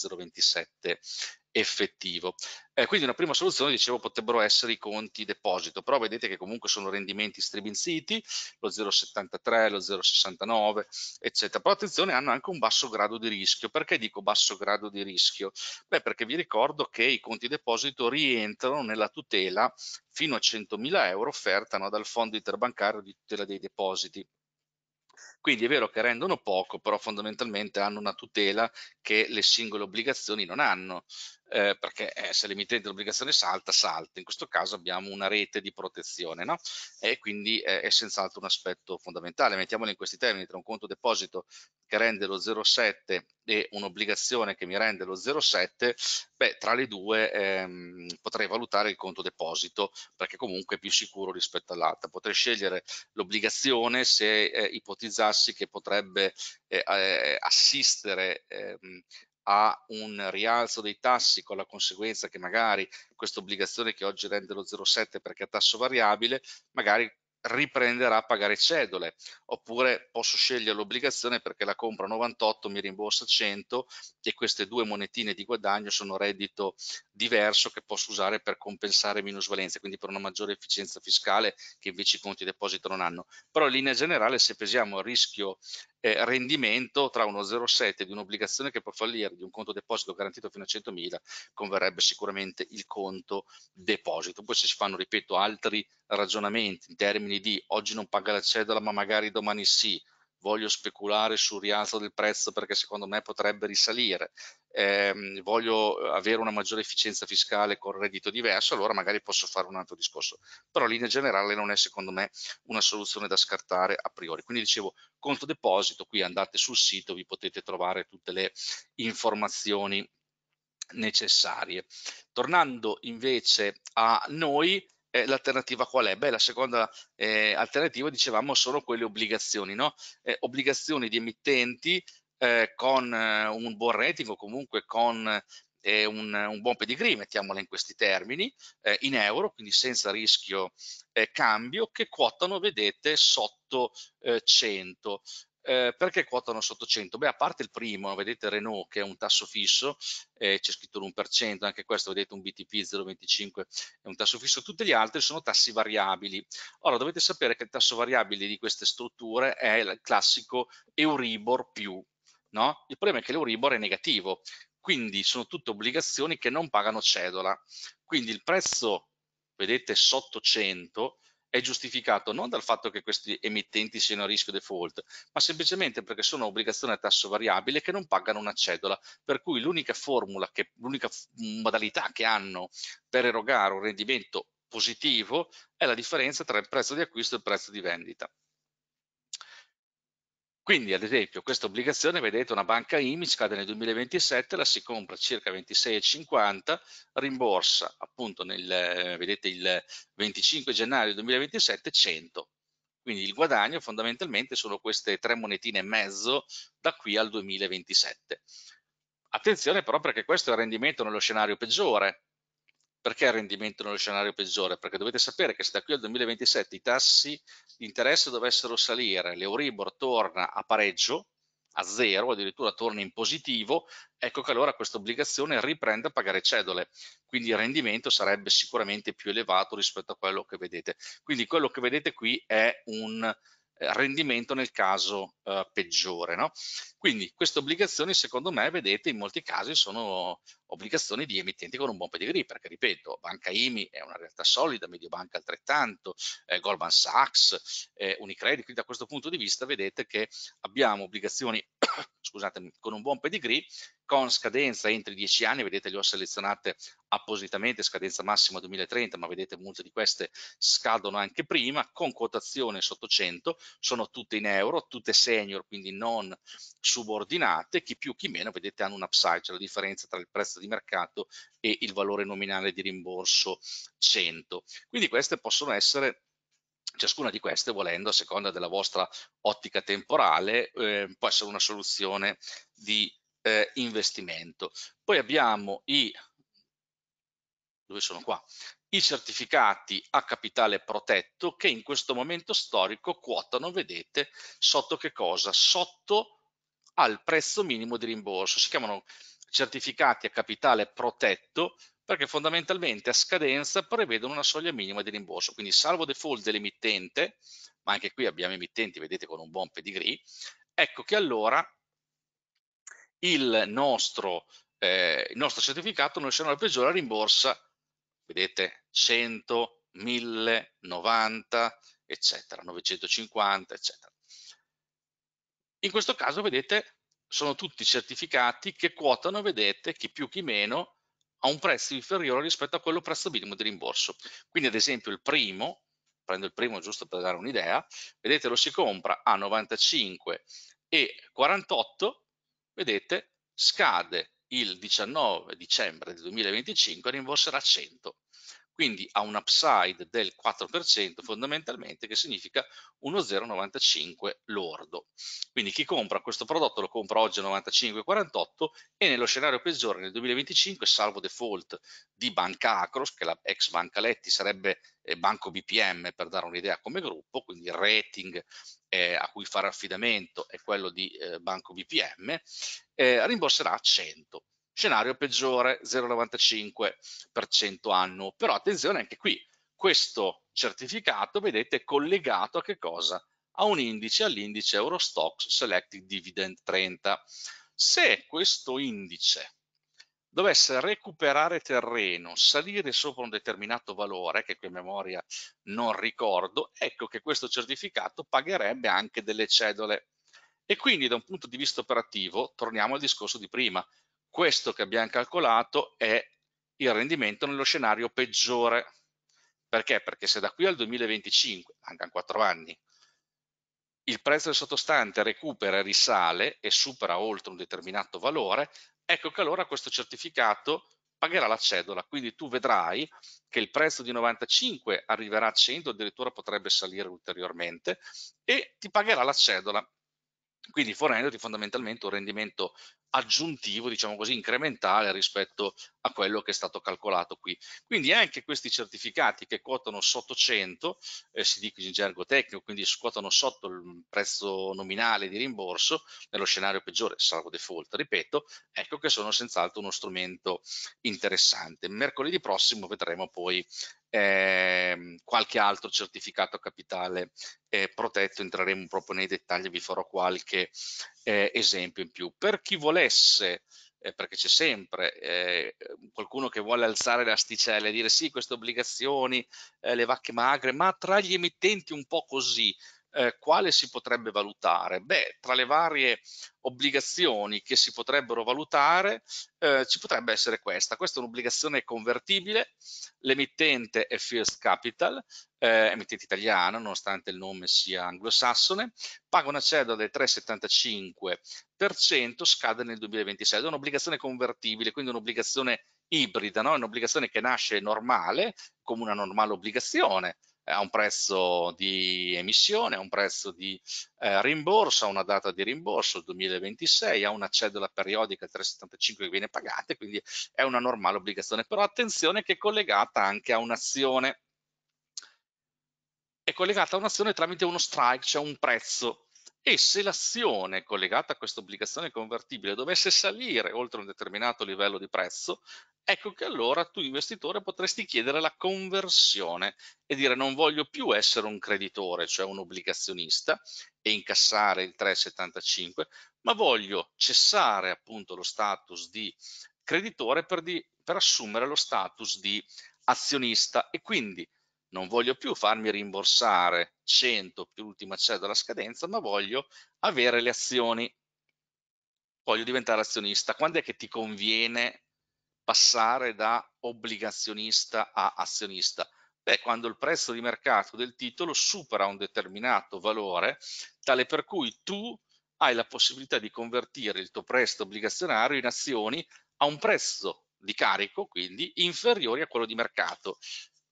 Speaker 1: effettivo. Eh, quindi una prima soluzione, dicevo, potrebbero essere i conti deposito, però vedete che comunque sono rendimenti strebinziti, lo 0,73, lo 0,69, eccetera. Però attenzione, hanno anche un basso grado di rischio. Perché dico basso grado di rischio? Beh, perché vi ricordo che i conti deposito rientrano nella tutela fino a 100.000 euro offerta no, dal Fondo Interbancario di tutela dei depositi quindi è vero che rendono poco, però fondamentalmente hanno una tutela che le singole obbligazioni non hanno, eh, perché eh, se l'emittente dell'obbligazione salta, salta. In questo caso abbiamo una rete di protezione, no? E quindi eh, è senz'altro un aspetto fondamentale. Mettiamolo in questi termini, tra un conto deposito che rende lo 0,7 e un'obbligazione che mi rende lo 0,7, beh, tra le due ehm, potrei valutare il conto deposito, perché comunque è più sicuro rispetto all'altra. Potrei scegliere l'obbligazione se eh, ipotizzare galassie che potrebbe eh, eh, assistere ehm, a un rialzo dei tassi con la conseguenza che magari questa obbligazione che oggi rende lo 0,7 perché è tasso variabile, magari riprenderà a pagare cedole oppure posso scegliere l'obbligazione perché la compra 98 mi rimborsa 100 e queste due monetine di guadagno sono reddito diverso che posso usare per compensare minusvalenze quindi per una maggiore efficienza fiscale che invece i conti deposito non hanno però in linea generale se pesiamo il rischio eh, rendimento tra uno 0,7 di un'obbligazione che può fallire di un conto deposito garantito fino a 100.000 converrebbe sicuramente il conto deposito. Poi se si fanno, ripeto, altri ragionamenti in termini di oggi non paga la cedola ma magari domani sì, voglio speculare sul rialzo del prezzo perché secondo me potrebbe risalire, ehm, eh, voglio avere una maggiore efficienza fiscale con reddito diverso, allora magari posso fare un altro discorso. Però in linea generale non è secondo me una soluzione da scartare a priori. Quindi dicevo, conto deposito, qui andate sul sito, vi potete trovare tutte le informazioni necessarie. Tornando invece a noi, eh, l'alternativa qual è? Beh, la seconda eh, alternativa, dicevamo, sono quelle obbligazioni, no? eh, obbligazioni di emittenti eh, con eh, un buon rating o comunque con eh, un, un, buon pedigree, mettiamola in questi termini, in euro, quindi senza rischio cambio, che quotano, vedete, sotto 100. Eh, perché quotano sotto 100? Beh, a parte il primo, vedete Renault che è un tasso fisso, eh, c'è scritto l'1%, anche questo vedete un BTP 0,25 è un tasso fisso, tutti gli altri sono tassi variabili. Ora dovete sapere che il tasso variabile di queste strutture è il classico Euribor più, no? Il problema è che l'Euribor è negativo, quindi sono tutte obbligazioni che non pagano cedola. Quindi il prezzo, vedete, sotto 100 è giustificato non dal fatto che questi emittenti siano a rischio default, ma semplicemente perché sono obbligazioni a tasso variabile che non pagano una cedola, per cui l'unica formula, l'unica modalità che hanno per erogare un rendimento positivo è la differenza tra il prezzo di acquisto e il prezzo di vendita. Quindi, ad esempio, questa obbligazione, vedete, una banca IMI cade nel 2027, la si compra circa 26,50, rimborsa appunto nel, vedete, il 25 gennaio 2027 100. Quindi il guadagno fondamentalmente sono queste tre monetine e mezzo da qui al 2027. Attenzione però perché questo è il rendimento nello scenario peggiore, perché il rendimento nello scenario peggiore? Perché dovete sapere che se da qui al 2027 i tassi di interesse dovessero salire, l'Euribor torna a pareggio, a zero, addirittura torna in positivo, ecco che allora questa obbligazione riprende a pagare cedole, quindi il rendimento sarebbe sicuramente più elevato rispetto a quello che vedete. Quindi quello che vedete qui è un eh, rendimento nel caso eh, peggiore. No? Quindi queste obbligazioni, secondo me, vedete, in molti casi sono obbligazioni di emittenti con un buon pedigree, perché ripeto, Banca IMI è una realtà solida, Mediobanca altrettanto, eh, Goldman Sachs, eh, Unicredit, quindi da questo punto di vista vedete che abbiamo obbligazioni scusatemi, con un buon pedigree con scadenza entro i 10 anni, vedete le ho selezionate appositamente, scadenza massima 2030, ma vedete molte di queste scadono anche prima, con quotazione sotto 100, sono tutte in euro, tutte senior, quindi non subordinate, chi più chi meno, vedete hanno un upside, cioè la differenza tra il prezzo di mercato e il valore nominale di rimborso 100. Quindi queste possono essere ciascuna di queste volendo a seconda della vostra ottica temporale eh, può essere una soluzione di eh, investimento. Poi abbiamo i, qua, i certificati a capitale protetto che in questo momento storico quotano, vedete, sotto che cosa? Sotto al prezzo minimo di rimborso. Si chiamano certificati a capitale protetto perché fondamentalmente a scadenza prevedono una soglia minima di rimborso, quindi salvo default dell'emittente, ma anche qui abbiamo emittenti, vedete, con un buon pedigree, ecco che allora il nostro, eh, il nostro certificato nazionale peggiore rimborsa, vedete, 100, 1000, 90, eccetera, 950, eccetera. In questo caso, vedete, sono tutti certificati che quotano, vedete, chi più chi meno, a un prezzo inferiore rispetto a quello prezzo minimo di rimborso. Quindi ad esempio il primo, prendo il primo giusto per dare un'idea, vedete lo si compra a 95 e 48 vedete, scade il 19 dicembre del 2025 e rimborserà 100 quindi ha un upside del 4% fondamentalmente che significa 1,095 lordo. Quindi chi compra questo prodotto lo compra oggi a 95,48 e nello scenario peggiore nel 2025, salvo default di Banca Acros, che è la ex Banca Letti sarebbe eh, Banco BPM per dare un'idea come gruppo, quindi il rating eh, a cui fare affidamento è quello di eh, Banco BPM, eh, rimborserà 100 scenario peggiore 0,95% annuo. Però attenzione anche qui, questo certificato, vedete, è collegato a che cosa? A un indice, all'indice Eurostox Selected Dividend 30. Se questo indice dovesse recuperare terreno, salire sopra un determinato valore, che qui a memoria non ricordo, ecco che questo certificato pagherebbe anche delle cedole. E quindi da un punto di vista operativo, torniamo al discorso di prima, questo che abbiamo calcolato è il rendimento nello scenario peggiore. Perché? Perché se da qui al 2025, anche a 4 anni, il prezzo del sottostante recupera, e risale e supera oltre un determinato valore, ecco che allora questo certificato pagherà la cedola. Quindi tu vedrai che il prezzo di 95 arriverà a 100, addirittura potrebbe salire ulteriormente, e ti pagherà la cedola quindi fornendoti fondamentalmente un rendimento aggiuntivo, diciamo così, incrementale rispetto a quello che è stato calcolato qui. Quindi anche questi certificati che quotano sotto 100, eh, si dice in gergo tecnico, quindi quotano sotto il prezzo nominale di rimborso, nello scenario peggiore, salvo default, ripeto, ecco che sono senz'altro uno strumento interessante. Mercoledì prossimo vedremo poi eh, qualche altro certificato capitale eh, protetto, entreremo proprio nei dettagli, vi farò qualche eh, esempio in più. Per chi volesse, eh, perché c'è sempre eh, qualcuno che vuole alzare le asticelle e dire sì, queste obbligazioni, eh, le vacche magre, ma tra gli emittenti un po' così, eh, quale si potrebbe valutare? Beh, tra le varie obbligazioni che si potrebbero valutare eh, ci potrebbe essere questa. Questa è un'obbligazione convertibile, l'emittente è First Capital, eh, emittente italiano, nonostante il nome sia anglosassone, paga una cedda del 3,75%, scade nel 2026, è un'obbligazione convertibile, quindi un'obbligazione ibrida, no? è un'obbligazione che nasce normale, come una normale obbligazione, ha eh, un prezzo di emissione, ha un prezzo di eh, rimborso, ha una data di rimborso, il 2026, ha una cedola periodica 375 che viene pagata, quindi è una normale obbligazione. Però attenzione che è collegata anche a un'azione. È collegata a un'azione tramite uno strike, cioè un prezzo. E se l'azione collegata a questa obbligazione convertibile dovesse salire oltre un determinato livello di prezzo, ecco che allora tu investitore potresti chiedere la conversione e dire non voglio più essere un creditore, cioè un obbligazionista e incassare il 3,75, ma voglio cessare appunto lo status di creditore per, di, per assumere lo status di azionista e quindi non voglio più farmi rimborsare 100 più l'ultima cella della scadenza, ma voglio avere le azioni voglio diventare azionista, quando è che ti conviene passare da obbligazionista a azionista? Beh, quando il prezzo di mercato del titolo supera un determinato valore, tale per cui tu hai la possibilità di convertire il tuo prestito obbligazionario in azioni a un prezzo di carico, quindi inferiore a quello di mercato.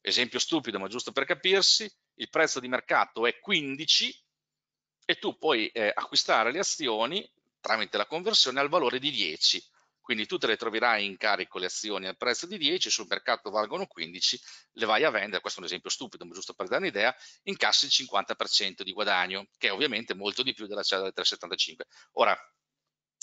Speaker 1: Esempio stupido, ma giusto per capirsi, il prezzo di mercato è 15 e tu puoi eh, acquistare le azioni tramite la conversione al valore di 10. Quindi tu te le troverai in carico le azioni al prezzo di 10, sul mercato valgono 15, le vai a vendere, questo è un esempio stupido, ma giusto per dare un'idea, incassi il 50% di guadagno, che è ovviamente molto di più della cella cioè del 3,75. Ora,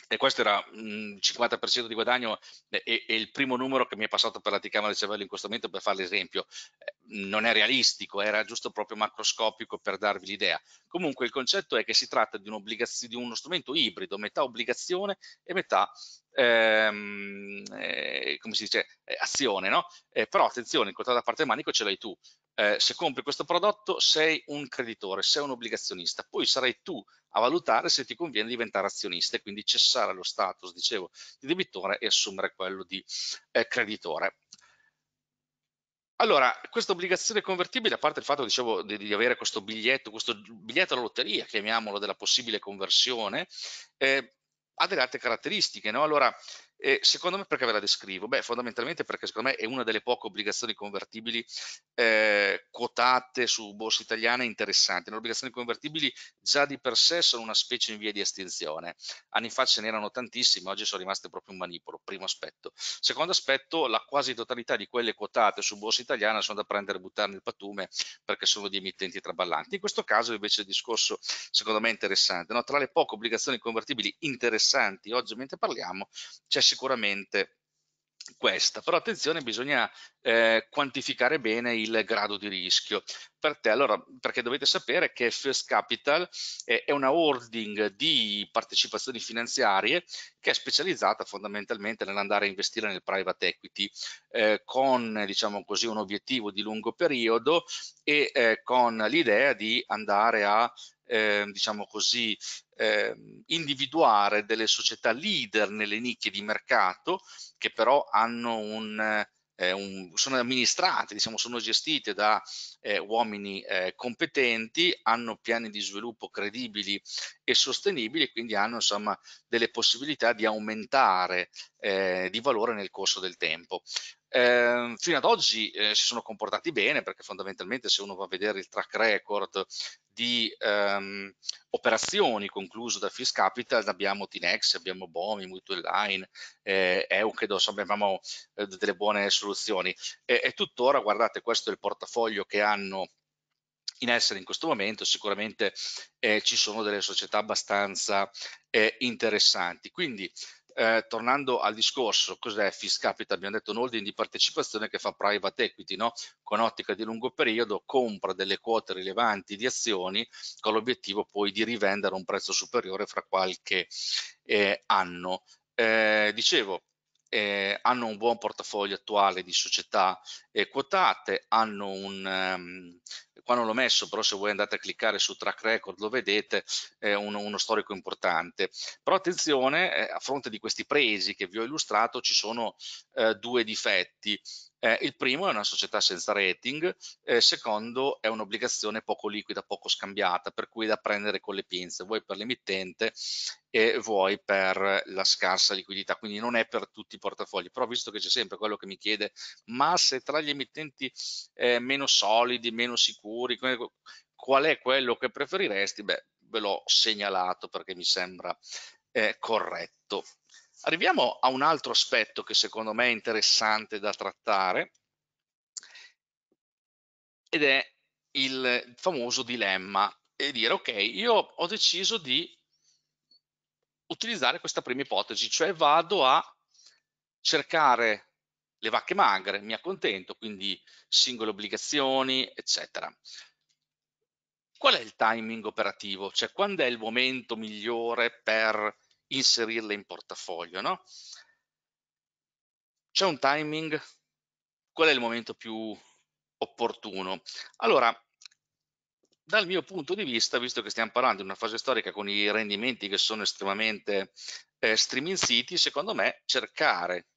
Speaker 1: e questo era mm, il 50% di guadagno e, e, il primo numero che mi è passato per la ticama del cervello in questo momento per fare l'esempio eh, non è realistico, era giusto proprio macroscopico per darvi l'idea comunque il concetto è che si tratta di, di uno strumento ibrido, metà obbligazione e metà ehm, eh, come si dice, eh, azione, no? Eh, però attenzione, il contratto da parte manico ce l'hai tu. Eh, se compri questo prodotto sei un creditore, sei un obbligazionista, poi sarai tu a valutare se ti conviene diventare azionista e quindi cessare lo status, dicevo, di debitore e assumere quello di eh, creditore. Allora, questa obbligazione convertibile, a parte il fatto dicevo, di, di, avere questo biglietto, questo biglietto alla lotteria, chiamiamolo, della possibile conversione, eh, ha delle altre caratteristiche, no? Allora eh, secondo me perché ve la descrivo? Beh, fondamentalmente perché secondo me è una delle poche obbligazioni convertibili eh, quotate su borsa italiana interessanti. Le obbligazioni convertibili già di per sé sono una specie in via di estinzione. Anni fa ce n'erano tantissime, oggi sono rimaste proprio un manipolo, primo aspetto. Secondo aspetto, la quasi totalità di quelle quotate su borsa italiana sono da prendere e buttare nel patume perché sono di emittenti traballanti. In questo caso invece il discorso secondo me è interessante. No? Tra le poche obbligazioni convertibili interessanti oggi mentre parliamo c'è sicuramente questa, però attenzione bisogna eh, quantificare bene il grado di rischio per te, allora, perché dovete sapere che First Capital eh, è una holding di partecipazioni finanziarie che è specializzata fondamentalmente nell'andare a investire nel private equity eh, con diciamo così un obiettivo di lungo periodo e eh, con l'idea di andare a eh, diciamo così, eh, individuare delle società leader nelle nicchie di mercato che però hanno un, eh, un, sono amministrate, diciamo, sono gestite da eh, uomini eh, competenti, hanno piani di sviluppo credibili e sostenibili, quindi hanno insomma delle possibilità di aumentare eh, di valore nel corso del tempo. Eh, fino ad oggi eh, si sono comportati bene perché fondamentalmente se uno va a vedere il track record di ehm, operazioni concluso da Fisk Capital abbiamo Tinex, abbiamo Bomi, Mutual Line, eh, Eukedos, abbiamo eh, delle buone soluzioni e, e tuttora guardate questo è il portafoglio che hanno in essere in questo momento sicuramente eh, ci sono delle società abbastanza eh, interessanti quindi eh, tornando al discorso, cos'è Fiscapita? Abbiamo detto un holding di partecipazione che fa private equity, no? con ottica di lungo periodo, compra delle quote rilevanti di azioni con l'obiettivo poi di rivendere a un prezzo superiore fra qualche eh, anno. Eh, dicevo, eh, hanno un buon portafoglio attuale di società eh, quotate, hanno un, um, qua non l'ho messo, però se voi andate a cliccare su track record lo vedete, è uno, uno storico importante. Però attenzione, eh, a fronte di questi presi che vi ho illustrato ci sono eh, due difetti. Eh, il primo è una società senza rating, eh, secondo è un'obbligazione poco liquida, poco scambiata, per cui da prendere con le pinze, vuoi per l'emittente e vuoi per la scarsa liquidità, quindi non è per tutti i portafogli, però visto che c'è sempre quello che mi chiede, ma se tra gli emittenti eh, meno solidi, meno sicuri, qual è quello che preferiresti? Beh, ve l'ho segnalato perché mi sembra eh, corretto. Arriviamo a un altro aspetto che secondo me è interessante da trattare ed è il famoso dilemma e dire ok, io ho deciso di utilizzare questa prima ipotesi, cioè vado a cercare le vacche magre, mi accontento, quindi singole obbligazioni, eccetera. Qual è il timing operativo? Cioè quando è il momento migliore per inserirle in portafoglio, no? C'è un timing? Qual è il momento più opportuno? Allora, dal mio punto di vista, visto che stiamo parlando di una fase storica con i rendimenti che sono estremamente eh, striminziti, secondo me cercare,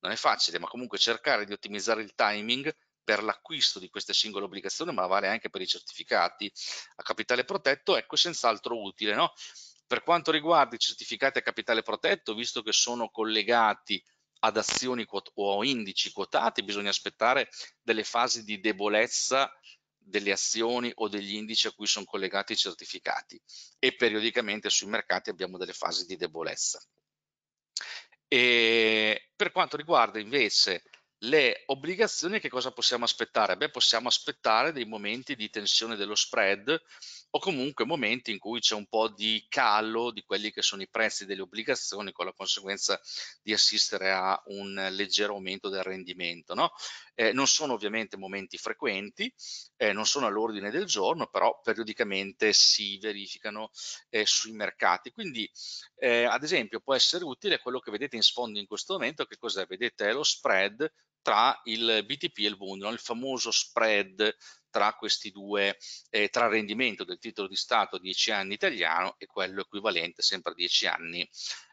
Speaker 1: non è facile, ma comunque cercare di ottimizzare il timing per l'acquisto di queste singole obbligazioni, ma vale anche per i certificati a capitale protetto, ecco senz'altro utile, no? Per quanto riguarda i certificati a capitale protetto, visto che sono collegati ad azioni o indici quotati, bisogna aspettare delle fasi di debolezza delle azioni o degli indici a cui sono collegati i certificati e periodicamente sui mercati abbiamo delle fasi di debolezza. E per quanto riguarda invece le obbligazioni, che cosa possiamo aspettare? Beh, possiamo aspettare dei momenti di tensione dello spread o comunque momenti in cui c'è un po' di calo di quelli che sono i prezzi delle obbligazioni con la conseguenza di assistere a un leggero aumento del rendimento. No? Eh, non sono ovviamente momenti frequenti, eh, non sono all'ordine del giorno, però periodicamente si verificano eh, sui mercati. Quindi eh, ad esempio può essere utile quello che vedete in sfondo in questo momento, che cos'è? Vedete è lo spread tra il BTP e il Bund, no? il famoso spread tra questi due, eh, tra il rendimento del titolo di Stato 10 anni italiano e quello equivalente sempre a 10 anni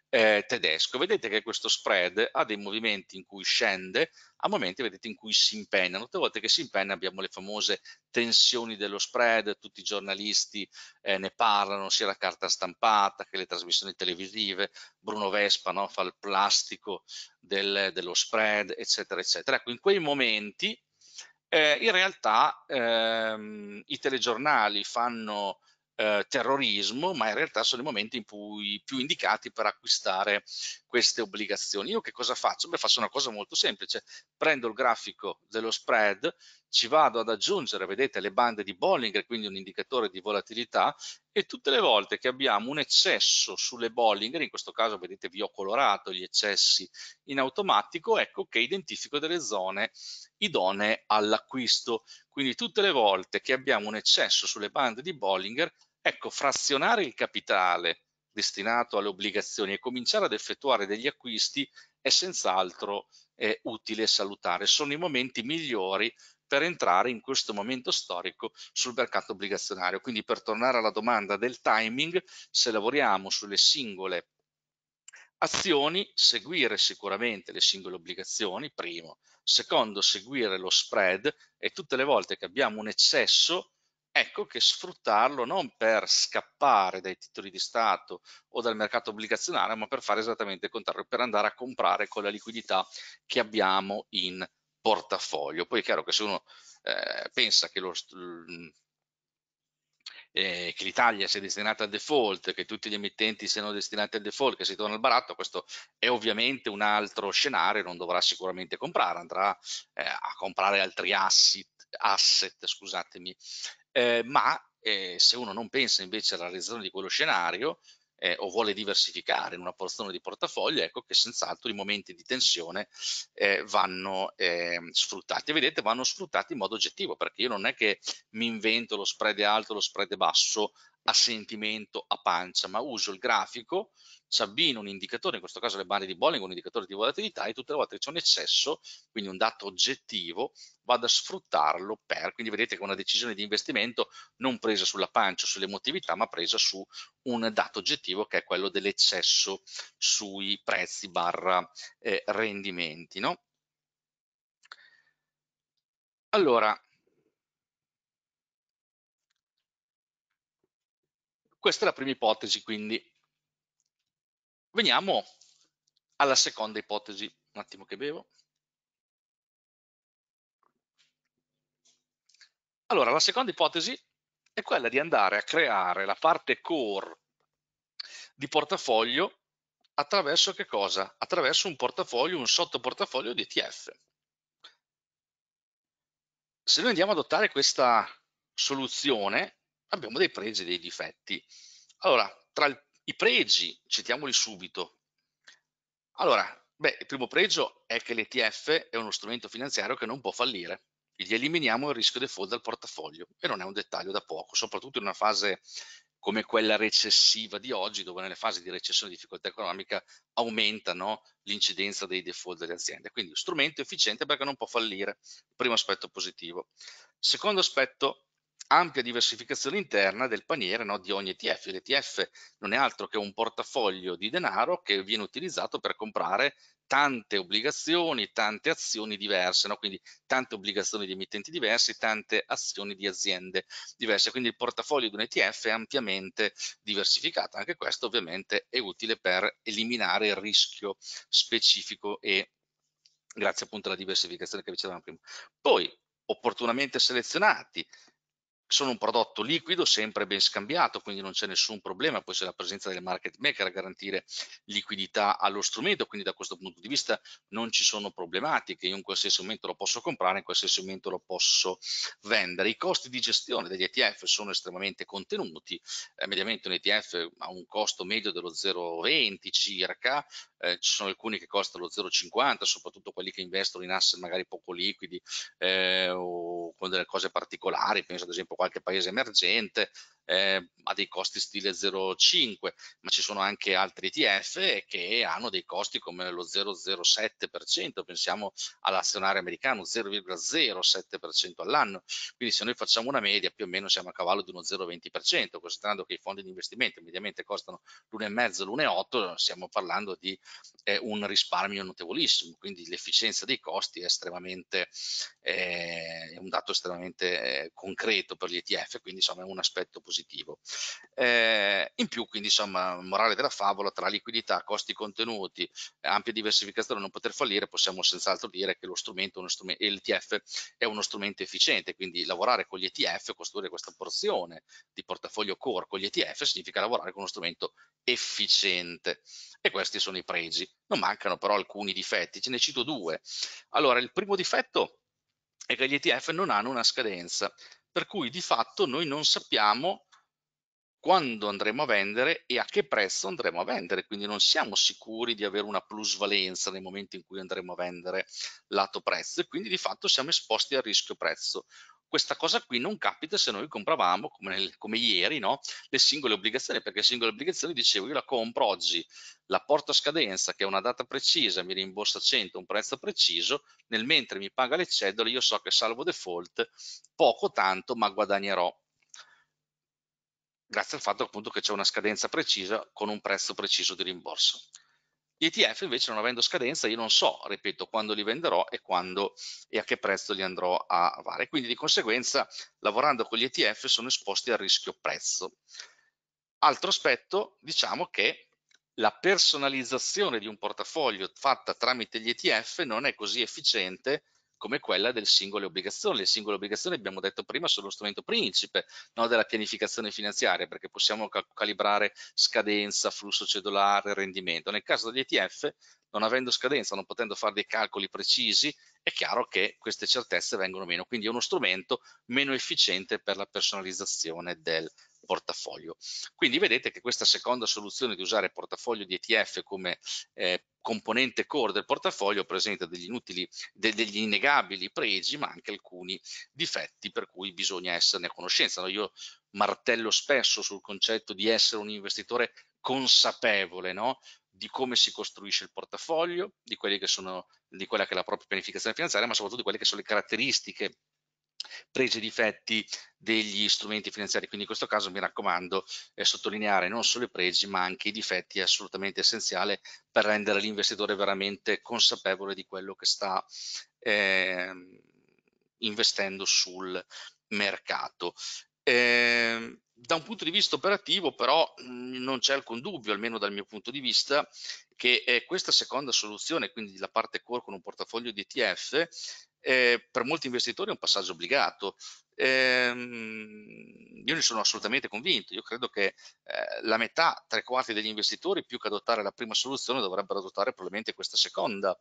Speaker 1: eh, tedesco. Vedete che questo spread ha dei movimenti in cui scende, a momenti vedete in cui si impenna. Tutte volte che si impenna abbiamo le famose tensioni dello spread, tutti i giornalisti eh, ne parlano, sia la carta stampata che le trasmissioni televisive, Bruno Vespa no, fa il plastico del, dello spread, eccetera, eccetera. Ecco, in quei momenti eh, in realtà ehm, i telegiornali fanno eh, terrorismo, ma in realtà sono i momenti in cui più indicati per acquistare queste obbligazioni. Io che cosa faccio? Beh, faccio una cosa molto semplice, prendo il grafico dello spread, ci vado ad aggiungere, vedete, le bande di Bollinger, quindi un indicatore di volatilità, e tutte le volte che abbiamo un eccesso sulle Bollinger, in questo caso vedete vi ho colorato gli eccessi in automatico, ecco che identifico delle zone idonee all'acquisto. Quindi tutte le volte che abbiamo un eccesso sulle bande di Bollinger, ecco, frazionare il capitale destinato alle obbligazioni e cominciare ad effettuare degli acquisti è senz'altro eh, utile e salutare. Sono i momenti migliori per entrare in questo momento storico sul mercato obbligazionario. Quindi per tornare alla domanda del timing, se lavoriamo sulle singole azioni, seguire sicuramente le singole obbligazioni, primo. Secondo, seguire lo spread e tutte le volte che abbiamo un eccesso ecco che sfruttarlo non per scappare dai titoli di Stato o dal mercato obbligazionario, ma per fare esattamente il contrario, per andare a comprare con la liquidità che abbiamo in portafoglio. Poi è chiaro che se uno eh, pensa che lo, eh, che l'Italia sia destinata al default, che tutti gli emittenti siano destinati al default, che si torna al baratto, questo è ovviamente un altro scenario, non dovrà sicuramente comprare, andrà eh, a comprare altri asset, asset scusatemi, eh, ma eh, se uno non pensa invece alla realizzazione di quello scenario eh, o vuole diversificare in una porzione di portafoglio, ecco che senz'altro i momenti di tensione eh, vanno ehm, sfruttati. vedete, vanno sfruttati in modo oggettivo, perché io non è che mi invento lo spread alto, lo spread basso a sentimento, a pancia, ma uso il grafico, ci abbino un indicatore, in questo caso le bande di Bollinger, un indicatore di volatilità e tutte le volte che c'è un eccesso, quindi un dato oggettivo, vado a sfruttarlo per, quindi vedete che è una decisione di investimento non presa sulla pancia o sull'emotività, ma presa su un dato oggettivo che è quello dell'eccesso sui prezzi barra eh, rendimenti. No? Allora, Questa è la prima ipotesi, quindi. Veniamo alla seconda ipotesi. Un attimo che bevo. Allora, la seconda ipotesi è quella di andare a creare la parte core di portafoglio attraverso che cosa? Attraverso un portafoglio, un sottoportafoglio di ETF. Se noi andiamo ad adottare questa soluzione, abbiamo dei pregi e dei difetti. Allora, tra il, i pregi, citiamoli subito. Allora, beh, il primo pregio è che l'ETF è uno strumento finanziario che non può fallire. Gli eliminiamo il rischio default dal portafoglio e non è un dettaglio da poco, soprattutto in una fase come quella recessiva di oggi, dove nelle fasi di recessione e difficoltà economica aumentano l'incidenza dei default delle aziende. Quindi strumento efficiente perché non può fallire, primo aspetto positivo. Secondo aspetto ampia diversificazione interna del paniere no, di ogni ETF. L'ETF non è altro che un portafoglio di denaro che viene utilizzato per comprare tante obbligazioni, tante azioni diverse, no? quindi tante obbligazioni di emittenti diversi, tante azioni di aziende diverse, quindi il portafoglio di un ETF è ampiamente diversificato, anche questo ovviamente è utile per eliminare il rischio specifico e grazie appunto alla diversificazione che dicevamo prima. Poi opportunamente selezionati sono un prodotto liquido, sempre ben scambiato, quindi non c'è nessun problema, poi c'è la presenza del market maker a garantire liquidità allo strumento, quindi da questo punto di vista non ci sono problematiche, io in qualsiasi momento lo posso comprare, in qualsiasi momento lo posso vendere. I costi di gestione degli ETF sono estremamente contenuti, eh, mediamente un ETF ha un costo medio dello 0,20 circa, eh, ci sono alcuni che costano lo 0,50, soprattutto quelli che investono in asset magari poco liquidi eh, o con delle cose particolari, penso ad esempio esempio qualche paese emergente eh, ha dei costi stile 0,5, ma ci sono anche altri ETF che hanno dei costi come lo 0,07%, pensiamo all'azionario americano, 0,07% all'anno. Quindi se noi facciamo una media più o meno siamo a cavallo di uno 0,20%, considerando che i fondi di investimento mediamente costano l'1,5, l'1,8, stiamo parlando di eh, un risparmio notevolissimo, quindi l'efficienza dei costi è estremamente, eh, è un dato estremamente eh, concreto rispetto agli ETF, quindi insomma è un aspetto positivo. Eh, in più, quindi insomma, morale della favola, tra liquidità, costi contenuti, ampia diversificazione, non poter fallire, possiamo senz'altro dire che lo strumento, uno strumento l'ETF è uno strumento efficiente, quindi lavorare con gli ETF, costruire questa porzione di portafoglio core con gli ETF significa lavorare con uno strumento efficiente e questi sono i pregi. Non mancano però alcuni difetti, ce ne cito due. Allora, il primo difetto è che gli ETF non hanno una scadenza per cui di fatto noi non sappiamo quando andremo a vendere e a che prezzo andremo a vendere, quindi non siamo sicuri di avere una plusvalenza nel momento in cui andremo a vendere lato prezzo e quindi di fatto siamo esposti al rischio prezzo questa cosa qui non capita se noi compravamo, come, nel, come ieri, no? le singole obbligazioni, perché le singole obbligazioni, dicevo, io la compro oggi, la porto a scadenza, che è una data precisa, mi rimborsa 100, un prezzo preciso, nel mentre mi paga le cedole, io so che salvo default, poco tanto, ma guadagnerò grazie al fatto appunto che c'è una scadenza precisa con un prezzo preciso di rimborso. Gli ETF invece non avendo scadenza io non so, ripeto, quando li venderò e quando e a che prezzo li andrò a fare. Quindi di conseguenza lavorando con gli ETF sono esposti al rischio prezzo. Altro aspetto, diciamo che la personalizzazione di un portafoglio fatta tramite gli ETF non è così efficiente come quella delle singole obbligazioni. Le singole obbligazioni, abbiamo detto prima, sono lo strumento principe no, della pianificazione finanziaria, perché possiamo cal calibrare scadenza, flusso cedolare, rendimento. Nel caso degli ETF, non avendo scadenza, non potendo fare dei calcoli precisi, è chiaro che queste certezze vengono meno, quindi è uno strumento meno efficiente per la personalizzazione del portafoglio. Quindi vedete che questa seconda soluzione di usare portafoglio di ETF come eh, componente core del portafoglio presenta degli inutili, de degli innegabili pregi, ma anche alcuni difetti per cui bisogna esserne a conoscenza. No? Io martello spesso sul concetto di essere un investitore consapevole, no? di come si costruisce il portafoglio, di, che sono, di quella che è la propria pianificazione finanziaria, ma soprattutto di quelle che sono le caratteristiche prese e difetti degli strumenti finanziari. Quindi in questo caso mi raccomando eh, sottolineare non solo i pregi ma anche i difetti è assolutamente essenziale per rendere l'investitore veramente consapevole di quello che sta eh, investendo sul mercato. Eh, da un punto di vista operativo però non c'è alcun dubbio, almeno dal mio punto di vista, che eh, questa seconda soluzione, quindi la parte core con un portafoglio di ETF, eh, per molti investitori è un passaggio obbligato. Eh, io ne sono assolutamente convinto, io credo che eh, la metà, tre quarti degli investitori, più che adottare la prima soluzione, dovrebbero adottare probabilmente questa seconda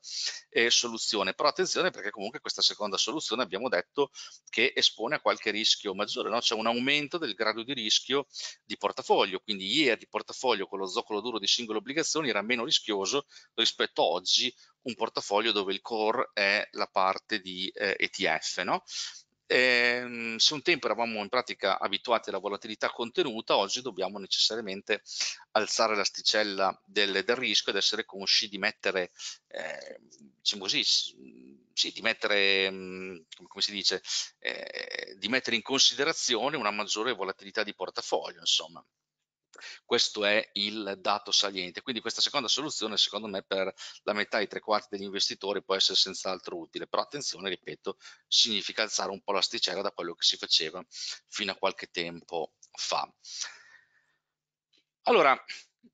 Speaker 1: eh, soluzione. Però attenzione perché comunque questa seconda soluzione abbiamo detto che espone a qualche rischio maggiore, no? c'è un aumento del grado di rischio rischio di portafoglio. Quindi ieri il portafoglio con lo zoccolo duro di singole obbligazioni era meno rischioso rispetto a oggi un portafoglio dove il core è la parte di eh, ETF. No? Eh, se un tempo eravamo in pratica abituati alla volatilità contenuta, oggi dobbiamo necessariamente alzare l'asticella del, del rischio ed essere consci di mettere, eh, diciamo così, sì, di mettere, mhmm, come si dice, eh, di mettere in considerazione una maggiore volatilità di portafoglio, insomma. Questo è il dato saliente. Quindi questa seconda soluzione, secondo me, per la metà e tre quarti degli investitori può essere senz'altro utile, però attenzione, ripeto, significa alzare un po' l'asticella da quello che si faceva fino a qualche tempo fa. Allora,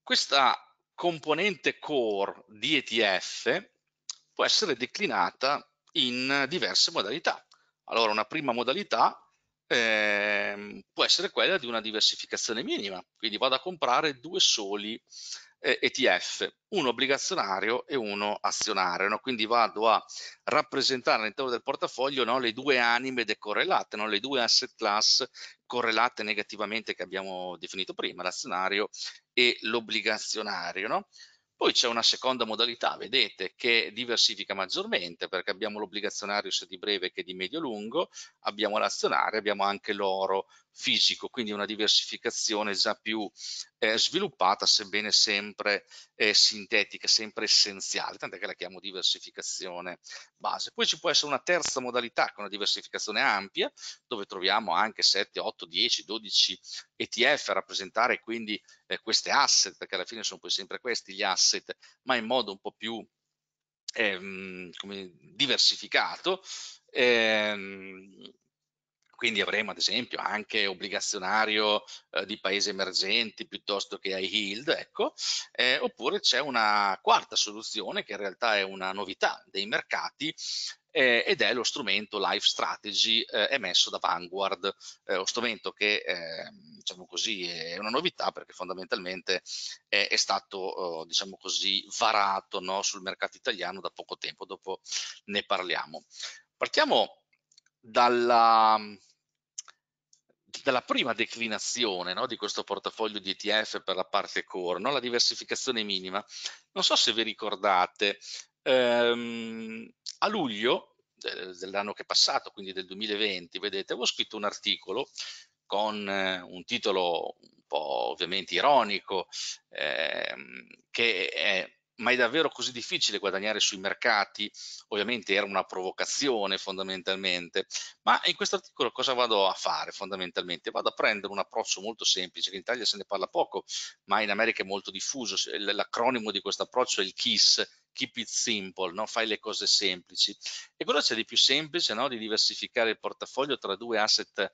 Speaker 1: questa componente core di ETF può essere declinata in diverse modalità. Allora, una prima modalità eh, può essere quella di una diversificazione minima, quindi vado a comprare due soli eh, ETF, uno obbligazionario e uno azionario, no? quindi vado a rappresentare all'interno del portafoglio no? le due anime decorrelate, no? le due asset class correlate negativamente che abbiamo definito prima, l'azionario e l'obbligazionario. Poi c'è una seconda modalità, vedete, che diversifica maggiormente perché abbiamo l'obbligazionario sia di breve che di medio-lungo, abbiamo l'azionario, abbiamo anche l'oro fisico, quindi una diversificazione già più eh, sviluppata, sebbene sempre eh, sintetica, sempre essenziale, tant'è che la chiamo diversificazione base. Poi ci può essere una terza modalità, con una diversificazione ampia, dove troviamo anche 7, 8, 10, 12 ETF a rappresentare quindi eh, queste asset, perché alla fine sono poi sempre questi gli asset, ma in modo un po' più ehm, diversificato. Ehm, quindi avremo ad esempio anche obbligazionario eh, di paesi emergenti piuttosto che high yield, ecco, eh, oppure c'è una quarta soluzione che in realtà è una novità dei mercati eh, ed è lo strumento Life Strategy eh, emesso da Vanguard, eh, lo strumento che ehm, diciamo così è una novità perché fondamentalmente è, è stato oh, diciamo così varato no, sul mercato italiano da poco tempo, dopo ne parliamo. Partiamo dalla, dalla prima declinazione no, di questo portafoglio di ETF per la parte core, no, la diversificazione minima. Non so se vi ricordate, ehm, a luglio eh, dell'anno che è passato, quindi del 2020, vedete, avevo scritto un articolo con eh, un titolo un po' ovviamente ironico, ehm, che è ma è davvero così difficile guadagnare sui mercati? Ovviamente era una provocazione fondamentalmente, ma in questo articolo cosa vado a fare fondamentalmente? Vado a prendere un approccio molto semplice, che in Italia se ne parla poco, ma in America è molto diffuso, l'acronimo di questo approccio è il KISS, keep it simple, no? fai le cose semplici. E cosa c'è di più semplice? No? Di diversificare il portafoglio tra due asset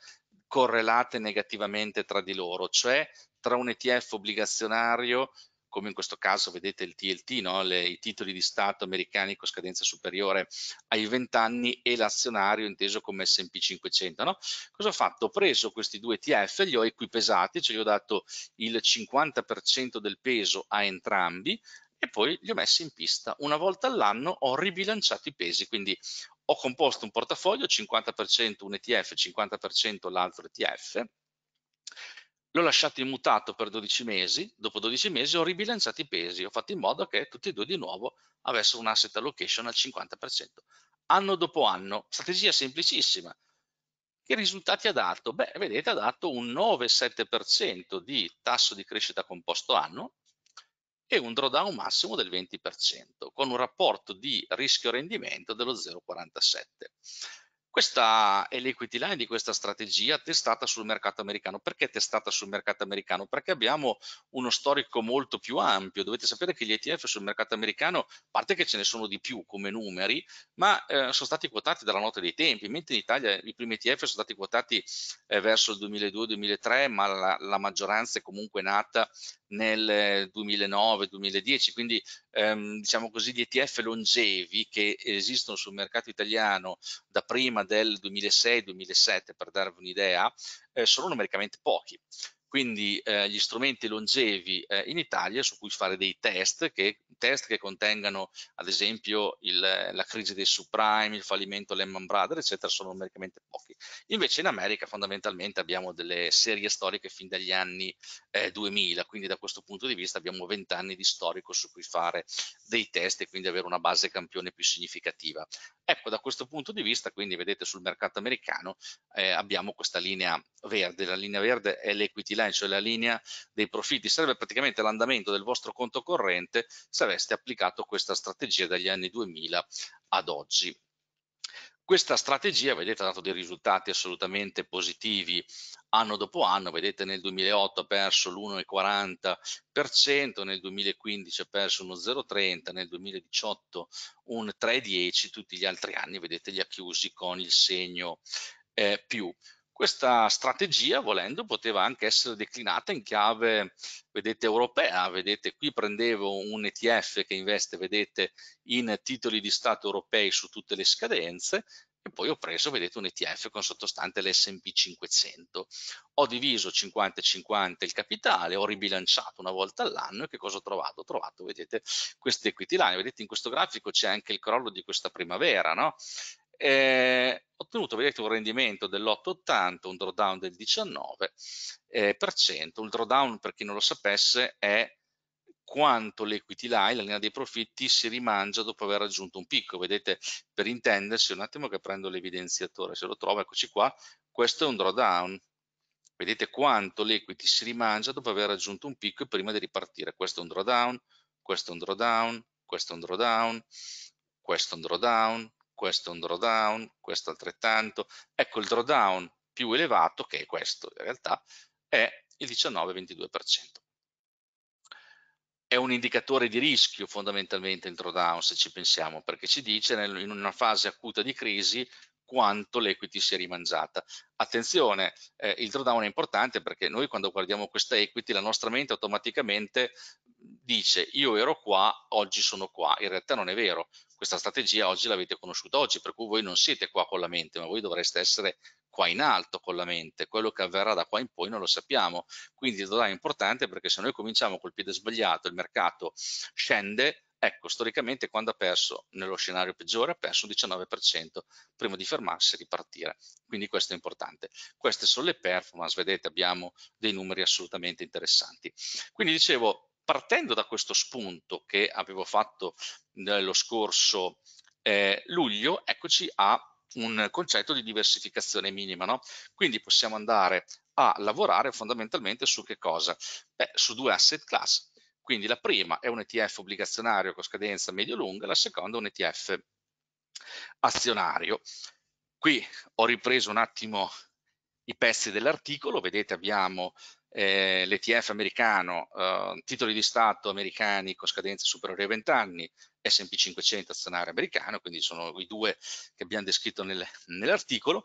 Speaker 1: correlate negativamente tra di loro, cioè tra un ETF obbligazionario come in questo caso vedete il TLT, no? Le, i titoli di Stato americani con scadenza superiore ai 20 anni e l'azionario inteso come S&P 500. No? Cosa ho fatto? Ho preso questi due ETF, li ho equipesati, cioè gli ho dato il 50% del peso a entrambi, e poi li ho messi in pista. Una volta all'anno ho ribilanciato i pesi, quindi ho composto un portafoglio 50% un ETF, 50% l'altro ETF, l'ho lasciato immutato per 12 mesi, dopo 12 mesi ho ribilanciato i pesi, ho fatto in modo che tutti e due di nuovo avessero un asset allocation al 50%, anno dopo anno, strategia semplicissima. Che risultati ha dato? Beh, vedete, ha dato un 9,7% di tasso di crescita composto anno e un drawdown massimo del 20%, con un rapporto di rischio-rendimento dello 0,47. Questa è l'equity line di questa strategia testata sul mercato americano. Perché testata sul mercato americano? Perché abbiamo uno storico molto più ampio. Dovete sapere che gli ETF sul mercato americano, a parte che ce ne sono di più come numeri, ma eh, sono stati quotati dalla nota dei tempi, mentre in Italia i primi ETF sono stati quotati eh, verso il 2002-2003, ma la, la maggioranza è comunque nata nel 2009-2010, eh, quindi ehm, diciamo così gli ETF longevi che esistono sul mercato italiano da prima del 2006-2007 per darvi un'idea, eh, sono numericamente pochi quindi eh, gli strumenti longevi eh, in Italia su cui fare dei test che, test che contengano ad esempio il, la crisi dei subprime, il fallimento Lehman Brothers eccetera sono numericamente pochi invece in America fondamentalmente abbiamo delle serie storiche fin dagli anni eh, 2000 quindi da questo punto di vista abbiamo 20 anni di storico su cui fare dei test e quindi avere una base campione più significativa ecco da questo punto di vista quindi vedete sul mercato americano eh, abbiamo questa linea verde la linea verde è l'equity bilancio e la linea dei profitti, sarebbe praticamente l'andamento del vostro conto corrente se aveste applicato questa strategia dagli anni 2000 ad oggi. Questa strategia, vedete, ha dato dei risultati assolutamente positivi anno dopo anno, vedete nel 2008 ha perso l'1,40%, nel 2015 ha perso uno 0,30%, nel 2018 un 3,10%, tutti gli altri anni, vedete, li ha chiusi con il segno eh, più. Questa strategia, volendo, poteva anche essere declinata in chiave, vedete, europea. Vedete, qui prendevo un ETF che investe, vedete, in titoli di Stato europei su tutte le scadenze e poi ho preso, vedete, un ETF con sottostante l'S&P 500. Ho diviso 50-50 il capitale, ho ribilanciato una volta all'anno e che cosa ho trovato? Ho trovato, vedete, queste equity line. Vedete, in questo grafico c'è anche il crollo di questa primavera, no? eh, ottenuto vedete un rendimento dell'8,80, un drawdown del 19%, eh, un drawdown per chi non lo sapesse è quanto l'equity line, la linea dei profitti, si rimangia dopo aver raggiunto un picco. Vedete, per intendersi, un attimo che prendo l'evidenziatore, se lo trovo, eccoci qua, questo è un drawdown. Vedete quanto l'equity si rimangia dopo aver raggiunto un picco e prima di ripartire. Questo è un drawdown, questo è un drawdown, questo è un drawdown, questo è un drawdown, questo è un drawdown, questo altrettanto. Ecco il drawdown più elevato, che è questo in realtà, è il 19-22%. È un indicatore di rischio fondamentalmente il drawdown, se ci pensiamo, perché ci dice in una fase acuta di crisi quanto l'equity si è rimangiata. Attenzione, eh, il drawdown è importante perché noi quando guardiamo questa equity la nostra mente automaticamente dice io ero qua, oggi sono qua. In realtà non è vero, questa strategia oggi l'avete conosciuta oggi, per cui voi non siete qua con la mente, ma voi dovreste essere qua in alto con la mente, quello che avverrà da qua in poi non lo sappiamo, quindi è importante perché se noi cominciamo col piede sbagliato, il mercato scende, ecco storicamente quando ha perso nello scenario peggiore ha perso un 19% prima di fermarsi e ripartire, quindi questo è importante. Queste sono le performance, vedete abbiamo dei numeri assolutamente interessanti. Quindi dicevo, partendo da questo spunto che avevo fatto lo scorso eh, luglio, eccoci a un concetto di diversificazione minima, no? Quindi possiamo andare a lavorare fondamentalmente su che cosa? Beh, su due asset class. Quindi la prima è un ETF obbligazionario con scadenza medio-lunga, la seconda è un ETF azionario. Qui ho ripreso un attimo i pezzi dell'articolo, vedete abbiamo eh, l'ETF americano, eh, titoli di Stato americani con scadenza superiore ai 20 anni, S&P 500 azionario americano, quindi sono i due che abbiamo descritto nel, nell'articolo,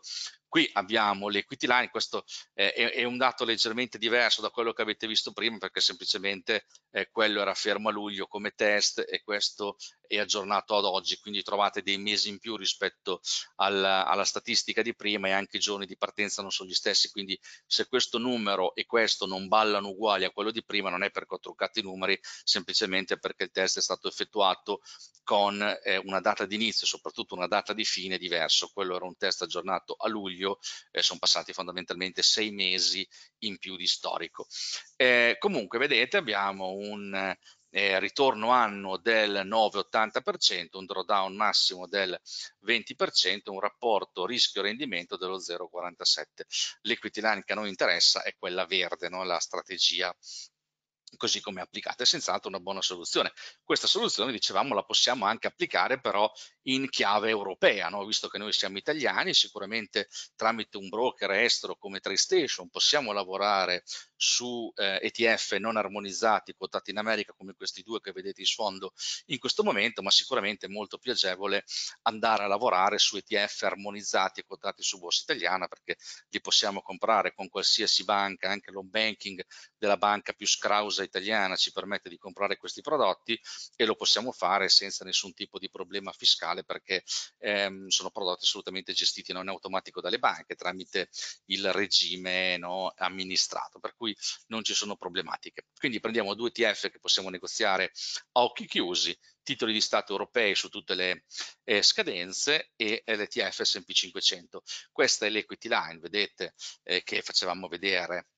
Speaker 1: Qui abbiamo l'equity line, questo eh, è, è, un dato leggermente diverso da quello che avete visto prima perché semplicemente eh, quello era fermo a luglio come test e questo è aggiornato ad oggi, quindi trovate dei mesi in più rispetto alla, alla statistica di prima e anche i giorni di partenza non sono gli stessi, quindi se questo numero e questo non ballano uguali a quello di prima non è perché ho truccato i numeri, semplicemente perché il test è stato effettuato con eh, una data di inizio soprattutto una data di fine diverso, quello era un test aggiornato a luglio medio eh, sono passati fondamentalmente sei mesi in più di storico. Eh, comunque vedete abbiamo un eh, ritorno anno del 9,80%, un drawdown massimo del 20%, un rapporto rischio-rendimento dello 0,47. L'equity line che a noi interessa è quella verde, no? la strategia così come applicate, è senz'altro una buona soluzione. Questa soluzione, dicevamo, la possiamo anche applicare però in chiave europea, no? visto che noi siamo italiani, sicuramente tramite un broker estero come TradeStation possiamo lavorare su eh, ETF non armonizzati, quotati in America come questi due che vedete in sfondo in questo momento, ma sicuramente è molto più agevole andare a lavorare su ETF armonizzati e quotati su borsa italiana perché li possiamo comprare con qualsiasi banca, anche l'on banking della banca più scrausa casa italiana ci permette di comprare questi prodotti e lo possiamo fare senza nessun tipo di problema fiscale perché ehm, sono prodotti assolutamente gestiti non automatico dalle banche tramite il regime no, amministrato, per cui non ci sono problematiche. Quindi prendiamo due ETF che possiamo negoziare a occhi chiusi, titoli di Stato europei su tutte le eh, scadenze e l'ETF S&P 500. Questa è l'equity line, vedete, eh, che facevamo vedere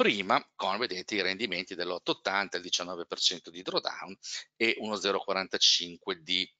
Speaker 1: prima con vedete i rendimenti dell'8,80, il 19% di drawdown e 1,045% di,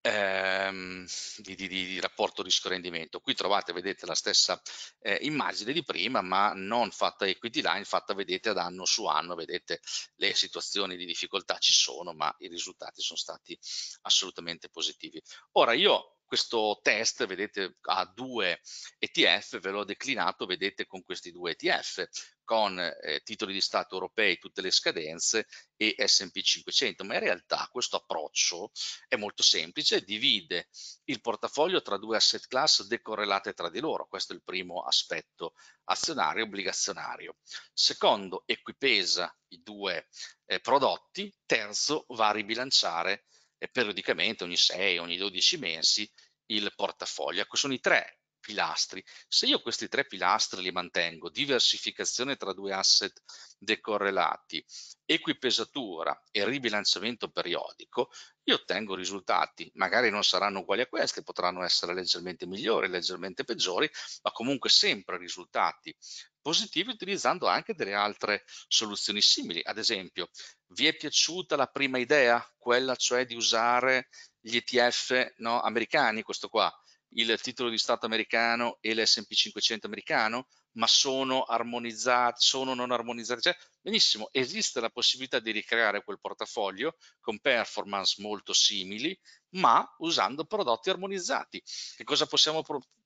Speaker 1: ehm, di, di, di, rapporto rischio-rendimento. Qui trovate, vedete, la stessa eh, immagine di prima, ma non fatta equity line, fatta, vedete, ad anno su anno, vedete, le situazioni di difficoltà ci sono, ma i risultati sono stati assolutamente positivi. Ora, io questo test, vedete, ha due ETF, ve l'ho declinato, vedete, con questi due ETF, con eh, titoli di Stato europei, tutte le scadenze e S&P 500, ma in realtà questo approccio è molto semplice, divide il portafoglio tra due asset class decorrelate tra di loro, questo è il primo aspetto, azionario e obbligazionario. Secondo, equipesa i due eh, prodotti, terzo, va a ribilanciare periodicamente ogni 6, ogni 12 mesi il portafoglio. Ecco, sono i tre pilastri. Se io questi tre pilastri li mantengo, diversificazione tra due asset decorrelati, equipesatura e ribilanciamento periodico, io ottengo risultati, magari non saranno uguali a questi, potranno essere leggermente migliori, leggermente peggiori, ma comunque sempre risultati positivi utilizzando anche delle altre soluzioni simili. Ad esempio, vi è piaciuta la prima idea, quella cioè di usare gli ETF no, americani, questo qua? il titolo di Stato americano e l'S&P 500 americano, ma sono armonizzati, sono non armonizzati. Cioè, benissimo, esiste la possibilità di ricreare quel portafoglio con performance molto simili, ma usando prodotti armonizzati. Che cosa possiamo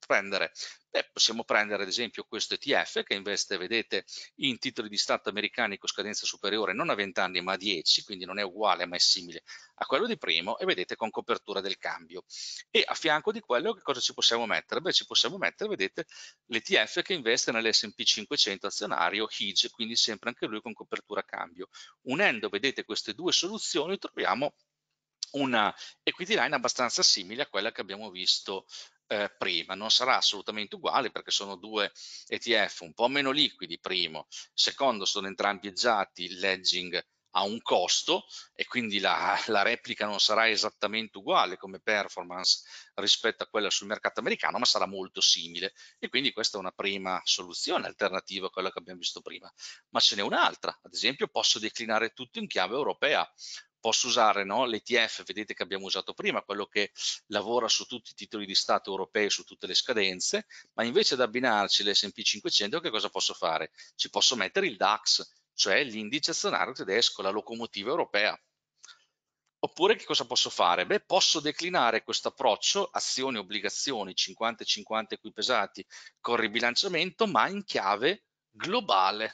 Speaker 1: prendere? Beh, possiamo prendere ad esempio questo ETF che investe, vedete, in titoli di Stato americani con scadenza superiore non a 20 anni ma a 10, quindi non è uguale ma è simile a quello di primo e vedete con copertura del cambio. E a fianco di quello che cosa ci possiamo mettere? Beh, ci possiamo mettere, vedete, l'ETF che investe nell'S&P 500 azionario HIGE, quindi sempre anche lui con copertura cambio. Unendo, vedete, queste due soluzioni troviamo una equity line abbastanza simile a quella che abbiamo visto eh, prima. Non sarà assolutamente uguale perché sono due ETF un po' meno liquidi, primo. Secondo, sono entrambi già il legging ha un costo e quindi la, la, replica non sarà esattamente uguale come performance rispetto a quella sul mercato americano, ma sarà molto simile. E quindi questa è una prima soluzione alternativa a quella che abbiamo visto prima. Ma ce n'è un'altra, ad esempio posso declinare tutto in chiave europea posso usare no, l'ETF, vedete che abbiamo usato prima, quello che lavora su tutti i titoli di Stato europei, su tutte le scadenze, ma invece di abbinarci l'S&P 500 che cosa posso fare? Ci posso mettere il DAX, cioè l'indice azionario tedesco, la locomotiva europea. Oppure che cosa posso fare? Beh, posso declinare questo approccio, azioni, obbligazioni, 50-50 qui pesati, con ribilanciamento, ma in chiave globale.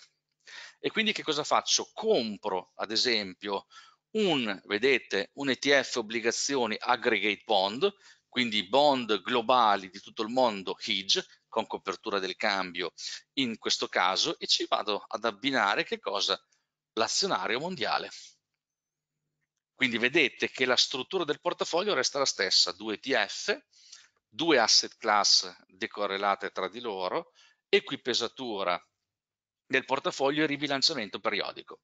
Speaker 1: E quindi che cosa faccio? Compro, ad esempio, un, vedete, un ETF obbligazioni aggregate bond, quindi bond globali di tutto il mondo HIG con copertura del cambio in questo caso e ci vado ad abbinare che cosa? L'azionario mondiale. Quindi vedete che la struttura del portafoglio resta la stessa, due ETF, due asset class decorrelate tra di loro, equipesatura del portafoglio e ribilanciamento periodico.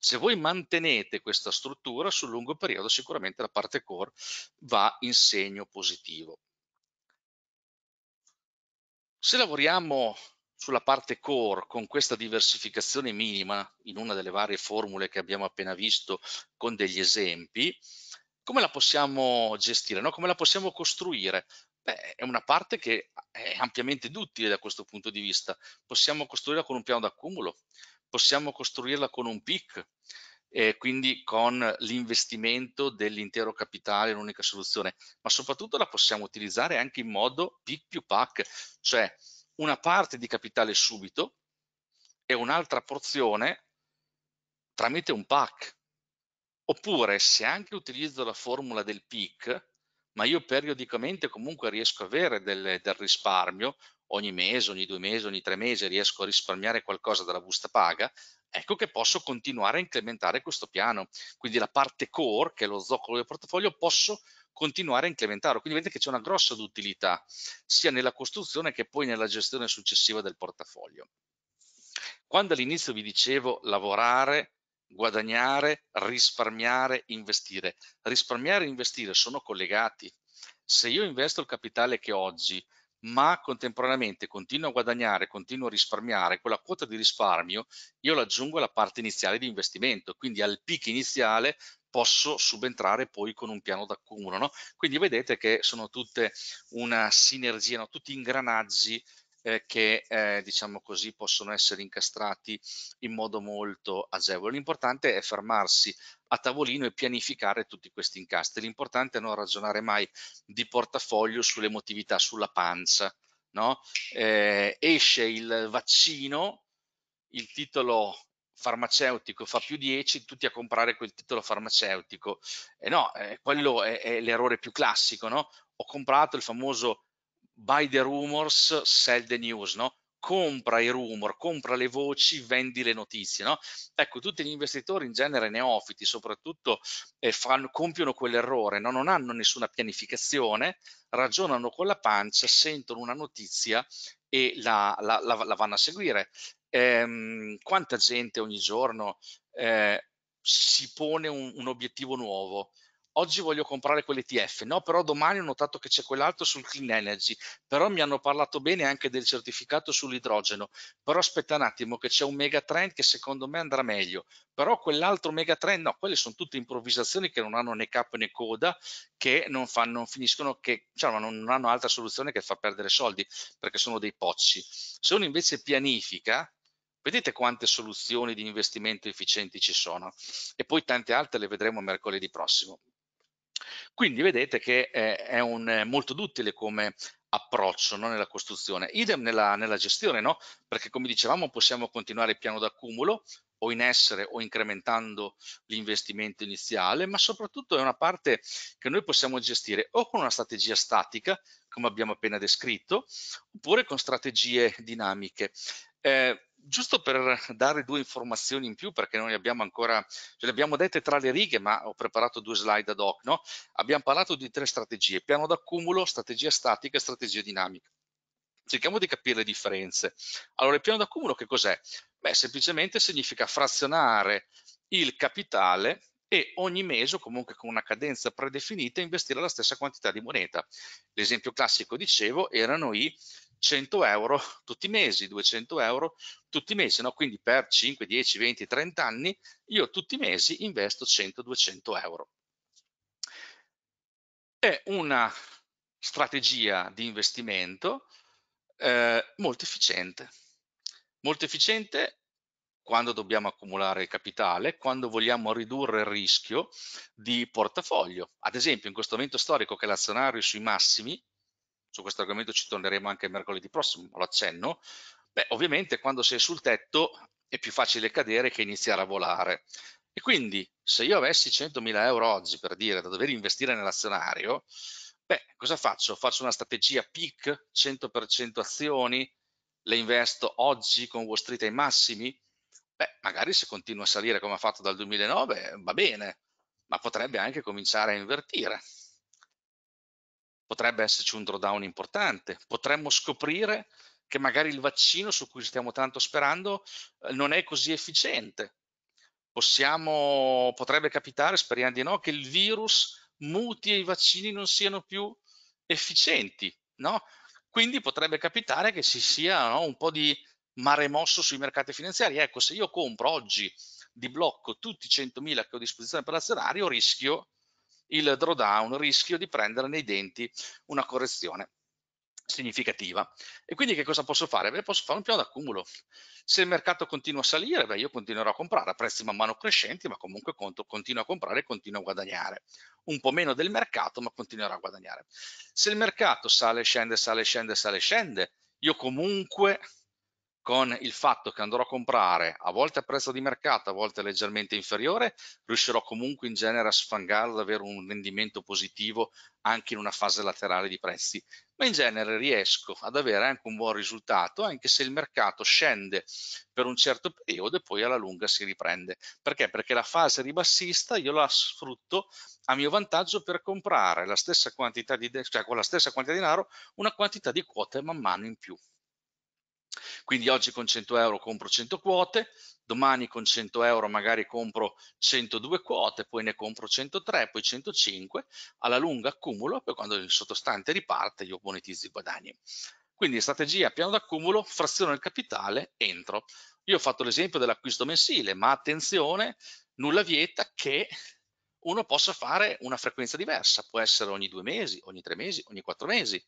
Speaker 1: Se voi mantenete questa struttura sul lungo periodo sicuramente la parte core va in segno positivo. Se lavoriamo sulla parte core con questa diversificazione minima in una delle varie formule che abbiamo appena visto con degli esempi, come la possiamo gestire? No? Come la possiamo costruire? Beh, è una parte che è ampiamente duttile da questo punto di vista. Possiamo costruirla con un piano d'accumulo, possiamo costruirla con un PIC, e quindi con l'investimento dell'intero capitale in un'unica soluzione, ma soprattutto la possiamo utilizzare anche in modo PIC più PAC, cioè una parte di capitale subito e un'altra porzione tramite un PAC. Oppure se anche utilizzo la formula del PIC, ma io periodicamente comunque riesco a avere del, del risparmio, ogni mese, ogni due mesi, ogni tre mesi riesco a risparmiare qualcosa dalla busta paga, ecco che posso continuare a incrementare questo piano. Quindi la parte core, che è lo zoccolo del portafoglio, posso continuare a incrementarlo. Quindi vedete che c'è una grossa utilità sia nella costruzione che poi nella gestione successiva del portafoglio. Quando all'inizio vi dicevo lavorare, guadagnare, risparmiare, investire. Risparmiare e investire sono collegati. Se io investo il capitale che ho oggi ma contemporaneamente continuo a guadagnare, continuo a risparmiare, quella quota di risparmio io l'aggiungo alla parte iniziale di investimento, quindi al PIC iniziale posso subentrare poi con un piano d'accumulo. No? Quindi vedete che sono tutte una sinergia, no? tutti ingranaggi eh, che eh, diciamo così possono essere incastrati in modo molto agevole. L'importante è fermarsi a tavolino e pianificare tutti questi incastri. L'importante è non ragionare mai di portafoglio sull'emotività, sulla pancia. No? Eh, esce il vaccino, il titolo farmaceutico fa più 10, tutti a comprare quel titolo farmaceutico. E eh no, eh, quello è, è l'errore più classico, no? Ho comprato il famoso buy the rumors, sell the news, no? compra i rumor, compra le voci, vendi le notizie. No? Ecco, tutti gli investitori in genere neofiti soprattutto eh, fanno, compiono quell'errore, no? non hanno nessuna pianificazione, ragionano con la pancia, sentono una notizia e la, la, la, la vanno a seguire. Ehm, quanta gente ogni giorno eh, si pone un, un obiettivo nuovo? oggi voglio comprare quell'ETF, no però domani ho notato che c'è quell'altro sul clean energy, però mi hanno parlato bene anche del certificato sull'idrogeno, però aspetta un attimo che c'è un megatrend che secondo me andrà meglio, però quell'altro megatrend, no, quelle sono tutte improvvisazioni che non hanno né capo né coda, che non, fanno, non finiscono, che diciamo, non hanno altra soluzione che far perdere soldi, perché sono dei pocci. Se uno invece pianifica, Vedete quante soluzioni di investimento efficienti ci sono e poi tante altre le vedremo mercoledì prossimo. Quindi vedete che eh, è un, eh, molto duttile come approccio no, nella costruzione, idem nella, nella gestione, no? perché come dicevamo possiamo continuare il piano d'accumulo o in essere o incrementando l'investimento iniziale, ma soprattutto è una parte che noi possiamo gestire o con una strategia statica, come abbiamo appena descritto, oppure con strategie dinamiche. Eh, giusto per dare due informazioni in più, perché noi abbiamo ancora, ce le abbiamo dette tra le righe, ma ho preparato due slide ad hoc, no? abbiamo parlato di tre strategie, piano d'accumulo, strategia statica e strategia dinamica. Cerchiamo di capire le differenze. Allora, il piano d'accumulo che cos'è? Beh, semplicemente significa frazionare il capitale e ogni mese o comunque con una cadenza predefinita investire la stessa quantità di moneta. L'esempio classico, dicevo, erano i 100 euro tutti i mesi, 200 euro tutti i mesi, no? quindi per 5, 10, 20, 30 anni io tutti i mesi investo 100-200 euro. È una strategia di investimento eh, molto efficiente, molto efficiente quando dobbiamo accumulare capitale, quando vogliamo ridurre il rischio di portafoglio. Ad esempio in questo momento storico che l'azionario è sui massimi, su questo argomento ci torneremo anche mercoledì prossimo, lo accenno, beh ovviamente quando sei sul tetto è più facile cadere che iniziare a volare. E quindi se io avessi 100.000 euro oggi per dire da dover investire nell'azionario, beh cosa faccio? Faccio una strategia PIC, 100% azioni, le investo oggi con Wall Street ai massimi? Beh, magari se continua a salire come ha fatto dal 2009 va bene, ma potrebbe anche cominciare a invertire. Potrebbe esserci un drawdown importante, potremmo scoprire che magari il vaccino su cui stiamo tanto sperando eh, non è così efficiente. Possiamo, potrebbe capitare, speriamo di no, che il virus muti e i vaccini non siano più efficienti, no? Quindi potrebbe capitare che ci sia no, un po' di ma remosso sui mercati finanziari. Ecco, se io compro oggi di blocco tutti i 100.000 che ho a disposizione per l'azionario, rischio il drawdown, rischio di prendere nei denti una correzione significativa. E quindi che cosa posso fare? Beh, posso fare un piano d'accumulo. Se il mercato continua a salire, beh, io continuerò a comprare a prezzi man mano crescenti, ma comunque conto, continuo a comprare e continuo a guadagnare. Un po' meno del mercato, ma continuerò a guadagnare. Se il mercato sale, scende, sale, scende, sale, scende, io comunque con il fatto che andrò a comprare a volte a prezzo di mercato, a volte leggermente inferiore, riuscirò comunque in genere a sfangarlo ad avere un rendimento positivo anche in una fase laterale di prezzi, ma in genere riesco ad avere anche un buon risultato anche se il mercato scende per un certo periodo e poi alla lunga si riprende. Perché? Perché la fase ribassista io la sfrutto a mio vantaggio per comprare la stessa quantità di, cioè con la stessa quantità di denaro una quantità di quote man mano in più. Quindi oggi con 100 euro compro 100 quote, domani con 100 euro magari compro 102 quote, poi ne compro 103, poi 105, alla lunga accumulo, poi quando il sottostante riparte io monetizzo i guadagni. Quindi strategia, piano d'accumulo, frazione del capitale, entro. Io ho fatto l'esempio dell'acquisto mensile, ma attenzione, nulla vieta che uno possa fare una frequenza diversa, può essere ogni due mesi, ogni tre mesi, ogni quattro mesi.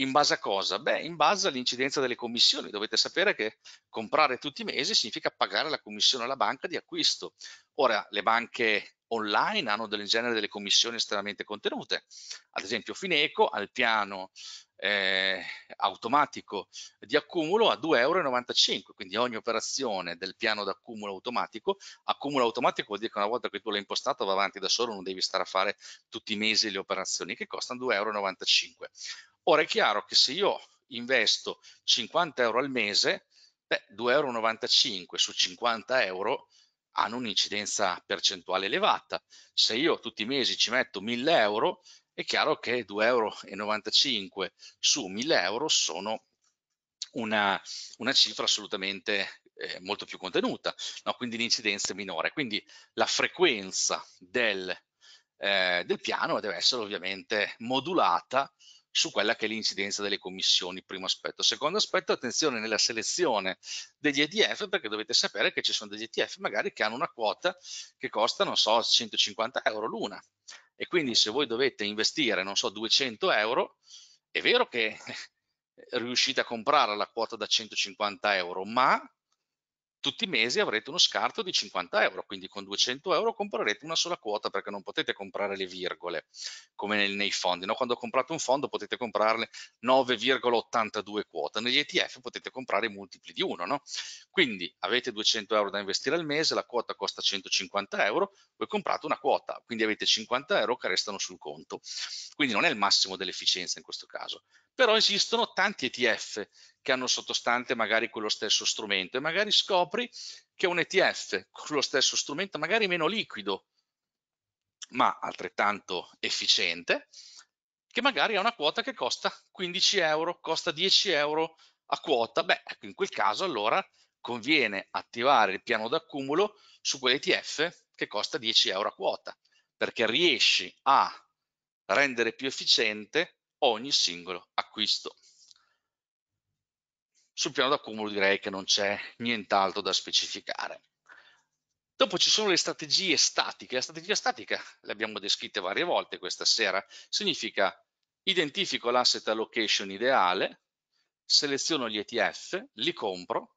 Speaker 1: In base a cosa? Beh, in base all'incidenza delle commissioni. Dovete sapere che comprare tutti i mesi significa pagare la commissione alla banca di acquisto. Ora, le banche online hanno in genere delle commissioni estremamente contenute. Ad esempio Fineco ha il piano eh, automatico di accumulo a 2,95 euro, quindi ogni operazione del piano d'accumulo automatico, accumulo automatico vuol dire che una volta che tu l'hai impostato va avanti da solo, non devi stare a fare tutti i mesi le operazioni che costano 2,95 euro. Ora è chiaro che se io investo 50 euro al mese, 2,95 euro su 50 euro hanno un'incidenza percentuale elevata. Se io tutti i mesi ci metto 1000 euro, è chiaro che 2,95 euro su 1000 euro sono una, una cifra assolutamente eh, molto più contenuta, no? quindi l'incidenza è minore. Quindi la frequenza del, eh, del piano deve essere ovviamente modulata su quella che è l'incidenza delle commissioni, primo aspetto. Secondo aspetto, attenzione nella selezione degli ETF, perché dovete sapere che ci sono degli ETF magari che hanno una quota che costa, non so, 150 euro l'una. E quindi se voi dovete investire, non so, 200 euro, è vero che riuscite a comprare la quota da 150 euro, ma tutti i mesi avrete uno scarto di 50 euro, quindi con 200 euro comprerete una sola quota perché non potete comprare le virgole come nei, nei fondi. No? Quando comprate un fondo potete comprarle 9,82 quote, negli ETF potete comprare multipli di 1. No? Quindi avete 200 euro da investire al mese, la quota costa 150 euro, voi comprate una quota, quindi avete 50 euro che restano sul conto. Quindi non è il massimo dell'efficienza in questo caso. Però esistono tanti ETF che hanno sottostante magari quello stesso strumento e magari scopri che un ETF con lo stesso strumento magari meno liquido ma altrettanto efficiente che magari ha una quota che costa 15 euro, costa 10 euro a quota, beh ecco, in quel caso allora conviene attivare il piano d'accumulo su quell'ETF che costa 10 euro a quota perché riesci a rendere più efficiente ogni singolo acquisto. Sul piano d'accumulo direi che non c'è nient'altro da specificare. Dopo ci sono le strategie statiche. La strategia statica le abbiamo descritte varie volte questa sera. Significa identifico l'asset allocation ideale, seleziono gli ETF, li compro,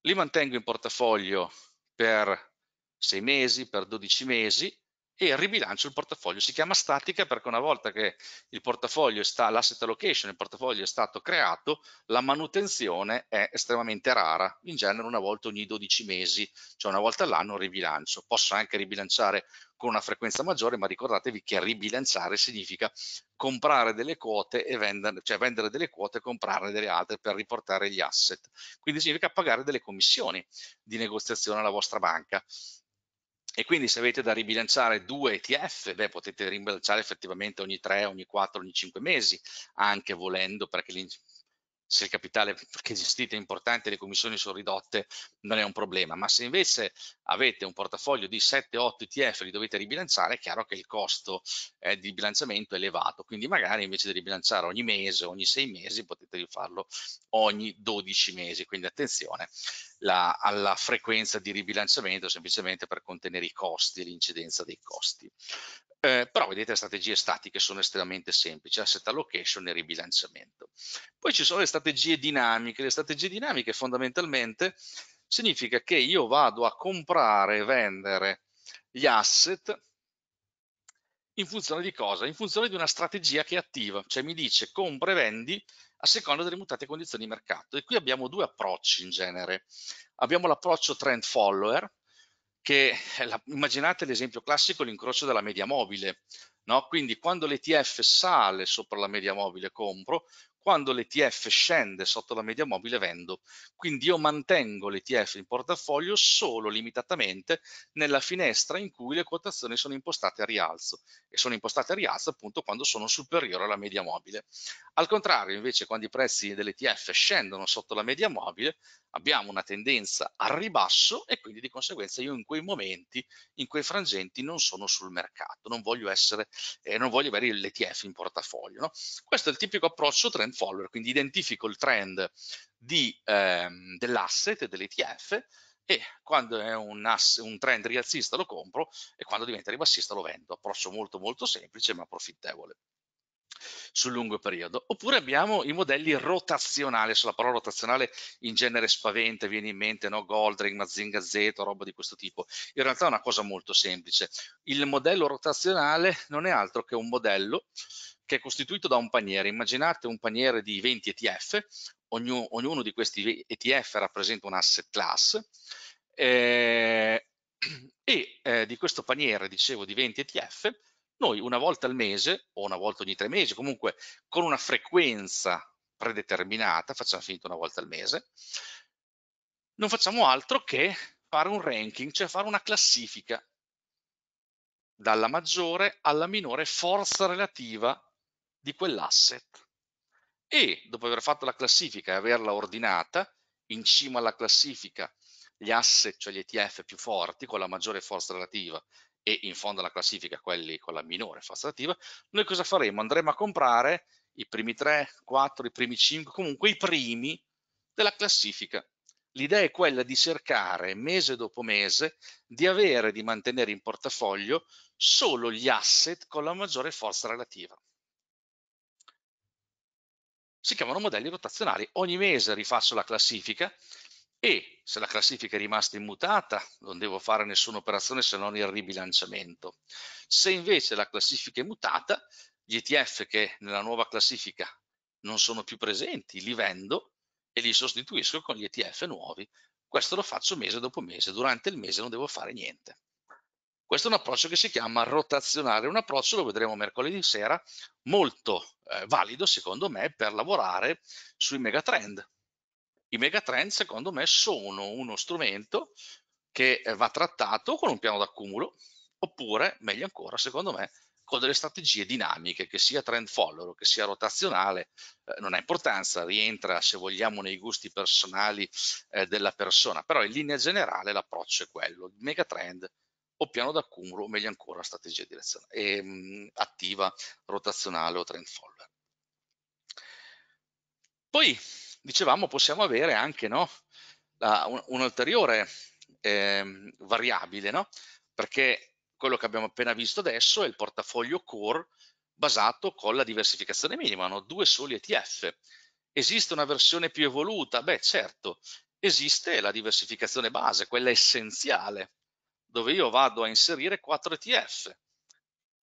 Speaker 1: li mantengo in portafoglio per 6 mesi, per 12 mesi, e ribilancio il portafoglio. Si chiama statica perché una volta che il portafoglio sta, l'asset allocation, il portafoglio è stato creato, la manutenzione è estremamente rara, in genere una volta ogni 12 mesi, cioè una volta all'anno ribilancio. Posso anche ribilanciare con una frequenza maggiore, ma ricordatevi che ribilanciare significa comprare delle quote e vendere, cioè vendere delle quote e comprare delle altre per riportare gli asset. Quindi significa pagare delle commissioni di negoziazione alla vostra banca e quindi se avete da ribilanciare due ETF, beh, potete ribilanciare effettivamente ogni 3, ogni 4, ogni 5 mesi, anche volendo, perché se il capitale che gestite è importante e le commissioni sono ridotte, non è un problema. Ma se invece avete un portafoglio di 7-8 ETF e li dovete ribilanciare, è chiaro che il costo eh, di bilanciamento è elevato. Quindi magari invece di ribilanciare ogni mese, ogni 6 mesi, potete farlo ogni 12 mesi. Quindi attenzione, la, alla frequenza di ribilanciamento semplicemente per contenere i costi e l'incidenza dei costi. Eh, però vedete le strategie statiche sono estremamente semplici, asset allocation e ribilanciamento. Poi ci sono le strategie dinamiche, le strategie dinamiche fondamentalmente significa che io vado a comprare e vendere gli asset in funzione di cosa? In funzione di una strategia che è attiva, cioè mi dice compra e vendi a seconda delle mutate condizioni di mercato. E qui abbiamo due approcci in genere. Abbiamo l'approccio trend follower, che la, immaginate l'esempio classico, l'incrocio della media mobile. No? Quindi quando l'ETF sale sopra la media mobile compro, quando l'ETF scende sotto la media mobile vendo, quindi io mantengo l'ETF in portafoglio solo limitatamente nella finestra in cui le quotazioni sono impostate a rialzo e sono impostate a rialzo appunto quando sono superiori alla media mobile. Al contrario invece quando i prezzi dell'ETF scendono sotto la media mobile abbiamo una tendenza al ribasso e quindi di conseguenza io in quei momenti, in quei frangenti non sono sul mercato, non voglio, essere, eh, non voglio avere l'ETF in portafoglio. No? Questo è il tipico approccio trend trend follower, quindi identifico il trend ehm, dell'asset, dell'ETF, e quando è un, un, trend rialzista lo compro e quando diventa ribassista lo vendo. Approccio molto molto semplice ma profittevole sul lungo periodo. Oppure abbiamo i modelli rotazionali, sulla parola rotazionale in genere spaventa, viene in mente no? Goldring, Mazinga Z, roba di questo tipo. In realtà è una cosa molto semplice. Il modello rotazionale non è altro che un modello che è costituito da un paniere. Immaginate un paniere di 20 ETF, ognuno, ognuno di questi ETF rappresenta un asset class eh, e eh, di questo paniere, dicevo, di 20 ETF, noi una volta al mese o una volta ogni tre mesi, comunque con una frequenza predeterminata, facciamo finta una volta al mese, non facciamo altro che fare un ranking, cioè fare una classifica dalla maggiore alla minore forza relativa di quell'asset e dopo aver fatto la classifica e averla ordinata, in cima alla classifica gli asset, cioè gli ETF più forti con la maggiore forza relativa e in fondo alla classifica quelli con la minore forza relativa, noi cosa faremo? Andremo a comprare i primi 3, 4, i primi 5, comunque i primi della classifica. L'idea è quella di cercare mese dopo mese di avere, di mantenere in portafoglio solo gli asset con la maggiore forza relativa si chiamano modelli rotazionali. Ogni mese rifaccio la classifica e se la classifica è rimasta immutata non devo fare nessuna operazione se non il ribilanciamento. Se invece la classifica è mutata, gli ETF che nella nuova classifica non sono più presenti li vendo e li sostituisco con gli ETF nuovi. Questo lo faccio mese dopo mese, durante il mese non devo fare niente. Questo è un approccio che si chiama rotazionale, un approccio, lo vedremo mercoledì sera, molto eh, valido secondo me per lavorare sui megatrend. I megatrend secondo me sono uno strumento che eh, va trattato con un piano d'accumulo oppure, meglio ancora, secondo me, con delle strategie dinamiche, che sia trend follower, che sia rotazionale, eh, non ha importanza, rientra se vogliamo nei gusti personali eh, della persona, però in linea generale l'approccio è quello, il megatrend o piano d'accumulo, o meglio ancora strategia ehm, attiva, rotazionale o trend follower. Poi, dicevamo, possiamo avere anche no, un'ulteriore un eh, variabile, no? perché quello che abbiamo appena visto adesso è il portafoglio core basato con la diversificazione minima, hanno due soli ETF. Esiste una versione più evoluta? Beh, certo, esiste la diversificazione base, quella essenziale, dove io vado a inserire 4 ETF.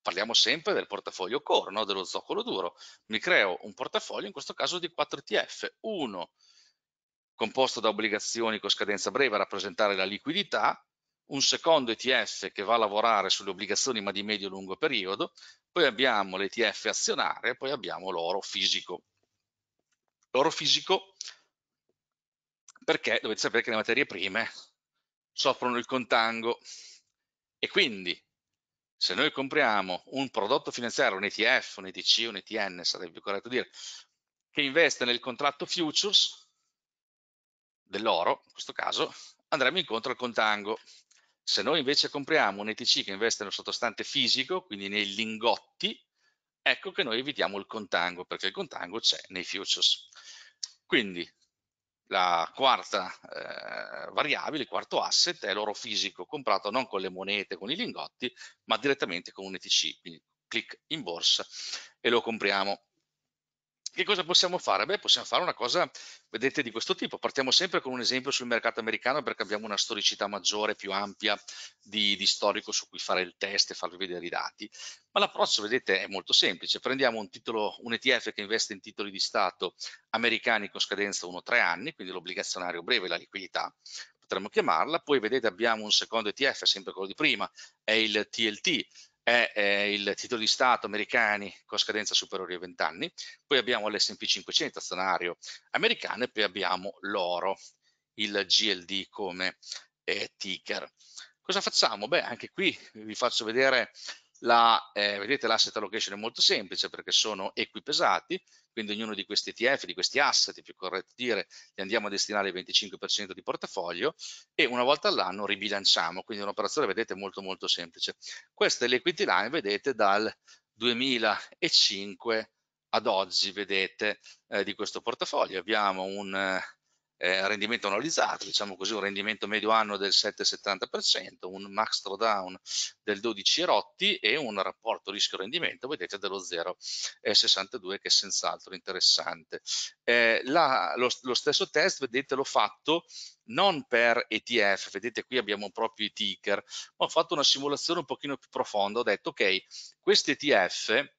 Speaker 1: Parliamo sempre del portafoglio core, no? dello zoccolo duro. Mi creo un portafoglio, in questo caso, di 4 ETF. Uno composto da obbligazioni con scadenza breve a rappresentare la liquidità, un secondo ETF che va a lavorare sulle obbligazioni ma di medio-lungo periodo, poi abbiamo l'ETF azionario e poi abbiamo l'oro fisico. L'oro fisico perché dovete sapere che le materie prime soffrono il contango e quindi se noi compriamo un prodotto finanziario, un ETF, un ETC, un ETN, sarebbe corretto dire, che investe nel contratto futures dell'oro, in questo caso, andremo incontro al contango. Se noi invece compriamo un ETC che investe nel sottostante fisico, quindi nei lingotti, ecco che noi evitiamo il contango, perché il contango c'è nei futures. Quindi la quarta eh, variabile, il quarto asset è l'oro fisico comprato non con le monete, con i lingotti, ma direttamente con un ETC, quindi clic in borsa e lo compriamo. Che cosa possiamo fare? Beh, possiamo fare una cosa, vedete, di questo tipo. Partiamo sempre con un esempio sul mercato americano perché abbiamo una storicità maggiore, più ampia di, di storico su cui fare il test e farvi vedere i dati. Ma l'approccio, vedete, è molto semplice. Prendiamo un, titolo, un ETF che investe in titoli di Stato americani con scadenza 1-3 anni, quindi l'obbligazionario breve, la liquidità, potremmo chiamarla. Poi vedete abbiamo un secondo ETF, sempre quello di prima, è il TLT è eh, il titolo di Stato americani con scadenza superiore ai 20 anni, poi abbiamo l'S&P 500 azionario americano e poi abbiamo l'oro, il GLD come eh, ticker. Cosa facciamo? Beh, anche qui vi faccio vedere la, eh, vedete l'asset allocation è molto semplice perché sono equipesati, quindi ognuno di questi ETF, di questi asset, è più corretto dire, li andiamo a destinare il 25% di portafoglio e una volta all'anno ribilanciamo, quindi un'operazione vedete molto molto semplice. Questa è l'equity line, vedete dal 2005 ad oggi, vedete, eh, di questo portafoglio. Abbiamo un... Eh, eh, rendimento analizzato, diciamo così un rendimento medio anno del 7,70%, un max drawdown del 12 rotti e un rapporto rischio-rendimento, vedete, dello 0,62 che è senz'altro interessante. Eh, la, lo, lo, stesso test, vedete, l'ho fatto non per ETF, vedete qui abbiamo proprio i ticker, ma ho fatto una simulazione un pochino più profonda, ho detto ok, questi ETF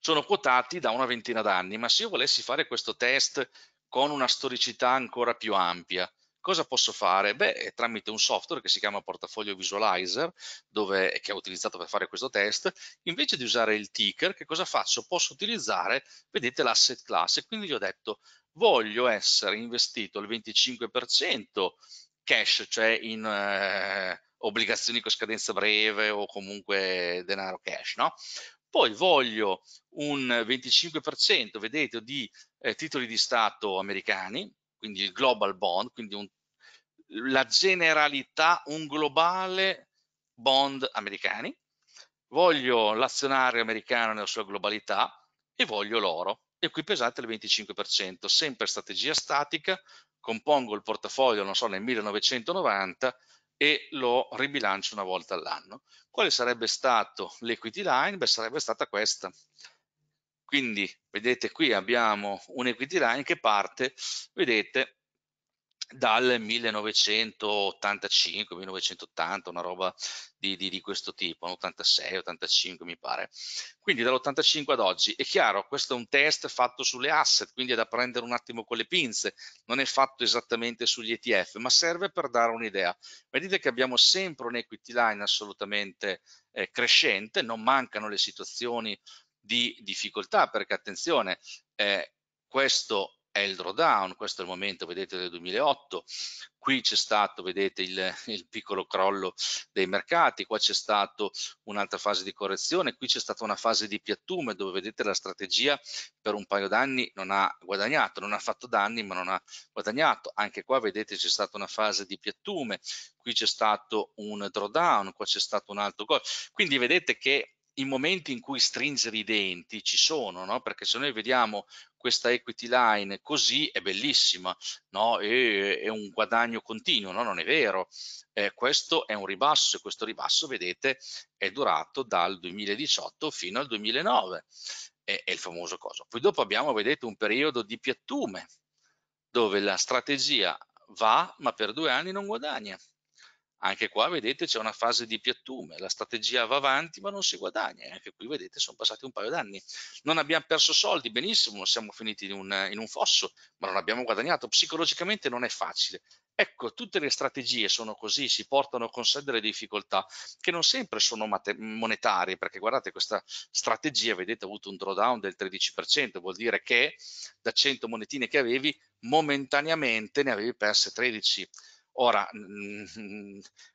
Speaker 1: sono quotati da una ventina d'anni, ma se io volessi fare questo test con una storicità ancora più ampia. Cosa posso fare? Beh, tramite un software che si chiama Portafoglio Visualizer, dove, che ho utilizzato per fare questo test, invece di usare il ticker, che cosa faccio? Posso utilizzare, vedete, l'asset class. E quindi gli ho detto, voglio essere investito il 25% cash, cioè in eh, obbligazioni con scadenza breve o comunque denaro cash, no? Poi voglio un 25%, vedete, di eh, titoli di Stato americani, quindi il global bond, quindi un, la generalità, un globale bond americani. Voglio l'azionario americano nella sua globalità e voglio l'oro. E qui pesate il 25%, sempre strategia statica, compongo il portafoglio, non so, nel 1990 e lo ribilancio una volta all'anno. Quale sarebbe stato l'equity line? Beh, sarebbe stata questa. Quindi vedete qui abbiamo un equity line che parte, vedete, dal 1985, 1980, una roba di, di, di questo tipo, 86, 85 mi pare. Quindi dall'85 ad oggi, è chiaro, questo è un test fatto sulle asset, quindi è da prendere un attimo con le pinze, non è fatto esattamente sugli ETF, ma serve per dare un'idea. Vedete che abbiamo sempre un equity line assolutamente eh, crescente, non mancano le situazioni di difficoltà, perché attenzione, eh, questo è il drawdown, questo è il momento, vedete, del 2008, qui c'è stato, vedete, il, il, piccolo crollo dei mercati, qua c'è stata un'altra fase di correzione, qui c'è stata una fase di piattume dove, vedete, la strategia per un paio d'anni non ha guadagnato, non ha fatto danni ma non ha guadagnato, anche qua, vedete, c'è stata una fase di piattume, qui c'è stato un drawdown, qua c'è stato un altro gol, quindi vedete che i momenti in cui stringere i denti ci sono, no? perché se noi vediamo questa equity line così è bellissima, no? e, è un guadagno continuo, no? non è vero, eh, questo è un ribasso e questo ribasso vedete è durato dal 2018 fino al 2009, è, è il famoso coso. Poi dopo abbiamo, vedete, un periodo di piattume dove la strategia va ma per due anni non guadagna anche qua vedete c'è una fase di piattume, la strategia va avanti ma non si guadagna e eh. anche qui vedete sono passati un paio d'anni. Non abbiamo perso soldi, benissimo, siamo finiti in un, in un fosso, ma non abbiamo guadagnato. Psicologicamente non è facile. Ecco, tutte le strategie sono così, si portano con sé delle difficoltà che non sempre sono monetarie, perché guardate questa strategia, vedete, ha avuto un drawdown del 13%, vuol dire che da 100 monetine che avevi, momentaneamente ne avevi perse 13 Ora,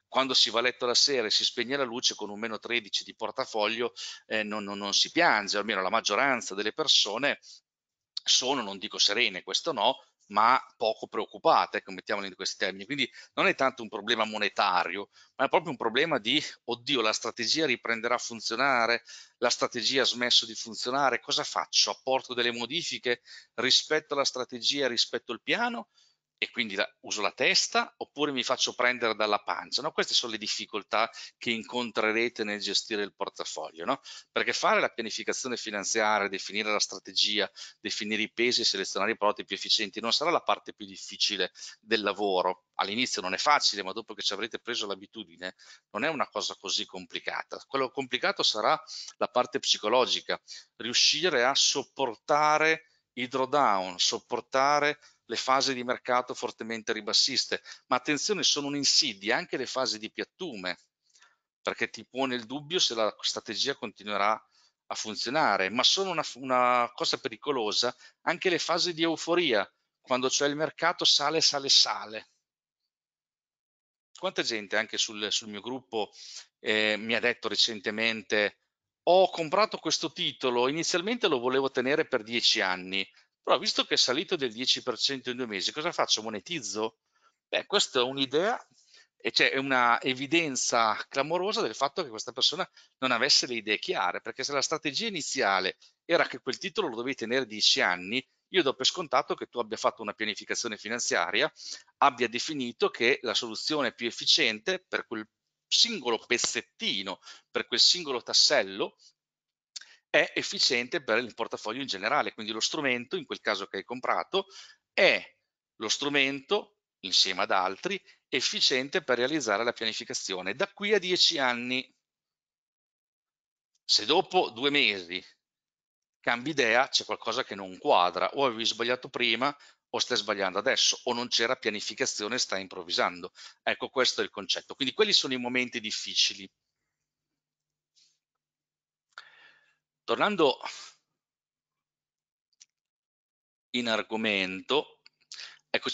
Speaker 1: quando si va a letto la sera e si spegne la luce con un meno 13 di portafoglio eh, non, non, non si piange, almeno la maggioranza delle persone sono, non dico serene, questo no, ma poco preoccupate, ecco, mettiamolo in questi termini. Quindi non è tanto un problema monetario, ma è proprio un problema di, oddio, la strategia riprenderà a funzionare, la strategia ha smesso di funzionare, cosa faccio? Apporto delle modifiche rispetto alla strategia, rispetto al piano? e quindi la, uso la testa oppure mi faccio prendere dalla pancia. No? Queste sono le difficoltà che incontrerete nel gestire il portafoglio, no? perché fare la pianificazione finanziaria, definire la strategia, definire i pesi e selezionare i prodotti più efficienti non sarà la parte più difficile del lavoro. All'inizio non è facile, ma dopo che ci avrete preso l'abitudine non è una cosa così complicata. Quello complicato sarà la parte psicologica, riuscire a sopportare il drawdown, sopportare le fasi di mercato fortemente ribassiste, ma attenzione sono un un'insidia anche le fasi di piattume, perché ti pone il dubbio se la strategia continuerà a funzionare, ma sono una, una cosa pericolosa anche le fasi di euforia, quando cioè il mercato sale, sale, sale. Quanta gente anche sul, sul mio gruppo eh, mi ha detto recentemente ho comprato questo titolo, inizialmente lo volevo tenere per dieci anni, però visto che è salito del 10% in due mesi, cosa faccio? Monetizzo? Beh, questa è un'idea e c'è cioè una evidenza clamorosa del fatto che questa persona non avesse le idee chiare, perché se la strategia iniziale era che quel titolo lo dovevi tenere 10 anni, io do per scontato che tu abbia fatto una pianificazione finanziaria, abbia definito che la soluzione più efficiente per quel singolo pezzettino, per quel singolo tassello è efficiente per il portafoglio in generale, quindi lo strumento, in quel caso che hai comprato, è lo strumento, insieme ad altri, efficiente per realizzare la pianificazione da qui a dieci anni. Se dopo due mesi cambi idea, c'è qualcosa che non quadra, o avevi sbagliato prima, o stai sbagliando adesso, o non c'era pianificazione, stai improvvisando. Ecco, questo è il concetto. Quindi quelli sono i momenti difficili. tornando in argomento, ecco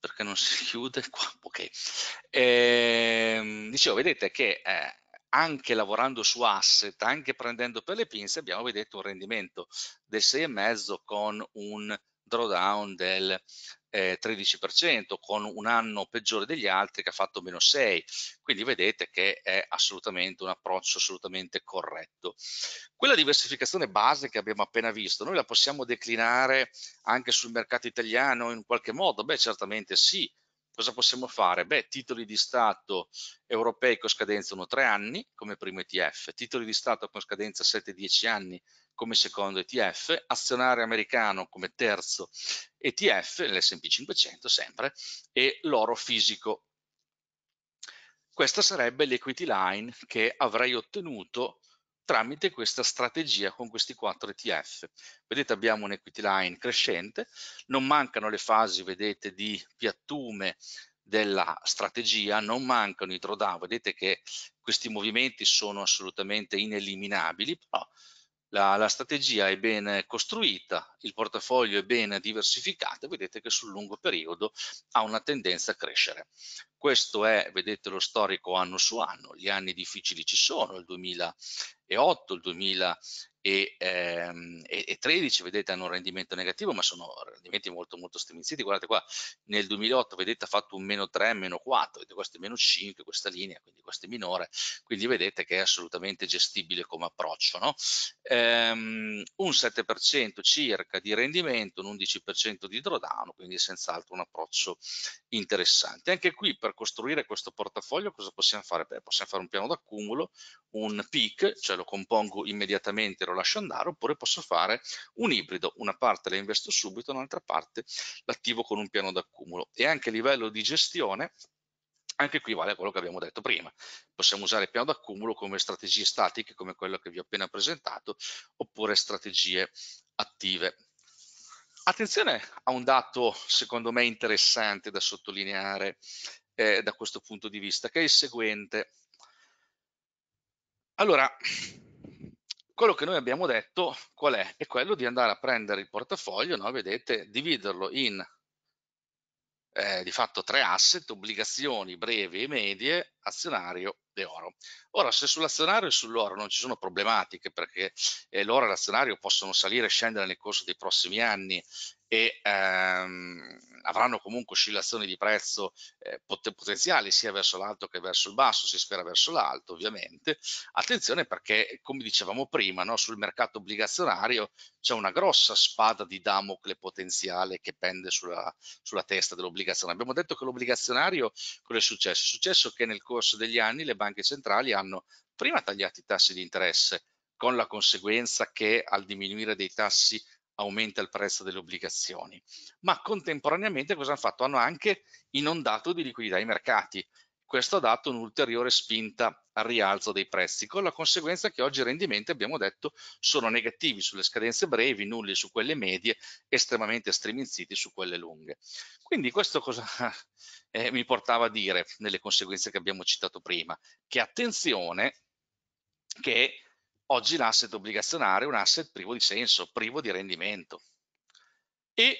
Speaker 1: perché non si chiude qua, ok. E, ehm, dicevo, vedete che eh, anche lavorando su asset, anche prendendo per le pinze, abbiamo vedete un rendimento del 6,5 con un drawdown del eh, 13%, con un anno peggiore degli altri che ha fatto meno 6, quindi vedete che è assolutamente un approccio assolutamente corretto. Quella diversificazione base che abbiamo appena visto, noi la possiamo declinare anche sul mercato italiano in qualche modo? Beh, certamente sì. Cosa possiamo fare? Beh, titoli di Stato europei con scadenza 1-3 anni come primo ETF, titoli di Stato con scadenza 7-10 anni come secondo ETF, azionario americano come terzo ETF, l'S&P 500 sempre, e l'oro fisico. Questa sarebbe l'equity line che avrei ottenuto tramite questa strategia con questi quattro ETF. Vedete abbiamo un equity line crescente, non mancano le fasi, vedete, di piattume della strategia, non mancano i drawdown, vedete che questi movimenti sono assolutamente ineliminabili, però la, la strategia è ben costruita, il portafoglio è ben diversificato, vedete che sul lungo periodo ha una tendenza a crescere. Questo è, vedete lo storico anno su anno, gli anni difficili ci sono, il 2008, il 2000 e, ehm, e, e 13 vedete hanno un rendimento negativo ma sono rendimenti molto molto stimizziti guardate qua nel 2008 vedete ha fatto un meno 3 meno 4 vedete, questo è meno 5 questa linea quindi questo è minore quindi vedete che è assolutamente gestibile come approccio no? ehm, un 7% circa di rendimento un 11% di drawdown quindi senz'altro un approccio interessante anche qui per costruire questo portafoglio cosa possiamo fare? Beh, possiamo fare un piano d'accumulo un peak cioè lo compongo immediatamente lo lascio andare oppure posso fare un ibrido, una parte la investo subito, un'altra parte l'attivo con un piano d'accumulo e anche a livello di gestione anche qui vale quello che abbiamo detto prima, possiamo usare il piano d'accumulo come strategie statiche come quello che vi ho appena presentato oppure strategie attive. Attenzione a un dato secondo me interessante da sottolineare eh, da questo punto di vista che è il seguente. Allora, quello che noi abbiamo detto qual è? È quello di andare a prendere il portafoglio, no? vedete, dividerlo in eh, di fatto tre asset, obbligazioni brevi e medie, azionario e oro. Ora, se sull'azionario e sull'oro non ci sono problematiche, perché eh, l'oro e l'azionario possono salire e scendere nel corso dei prossimi anni e ehm, avranno comunque oscillazioni di prezzo eh, pot potenziali sia verso l'alto che verso il basso, si spera verso l'alto ovviamente. Attenzione perché, come dicevamo prima, no, sul mercato obbligazionario c'è una grossa spada di Damocle potenziale che pende sulla, sulla testa dell'obbligazionario. Abbiamo detto che l'obbligazionario, cosa è successo? È successo che nel corso degli anni le banche centrali hanno prima tagliato i tassi di interesse, con la conseguenza che al diminuire dei tassi aumenta il prezzo delle obbligazioni, ma contemporaneamente cosa hanno fatto? Hanno anche inondato di liquidità i mercati. Questo ha dato un'ulteriore spinta al rialzo dei prezzi, con la conseguenza che oggi i rendimenti, abbiamo detto, sono negativi sulle scadenze brevi, nulli su quelle medie, estremamente striminziti su quelle lunghe. Quindi questo cosa eh, mi portava a dire nelle conseguenze che abbiamo citato prima? Che attenzione che Oggi l'asset obbligazionario è un asset privo di senso, privo di rendimento. E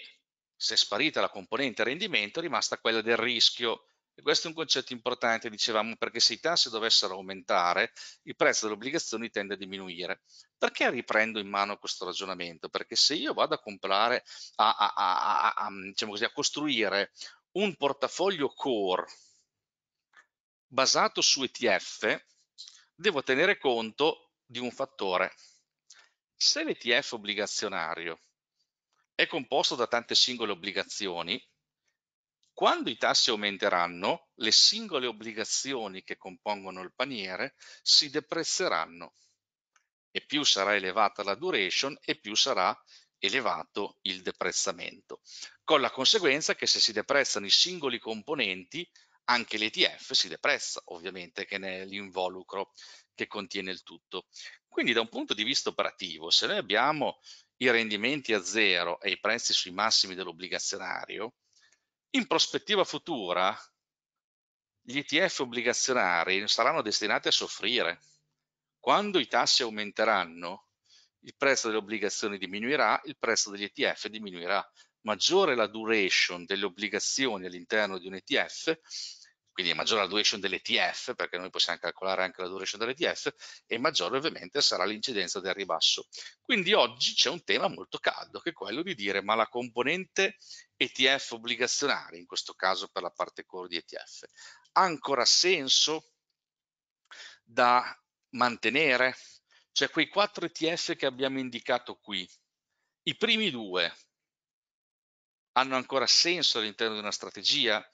Speaker 1: se è sparita la componente rendimento è rimasta quella del rischio. E questo è un concetto importante, dicevamo, perché se i tassi dovessero aumentare, il prezzo delle obbligazioni tende a diminuire. Perché riprendo in mano questo ragionamento? Perché se io vado a comprare, a, a, a, diciamo così, a costruire un portafoglio core basato su ETF, devo tenere conto di un fattore. Se l'ETF obbligazionario è composto da tante singole obbligazioni, quando i tassi aumenteranno, le singole obbligazioni che compongono il paniere si deprezzeranno e più sarà elevata la duration e più sarà elevato il deprezzamento, con la conseguenza che se si deprezzano i singoli componenti, anche l'ETF si deprezza, ovviamente che nell'involucro che contiene il tutto. Quindi da un punto di vista operativo, se noi abbiamo i rendimenti a zero e i prezzi sui massimi dell'obbligazionario, in prospettiva futura gli ETF obbligazionari saranno destinati a soffrire. Quando i tassi aumenteranno, il prezzo delle obbligazioni diminuirà, il prezzo degli ETF diminuirà. Maggiore la duration delle obbligazioni all'interno di un ETF, quindi è maggiore la duration dell'ETF, perché noi possiamo calcolare anche la duration dell'ETF, e maggiore ovviamente sarà l'incidenza del ribasso. Quindi oggi c'è un tema molto caldo, che è quello di dire ma la componente ETF obbligazionaria, in questo caso per la parte core di ETF, ha ancora senso da mantenere? Cioè quei quattro ETF che abbiamo indicato qui, i primi due hanno ancora senso all'interno di una strategia?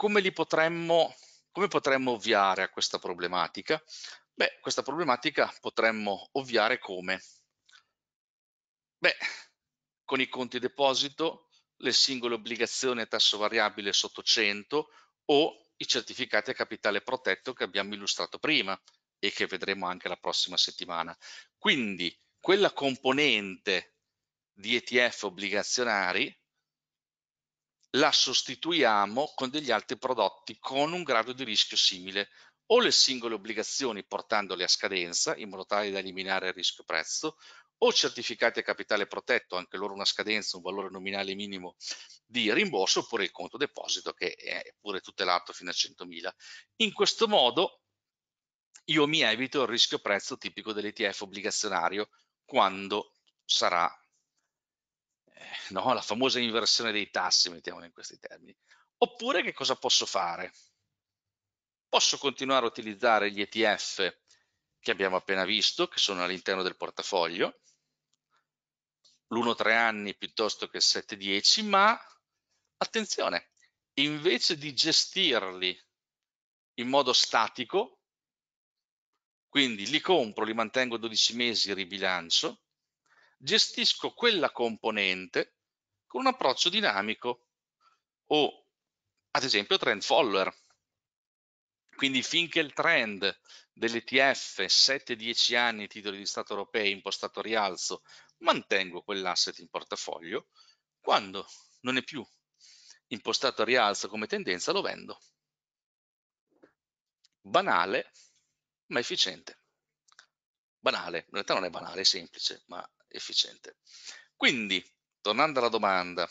Speaker 1: come, li potremmo, come potremmo ovviare a questa problematica? Beh, questa problematica potremmo ovviare come? Beh, con i conti deposito, le singole obbligazioni a tasso variabile sotto 100 o i certificati a capitale protetto che abbiamo illustrato prima e che vedremo anche la prossima settimana. Quindi quella componente di ETF obbligazionari la sostituiamo con degli altri prodotti con un grado di rischio simile o le singole obbligazioni portandole a scadenza in modo tale da eliminare il rischio prezzo o certificati a capitale protetto, anche loro una scadenza, un valore nominale minimo di rimborso, oppure il conto deposito che è pure tutelato fino a 100.000. In questo modo io mi evito il rischio prezzo tipico dell'ETF obbligazionario quando sarà eh, no? la famosa inversione dei tassi, mettiamola in questi termini. Oppure che cosa posso fare? Posso continuare a utilizzare gli ETF che abbiamo appena visto, che sono all'interno del portafoglio, l'1-3 anni piuttosto che il 7-10, ma attenzione, invece di gestirli in modo statico, quindi li compro, li mantengo 12 mesi, ribilancio, gestisco quella componente con un approccio dinamico o ad esempio trend follower. Quindi finché il trend dell'ETF 7-10 anni titoli di Stato europei impostato a rialzo mantengo quell'asset in portafoglio, quando non è più impostato a rialzo come tendenza lo vendo. Banale ma efficiente. Banale, in realtà non è banale, è semplice, ma efficiente. Quindi, tornando alla domanda,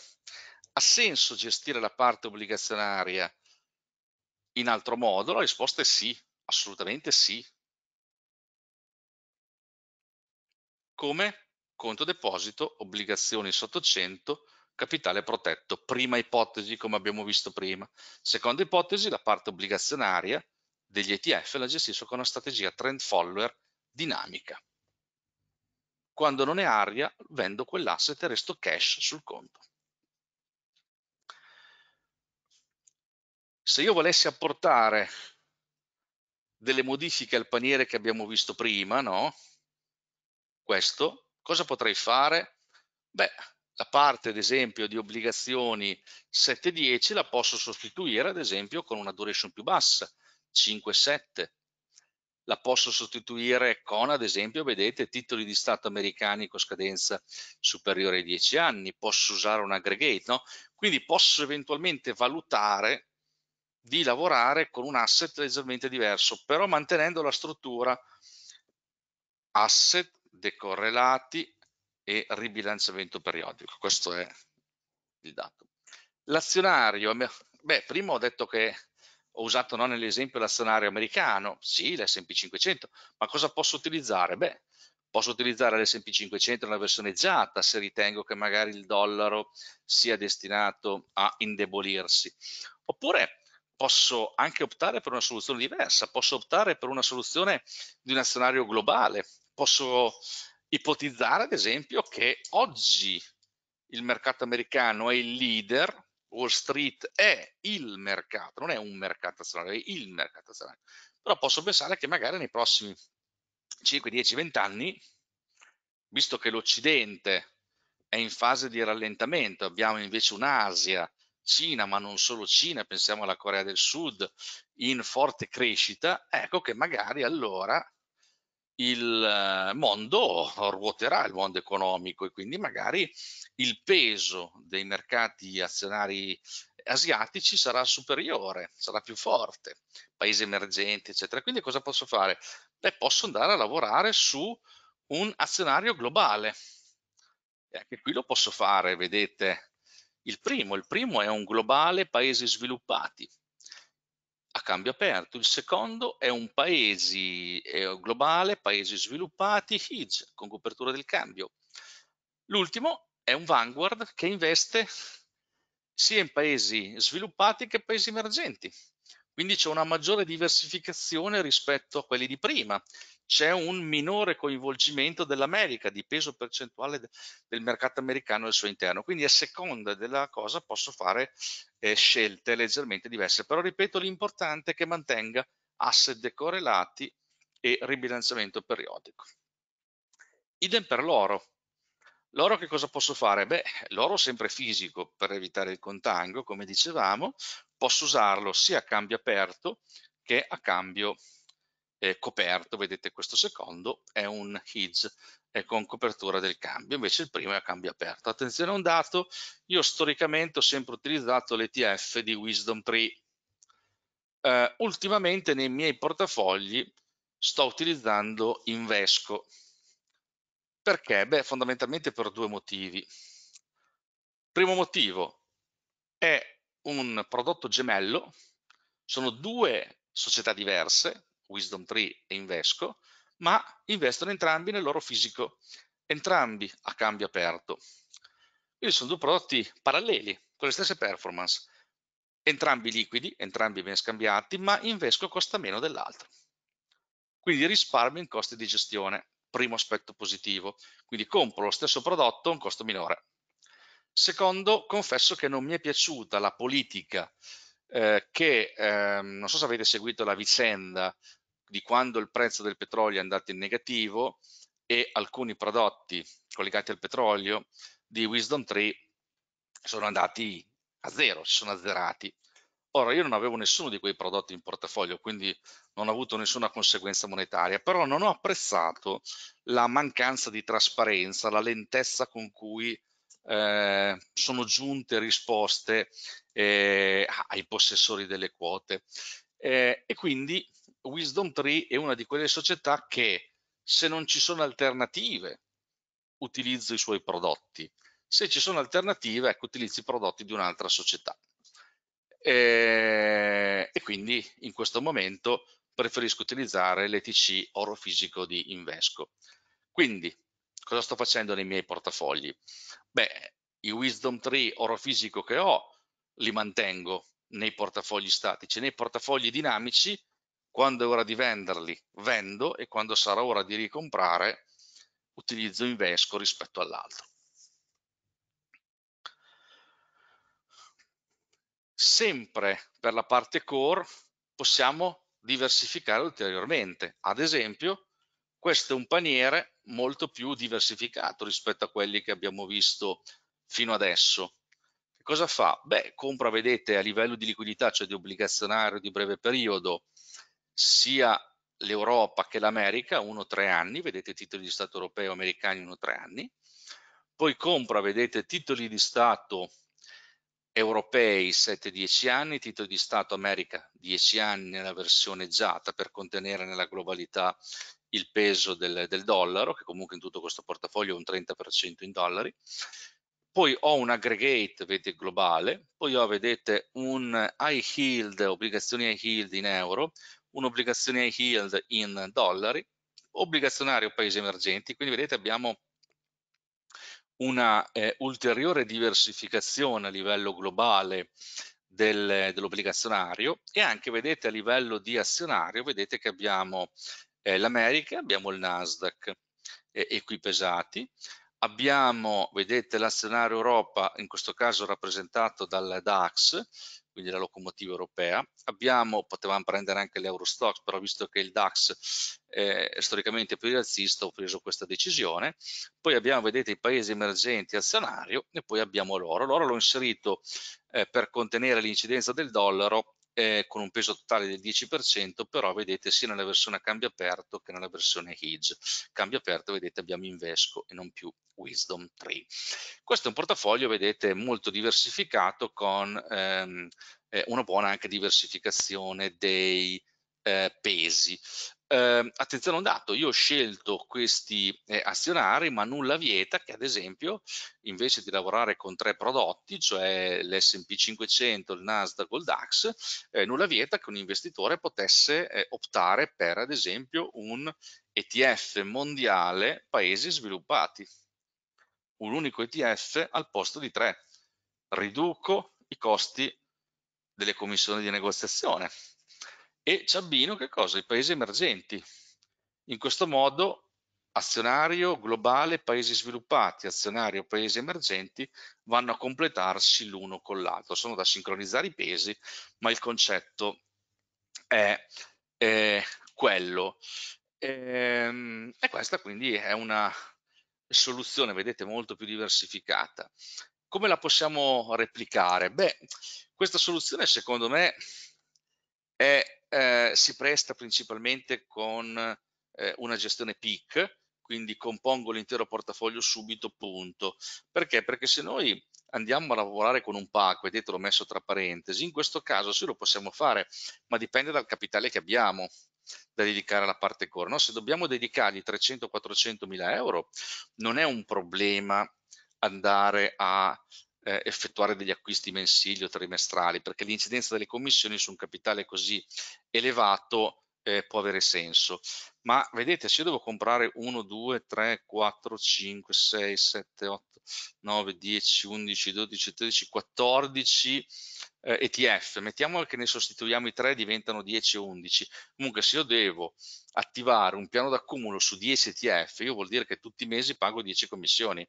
Speaker 1: ha senso gestire la parte obbligazionaria in altro modo? La risposta è sì, assolutamente sì. Come? Conto deposito, obbligazioni sotto 100, capitale protetto. Prima ipotesi, come abbiamo visto prima. Seconda ipotesi, la parte obbligazionaria degli ETF la gestisco con una strategia trend follower dinamica. Quando non è aria, vendo quell'asset e resto cash sul conto. Se io volessi apportare delle modifiche al paniere che abbiamo visto prima, no? Questo, cosa potrei fare? Beh, la parte ad esempio di obbligazioni 7-10 la posso sostituire ad esempio con una duration più bassa, 5-7, la posso sostituire con, ad esempio, vedete, titoli di Stato americani con scadenza superiore ai 10 anni, posso usare un aggregate, no? Quindi posso eventualmente valutare di lavorare con un asset leggermente diverso, però mantenendo la struttura asset, decorrelati e ribilanciamento periodico. Questo è il dato. L'azionario, beh, prima ho detto che ho usato no, nell'esempio l'azionario americano, sì l'S&P 500, ma cosa posso utilizzare? Beh, posso utilizzare l'S&P 500 nella versione esatta se ritengo che magari il dollaro sia destinato a indebolirsi, oppure posso anche optare per una soluzione diversa, posso optare per una soluzione di un azionario globale, posso ipotizzare ad esempio che oggi il mercato americano è il leader Wall Street è il mercato, non è un mercato azionario, è il mercato azionario. Però posso pensare che magari nei prossimi 5, 10, 20 anni, visto che l'Occidente è in fase di rallentamento, abbiamo invece un'Asia, Cina, ma non solo Cina, pensiamo alla Corea del Sud, in forte crescita, ecco che magari allora il eh, mondo ruoterà, il mondo economico e quindi magari il peso dei mercati azionari asiatici sarà superiore, sarà più forte, paesi emergenti, eccetera. Quindi cosa posso fare? Beh, posso andare a lavorare su un azionario globale. E anche qui lo posso fare, vedete, il primo, il primo è un globale paesi sviluppati a cambio aperto, il secondo è un paese eh, globale, paesi sviluppati, HIDS, con copertura del cambio. L'ultimo è un Vanguard che investe sia in paesi sviluppati che paesi emergenti. Quindi c'è una maggiore diversificazione rispetto a quelli di prima, c'è un minore coinvolgimento dell'America, di peso percentuale del mercato americano al suo interno. Quindi a seconda della cosa posso fare eh, scelte leggermente diverse. Però ripeto, l'importante è che mantenga asset decorrelati e ribilanciamento periodico. Idem per l'oro. L'oro che cosa posso fare? Beh, l'oro sempre fisico per evitare il contango, come dicevamo, posso usarlo sia a cambio aperto che a cambio eh, coperto, vedete questo secondo è un hedge è con copertura del cambio, invece il primo è a cambio aperto. Attenzione a un dato, io storicamente ho sempre utilizzato l'ETF di Wisdom Tree, eh, ultimamente nei miei portafogli sto utilizzando Invesco. Perché? Beh, fondamentalmente per due motivi. Primo motivo, è un prodotto gemello, sono due società diverse, Wisdom Tree e Invesco, ma investono entrambi nel loro fisico, entrambi a cambio aperto. Quindi sono due prodotti paralleli, con le stesse performance, entrambi liquidi, entrambi ben scambiati, ma Invesco costa meno dell'altro. Quindi risparmio in costi di gestione, primo aspetto positivo. Quindi compro lo stesso prodotto a un costo minore. Secondo, confesso che non mi è piaciuta la politica eh, che, ehm, non so se avete seguito la vicenda di quando il prezzo del petrolio è andato in negativo e alcuni prodotti collegati al petrolio di Wisdom Tree sono andati a zero, si sono azzerati. Ora, io non avevo nessuno di quei prodotti in portafoglio, quindi non ho avuto nessuna conseguenza monetaria, però non ho apprezzato la mancanza di trasparenza, la lentezza con cui eh, sono giunte risposte eh, ai possessori delle quote. Eh, e quindi Wisdom Tree è una di quelle società che se non ci sono alternative utilizza i suoi prodotti, se ci sono alternative ecco, utilizzi i prodotti di un'altra società. E, eh, e quindi in questo momento preferisco utilizzare l'ETC oro fisico di Invesco. Quindi cosa sto facendo nei miei portafogli? Beh, i Wisdom Tree oro fisico che ho li mantengo nei portafogli statici, nei portafogli dinamici quando è ora di venderli vendo e quando sarà ora di ricomprare utilizzo Invesco rispetto all'altro. Sempre per la parte core possiamo diversificare ulteriormente. Ad esempio, questo è un paniere molto più diversificato rispetto a quelli che abbiamo visto fino adesso. Che cosa fa? Beh, compra, vedete, a livello di liquidità, cioè di obbligazionario di breve periodo, sia l'Europa che l'America, 1-3 anni, vedete titoli di Stato europeo americani 1-3 anni, poi compra, vedete titoli di Stato europei 7-10 anni, titoli di Stato America 10 anni nella versione giata per contenere nella globalità il peso del, del dollaro, che comunque in tutto questo portafoglio è un 30% in dollari, poi ho un aggregate vedete, globale, poi ho vedete un high yield, obbligazioni high yield in euro, un'obbligazione yield in dollari, obbligazionario paesi emergenti, quindi vedete abbiamo una eh, ulteriore diversificazione a livello globale del, dell'obbligazionario e anche vedete a livello di azionario, vedete che abbiamo eh, l'America, abbiamo il Nasdaq eh, e qui pesati, abbiamo, vedete, l'azionario Europa, in questo caso rappresentato dal DAX, quindi la locomotiva europea. Abbiamo, potevamo prendere anche l'Eurostox, però visto che il DAX eh, è storicamente più rialzista, ho preso questa decisione. Poi abbiamo, vedete, i paesi emergenti azionario e poi abbiamo l'oro. L'oro l'ho inserito eh, per contenere l'incidenza del dollaro eh, con un peso totale del 10%, però vedete sia nella versione a cambio aperto che nella versione hedge. Cambio aperto, vedete, abbiamo Invesco e non più Wisdom 3. Questo è un portafoglio, vedete, molto diversificato con ehm, eh, una buona anche diversificazione dei eh, pesi eh, attenzione a un dato, io ho scelto questi eh, azionari ma nulla vieta che ad esempio invece di lavorare con tre prodotti, cioè l'S&P 500, il Nasdaq o il DAX, eh, nulla vieta che un investitore potesse eh, optare per ad esempio un ETF mondiale paesi sviluppati, un unico ETF al posto di tre. Riduco i costi delle commissioni di negoziazione, e Ciambino che cosa? I paesi emergenti. In questo modo azionario globale paesi sviluppati, azionario paesi emergenti vanno a completarsi l'uno con l'altro. Sono da sincronizzare i pesi, ma il concetto è, è quello. E, ehm, e questa quindi è una soluzione, vedete, molto più diversificata. Come la possiamo replicare? Beh, questa soluzione secondo me è, eh, si presta principalmente con eh, una gestione PIC, quindi compongo l'intero portafoglio subito, punto. Perché? Perché se noi andiamo a lavorare con un pacco, vedete l'ho messo tra parentesi, in questo caso sì lo possiamo fare, ma dipende dal capitale che abbiamo da dedicare alla parte core. No? Se dobbiamo dedicargli 300-400 mila euro, non è un problema andare a eh, effettuare degli acquisti mensili o trimestrali, perché l'incidenza delle commissioni su un capitale così elevato eh, può avere senso. Ma vedete, se io devo comprare 1, 2, 3, 4, 5, 6, 7, 8, 9, 10, 11, 12, 13, 14 eh, ETF, mettiamo che ne sostituiamo i 3 diventano 10 e 11. Comunque se io devo attivare un piano d'accumulo su 10 ETF, io vuol dire che tutti i mesi pago 10 commissioni.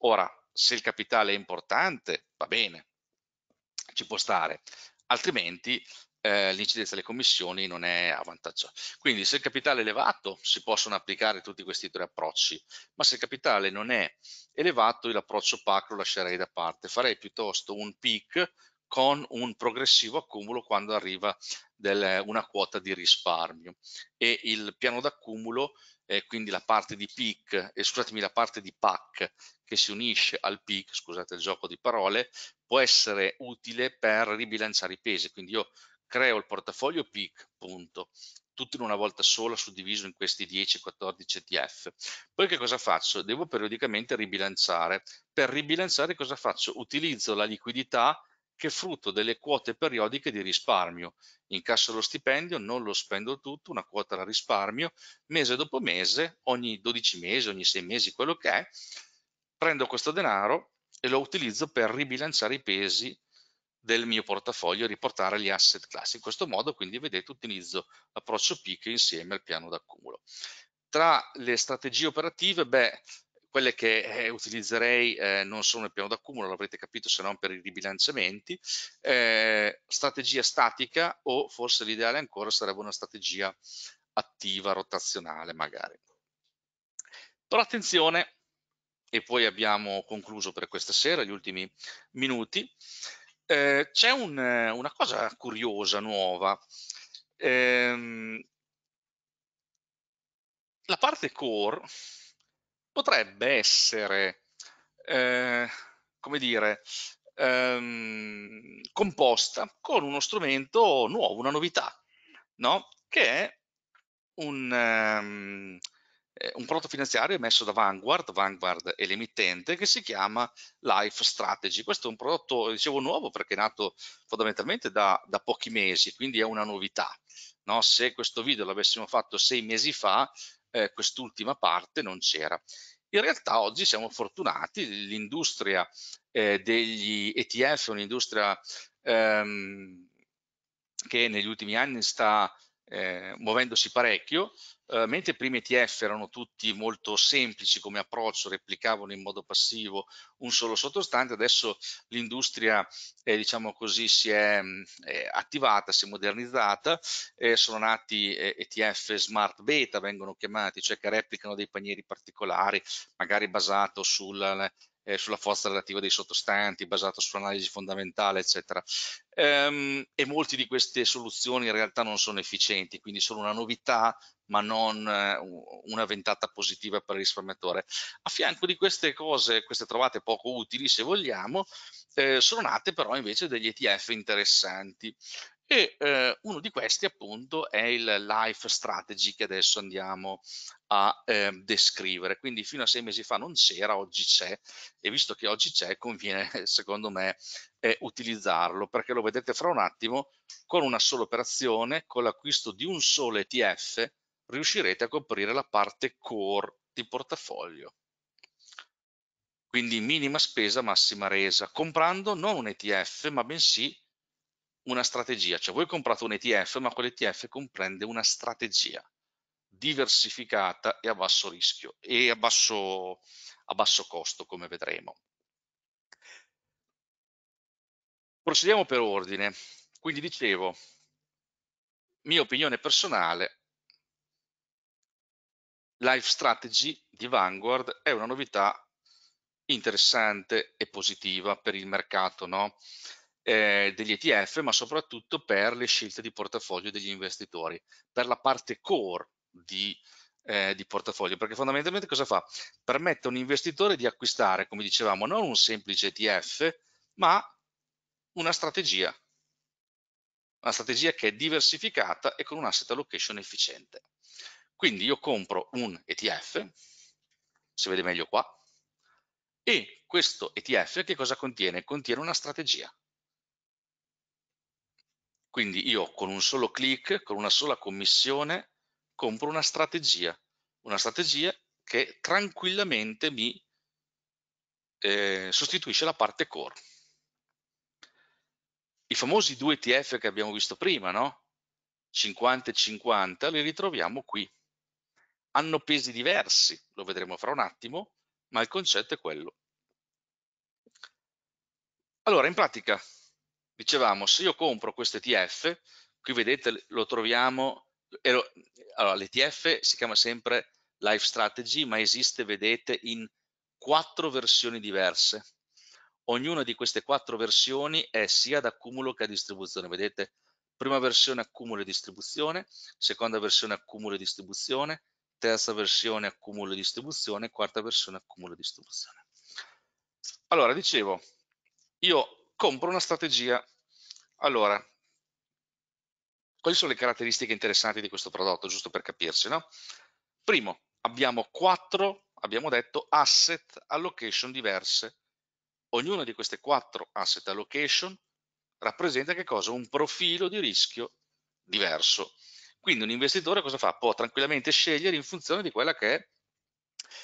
Speaker 1: Ora, se il capitale è importante, va bene, ci può stare, altrimenti eh, l'incidenza delle commissioni non è a vantaggio. Quindi se il capitale è elevato si possono applicare tutti questi tre approcci, ma se il capitale non è elevato l'approccio PAC lo lascerei da parte, farei piuttosto un PIC con un progressivo accumulo quando arriva del, una quota di risparmio e il piano d'accumulo eh, quindi la parte di PIC, eh, scusatemi, la parte di PAC che si unisce al PIC, scusate il gioco di parole, può essere utile per ribilanciare i pesi. Quindi io creo il portafoglio PIC, punto, tutto in una volta sola suddiviso in questi 10-14 ETF. Poi che cosa faccio? Devo periodicamente ribilanciare. Per ribilanciare cosa faccio? Utilizzo la liquidità che è frutto delle quote periodiche di risparmio. Incasso lo stipendio, non lo spendo tutto, una quota la risparmio, mese dopo mese, ogni 12 mesi, ogni 6 mesi, quello che è, prendo questo denaro e lo utilizzo per ribilanciare i pesi del mio portafoglio e riportare gli asset class. In questo modo quindi vedete utilizzo l'approccio PIC insieme al piano d'accumulo. Tra le strategie operative, beh, quelle che eh, utilizzerei eh, non sono il piano d'accumulo, l'avrete capito se non per i ribilanciamenti, eh, strategia statica o forse l'ideale ancora sarebbe una strategia attiva, rotazionale magari. Però attenzione, e poi abbiamo concluso per questa sera, gli ultimi minuti, eh, c'è un, una cosa curiosa, nuova. Eh, la parte core potrebbe essere, eh, come dire, ehm, composta con uno strumento nuovo, una novità, no? che è un, um, eh, un prodotto finanziario emesso da Vanguard, Vanguard è l'emittente, che si chiama Life Strategy. Questo è un prodotto, dicevo, nuovo perché è nato fondamentalmente da, da pochi mesi, quindi è una novità. No? Se questo video l'avessimo fatto sei mesi fa, eh, quest'ultima parte non c'era. In realtà oggi siamo fortunati, l'industria eh, degli ETF è un'industria ehm, che negli ultimi anni sta eh, muovendosi parecchio, eh, mentre i primi ETF erano tutti molto semplici come approccio, replicavano in modo passivo un solo sottostante, adesso l'industria eh, diciamo così si è mm, attivata, si è modernizzata, eh, sono nati ETF eh, smart beta, vengono chiamati, cioè che replicano dei panieri particolari, magari basato sul eh, sulla forza relativa dei sottostanti, basato sull'analisi fondamentale, eccetera. Ehm, e molte di queste soluzioni in realtà non sono efficienti, quindi sono una novità, ma non eh, una ventata positiva per il risparmiatore. A fianco di queste cose, queste trovate poco utili, se vogliamo, eh, sono nate però invece degli ETF interessanti e eh, uno di questi appunto è il life strategy che adesso andiamo a eh, descrivere, quindi fino a sei mesi fa non c'era, oggi c'è e visto che oggi c'è conviene secondo me eh, utilizzarlo perché lo vedete fra un attimo con una sola operazione, con l'acquisto di un solo ETF riuscirete a coprire la parte core di portafoglio quindi minima spesa massima resa comprando non un ETF ma bensì una strategia, cioè voi comprate un ETF, ma quell'ETF comprende una strategia diversificata e a basso rischio e a basso, a basso costo, come vedremo. Procediamo per ordine. Quindi dicevo, mia opinione personale, Life Strategy di Vanguard è una novità interessante e positiva per il mercato, no? eh, degli ETF, ma soprattutto per le scelte di portafoglio degli investitori, per la parte core di, eh, di portafoglio, perché fondamentalmente cosa fa? Permette a un investitore di acquistare, come dicevamo, non un semplice ETF, ma una strategia, una strategia che è diversificata e con un asset allocation efficiente. Quindi io compro un ETF, si vede meglio qua, e questo ETF che cosa contiene? Contiene una strategia. Quindi io con un solo click, con una sola commissione, compro una strategia, una strategia che tranquillamente mi eh, sostituisce la parte core. I famosi due ETF che abbiamo visto prima, no? 50 e 50, li ritroviamo qui. Hanno pesi diversi, lo vedremo fra un attimo, ma il concetto è quello. Allora, in pratica, dicevamo se io compro questo ETF, qui vedete lo troviamo, lo, allora l'ETF si chiama sempre Life Strategy ma esiste vedete in quattro versioni diverse. Ognuna di queste quattro versioni è sia ad accumulo che a distribuzione, vedete? Prima versione accumulo e distribuzione, seconda versione accumulo e distribuzione, terza versione accumulo e distribuzione, quarta versione accumulo e distribuzione. Allora, dicevo, io compro una strategia. Allora, quali sono le caratteristiche interessanti di questo prodotto, giusto per capirci, no? Primo, abbiamo quattro, abbiamo detto, asset allocation diverse. Ognuna di queste quattro asset allocation rappresenta che cosa? Un profilo di rischio diverso. Quindi un investitore cosa fa? Può tranquillamente scegliere in funzione di quella che è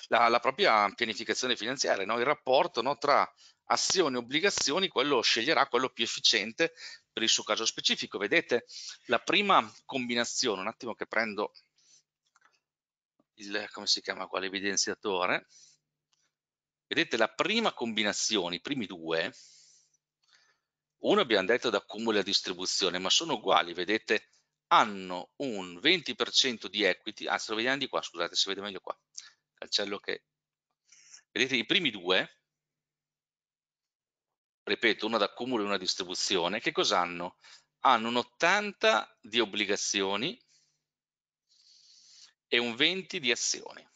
Speaker 1: la, la propria pianificazione finanziaria, no? il rapporto no? tra azioni e obbligazioni, quello sceglierà quello più efficiente per il suo caso specifico. Vedete la prima combinazione, un attimo che prendo il, come si chiama qua, l'evidenziatore, vedete la prima combinazione, i primi due, uno abbiamo detto da accumuli a distribuzione, ma sono uguali, vedete, hanno un 20% di equity, anzi lo vediamo di qua, scusate, si vede meglio qua, cancello che... Vedete, i primi due, ripeto, una d'accumulo e una distribuzione, che cosa hanno? Hanno un 80 di obbligazioni e un 20 di azioni.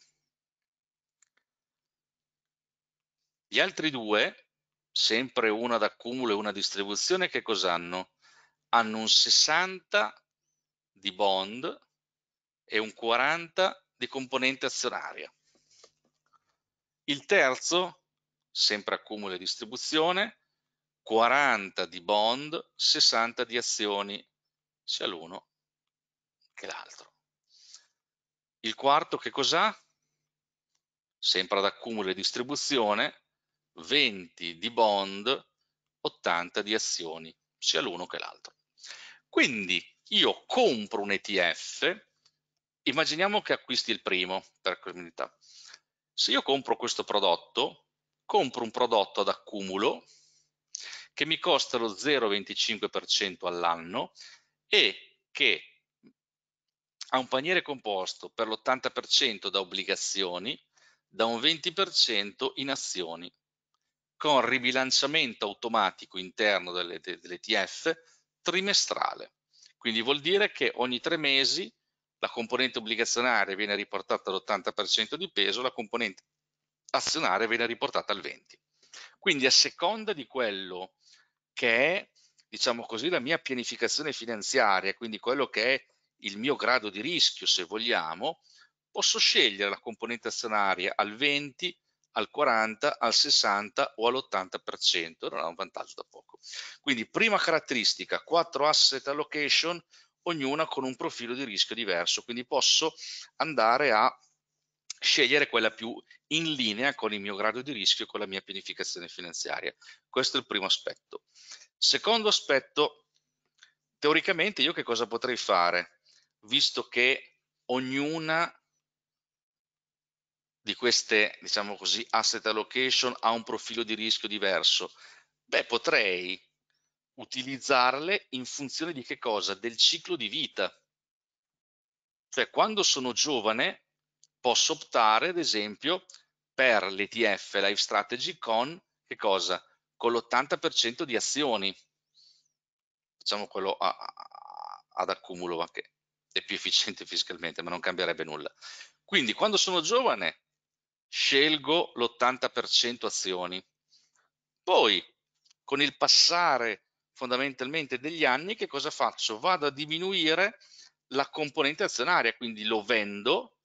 Speaker 1: Gli altri due, sempre una d'accumulo e una distribuzione, che cosa hanno? Hanno un 60 di bond e un 40 di componente azionaria. Il terzo, sempre accumulo e distribuzione, 40 di bond, 60 di azioni, sia l'uno che l'altro. Il quarto che cos'ha? Sempre ad accumulo e distribuzione, 20 di bond, 80 di azioni, sia l'uno che l'altro. Quindi io compro un ETF, immaginiamo che acquisti il primo per comunità se io compro questo prodotto, compro un prodotto ad accumulo che mi costa lo 0,25% all'anno e che ha un paniere composto per l'80% da obbligazioni, da un 20% in azioni, con ribilanciamento automatico interno dell'ETF trimestrale. Quindi vuol dire che ogni tre mesi la componente obbligazionaria viene riportata all'80% di peso, la componente azionaria viene riportata al 20%. Quindi a seconda di quello che è, diciamo così, la mia pianificazione finanziaria, quindi quello che è il mio grado di rischio, se vogliamo, posso scegliere la componente azionaria al 20, al 40, al 60 o all'80%, non ha un vantaggio da poco. Quindi prima caratteristica, 4 asset allocation, ognuna con un profilo di rischio diverso, quindi posso andare a scegliere quella più in linea con il mio grado di rischio e con la mia pianificazione finanziaria. Questo è il primo aspetto. Secondo aspetto, teoricamente io che cosa potrei fare, visto che ognuna di queste, diciamo così, asset allocation ha un profilo di rischio diverso? Beh, potrei utilizzarle in funzione di che cosa? Del ciclo di vita. Cioè quando sono giovane posso optare ad esempio per l'ETF Life Strategy con che cosa? Con l'80% di azioni. Facciamo quello a, a, ad accumulo ma che è più efficiente fiscalmente ma non cambierebbe nulla. Quindi quando sono giovane scelgo l'80% azioni. Poi con il passare fondamentalmente degli anni, che cosa faccio? Vado a diminuire la componente azionaria, quindi lo vendo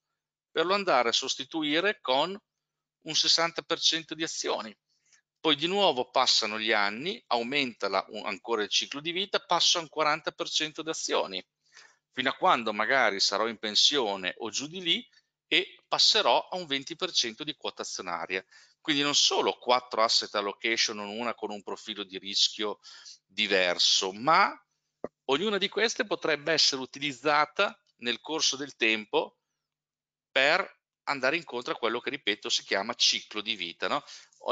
Speaker 1: per lo andare a sostituire con un 60% di azioni. Poi di nuovo passano gli anni, aumenta la, un, ancora il ciclo di vita, passo a un 40% di azioni, fino a quando magari sarò in pensione o giù di lì e passerò a un 20% di quota azionaria. Quindi non solo quattro asset allocation, una con un profilo di rischio diverso, ma ognuna di queste potrebbe essere utilizzata nel corso del tempo per andare incontro a quello che, ripeto, si chiama ciclo di vita. No?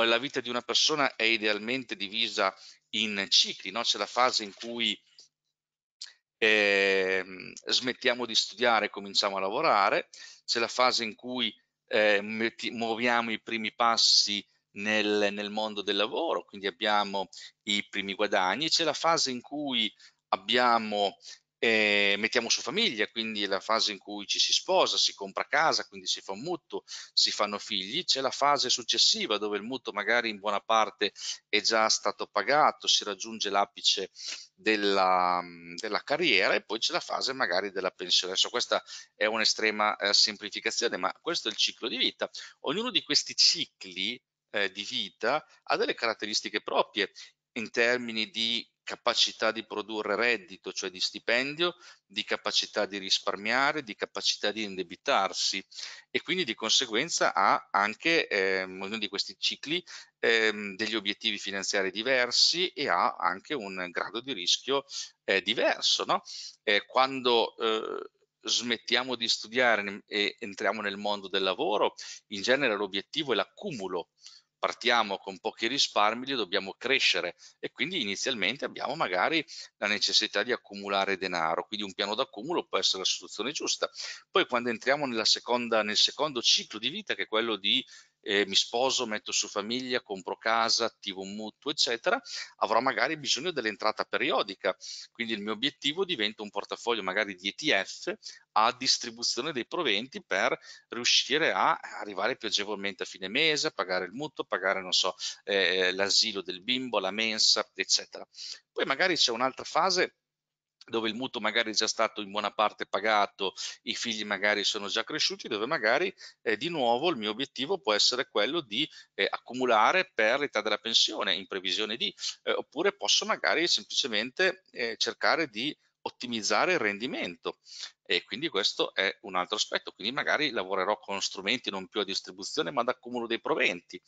Speaker 1: La vita di una persona è idealmente divisa in cicli, no? c'è la fase in cui eh, smettiamo di studiare e cominciamo a lavorare, c'è la fase in cui eh, muoviamo i primi passi nel, nel, mondo del lavoro, quindi abbiamo i primi guadagni, c'è la fase in cui abbiamo eh, mettiamo su famiglia, quindi è la fase in cui ci si sposa, si compra casa, quindi si fa un mutuo, si fanno figli, c'è la fase successiva dove il mutuo magari in buona parte è già stato pagato, si raggiunge l'apice della, della, carriera e poi c'è la fase magari della pensione. Adesso questa è un'estrema eh, semplificazione, ma questo è il ciclo di vita. Ognuno di questi cicli eh, di vita ha delle caratteristiche proprie in termini di capacità di produrre reddito, cioè di stipendio, di capacità di risparmiare, di capacità di indebitarsi e quindi di conseguenza ha anche eh, ognuno di questi cicli eh, degli obiettivi finanziari diversi e ha anche un grado di rischio eh, diverso. No? Eh, quando eh, smettiamo di studiare e entriamo nel mondo del lavoro, in genere l'obiettivo è l'accumulo partiamo con pochi risparmi, li dobbiamo crescere e quindi inizialmente abbiamo magari la necessità di accumulare denaro, quindi un piano d'accumulo può essere la soluzione giusta. Poi quando entriamo seconda, nel secondo ciclo di vita, che è quello di eh, mi sposo, metto su famiglia, compro casa, attivo un mutuo, eccetera, avrò magari bisogno dell'entrata periodica. Quindi il mio obiettivo diventa un portafoglio magari di ETF a distribuzione dei proventi per riuscire a arrivare più agevolmente a fine mese, a pagare il mutuo, a pagare, non so, eh, eh l'asilo del bimbo, la mensa, eccetera. Poi magari c'è un'altra fase dove il mutuo magari è già stato in buona parte pagato, i figli magari sono già cresciuti, dove magari eh, di nuovo il mio obiettivo può essere quello di eh, accumulare per l'età della pensione in previsione di, eh, oppure posso magari semplicemente eh, cercare di ottimizzare il rendimento e quindi questo è un altro aspetto, quindi magari lavorerò con strumenti non più a distribuzione ma ad accumulo dei proventi.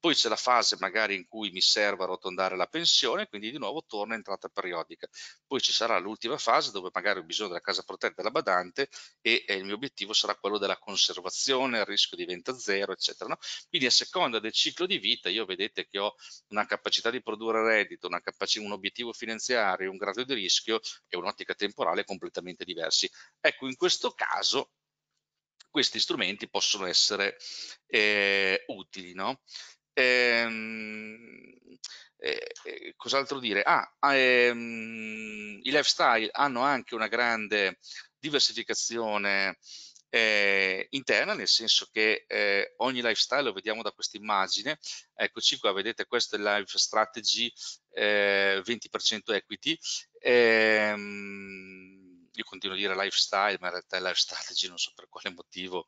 Speaker 1: Poi c'è la fase magari in cui mi serve arrotondare la pensione, quindi di nuovo torna entrata periodica. Poi ci sarà l'ultima fase dove magari ho bisogno della casa protetta della badante e, il mio obiettivo sarà quello della conservazione, il rischio diventa zero, eccetera. No? Quindi a seconda del ciclo di vita io vedete che ho una capacità di produrre reddito, un obiettivo finanziario, un grado di rischio e un'ottica temporale completamente diversi Ecco, in questo caso questi strumenti possono essere eh, utili. No? Ehm, eh, eh, cos'altro dire? Ah, ehm, i lifestyle hanno anche una grande diversificazione eh, interna, nel senso che eh, ogni lifestyle, lo vediamo da questa immagine, eccoci qua, vedete questa è Life Strategy eh, 20% equity, ehm, io continuo a dire lifestyle, ma in realtà è life strategy, non so per quale motivo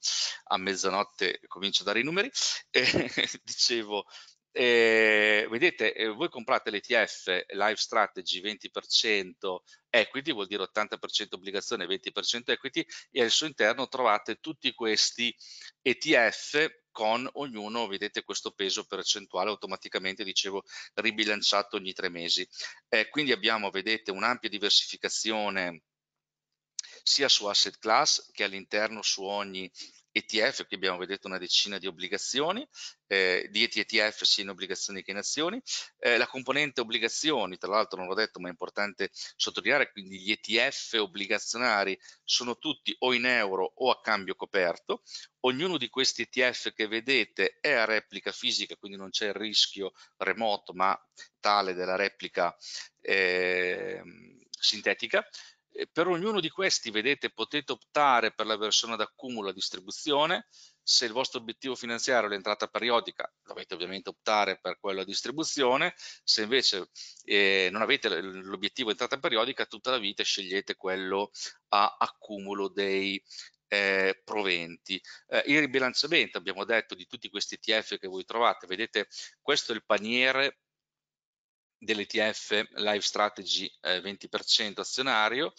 Speaker 1: a mezzanotte comincio a dare i numeri, e, dicevo, eh, vedete, eh, voi comprate l'ETF Life Strategy 20% equity, vuol dire 80% obbligazione, 20% equity, e al suo interno trovate tutti questi ETF con ognuno, vedete questo peso percentuale automaticamente, dicevo, ribilanciato ogni tre mesi. Eh, quindi abbiamo, vedete, un'ampia diversificazione sia su asset class che all'interno su ogni ETF, che abbiamo vedete una decina di obbligazioni, eh, 10 ETF sia in obbligazioni che in azioni. Eh, la componente obbligazioni, tra l'altro non l'ho detto ma è importante sottolineare, quindi gli ETF obbligazionari sono tutti o in euro o a cambio coperto. Ognuno di questi ETF che vedete è a replica fisica, quindi non c'è il rischio remoto ma tale della replica eh, sintetica per ognuno di questi, vedete, potete optare per la versione d'accumulo a distribuzione. Se il vostro obiettivo finanziario è l'entrata periodica, dovete ovviamente optare per quello a distribuzione. Se invece eh, non avete l'obiettivo entrata periodica, tutta la vita scegliete quello a accumulo dei eh, proventi. Eh, il ribilanciamento, abbiamo detto, di tutti questi ETF che voi trovate, vedete, questo è il paniere dell'ETF Live Strategy eh, 20% azionario,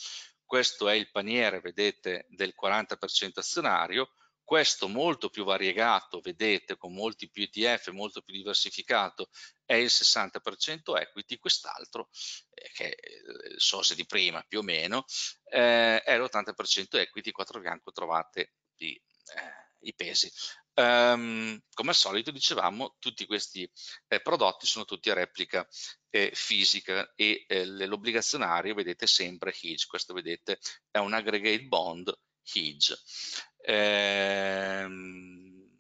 Speaker 1: questo è il paniere, vedete, del 40% azionario, questo molto più variegato, vedete, con molti più ETF, molto più diversificato, è il 60% equity, quest'altro, eh, che è il eh, SOSE di prima più o meno, eh, è l'80% equity, qua trovate i, eh, i pesi. Um, come al solito dicevamo tutti questi eh, prodotti sono tutti a replica eh, fisica e eh, l'obbligazionario vedete sempre HIGE, questo vedete è un aggregate bond HIGE. Ehm,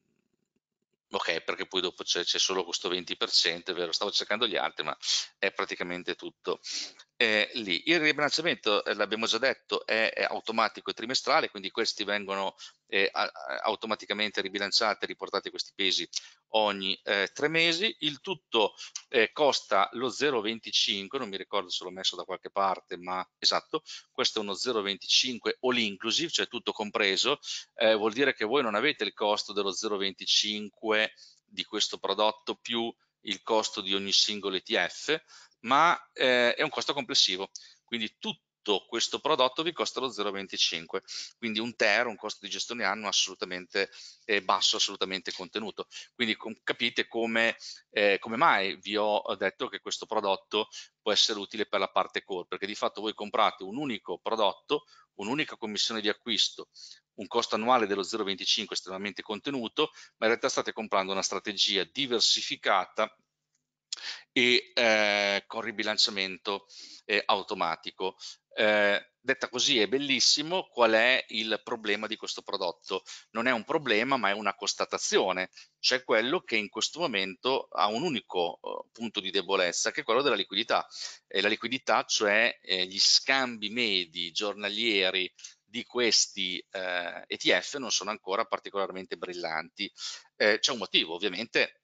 Speaker 1: ok perché poi dopo c'è solo questo 20% è vero stavo cercando gli altri ma è praticamente tutto eh, lì. Il ribilanciamento, eh, l'abbiamo già detto, è, è, automatico e trimestrale, quindi questi vengono eh, a, automaticamente ribilanciati e riportati questi pesi ogni eh, tre mesi. Il tutto eh, costa lo 0,25, non mi ricordo se l'ho messo da qualche parte, ma esatto, questo è uno 0,25 all inclusive, cioè tutto compreso, eh, vuol dire che voi non avete il costo dello 0,25 di questo prodotto più il costo di ogni singolo ETF, ma eh, è un costo complessivo, quindi tutto questo prodotto vi costa lo 0,25, quindi un TER, un costo di gestione anno assolutamente eh, basso, assolutamente contenuto. Quindi com capite come, eh, come mai vi ho detto che questo prodotto può essere utile per la parte core, perché di fatto voi comprate un unico prodotto, un'unica commissione di acquisto, un costo annuale dello 0,25 estremamente contenuto, ma in realtà state comprando una strategia diversificata e eh, con ribilanciamento eh, automatico. Eh, detta così è bellissimo, qual è il problema di questo prodotto? Non è un problema ma è una constatazione, cioè quello che in questo momento ha un unico eh, punto di debolezza che è quello della liquidità. E la liquidità cioè eh, gli scambi medi giornalieri di questi eh, ETF non sono ancora particolarmente brillanti. Eh, C'è un motivo ovviamente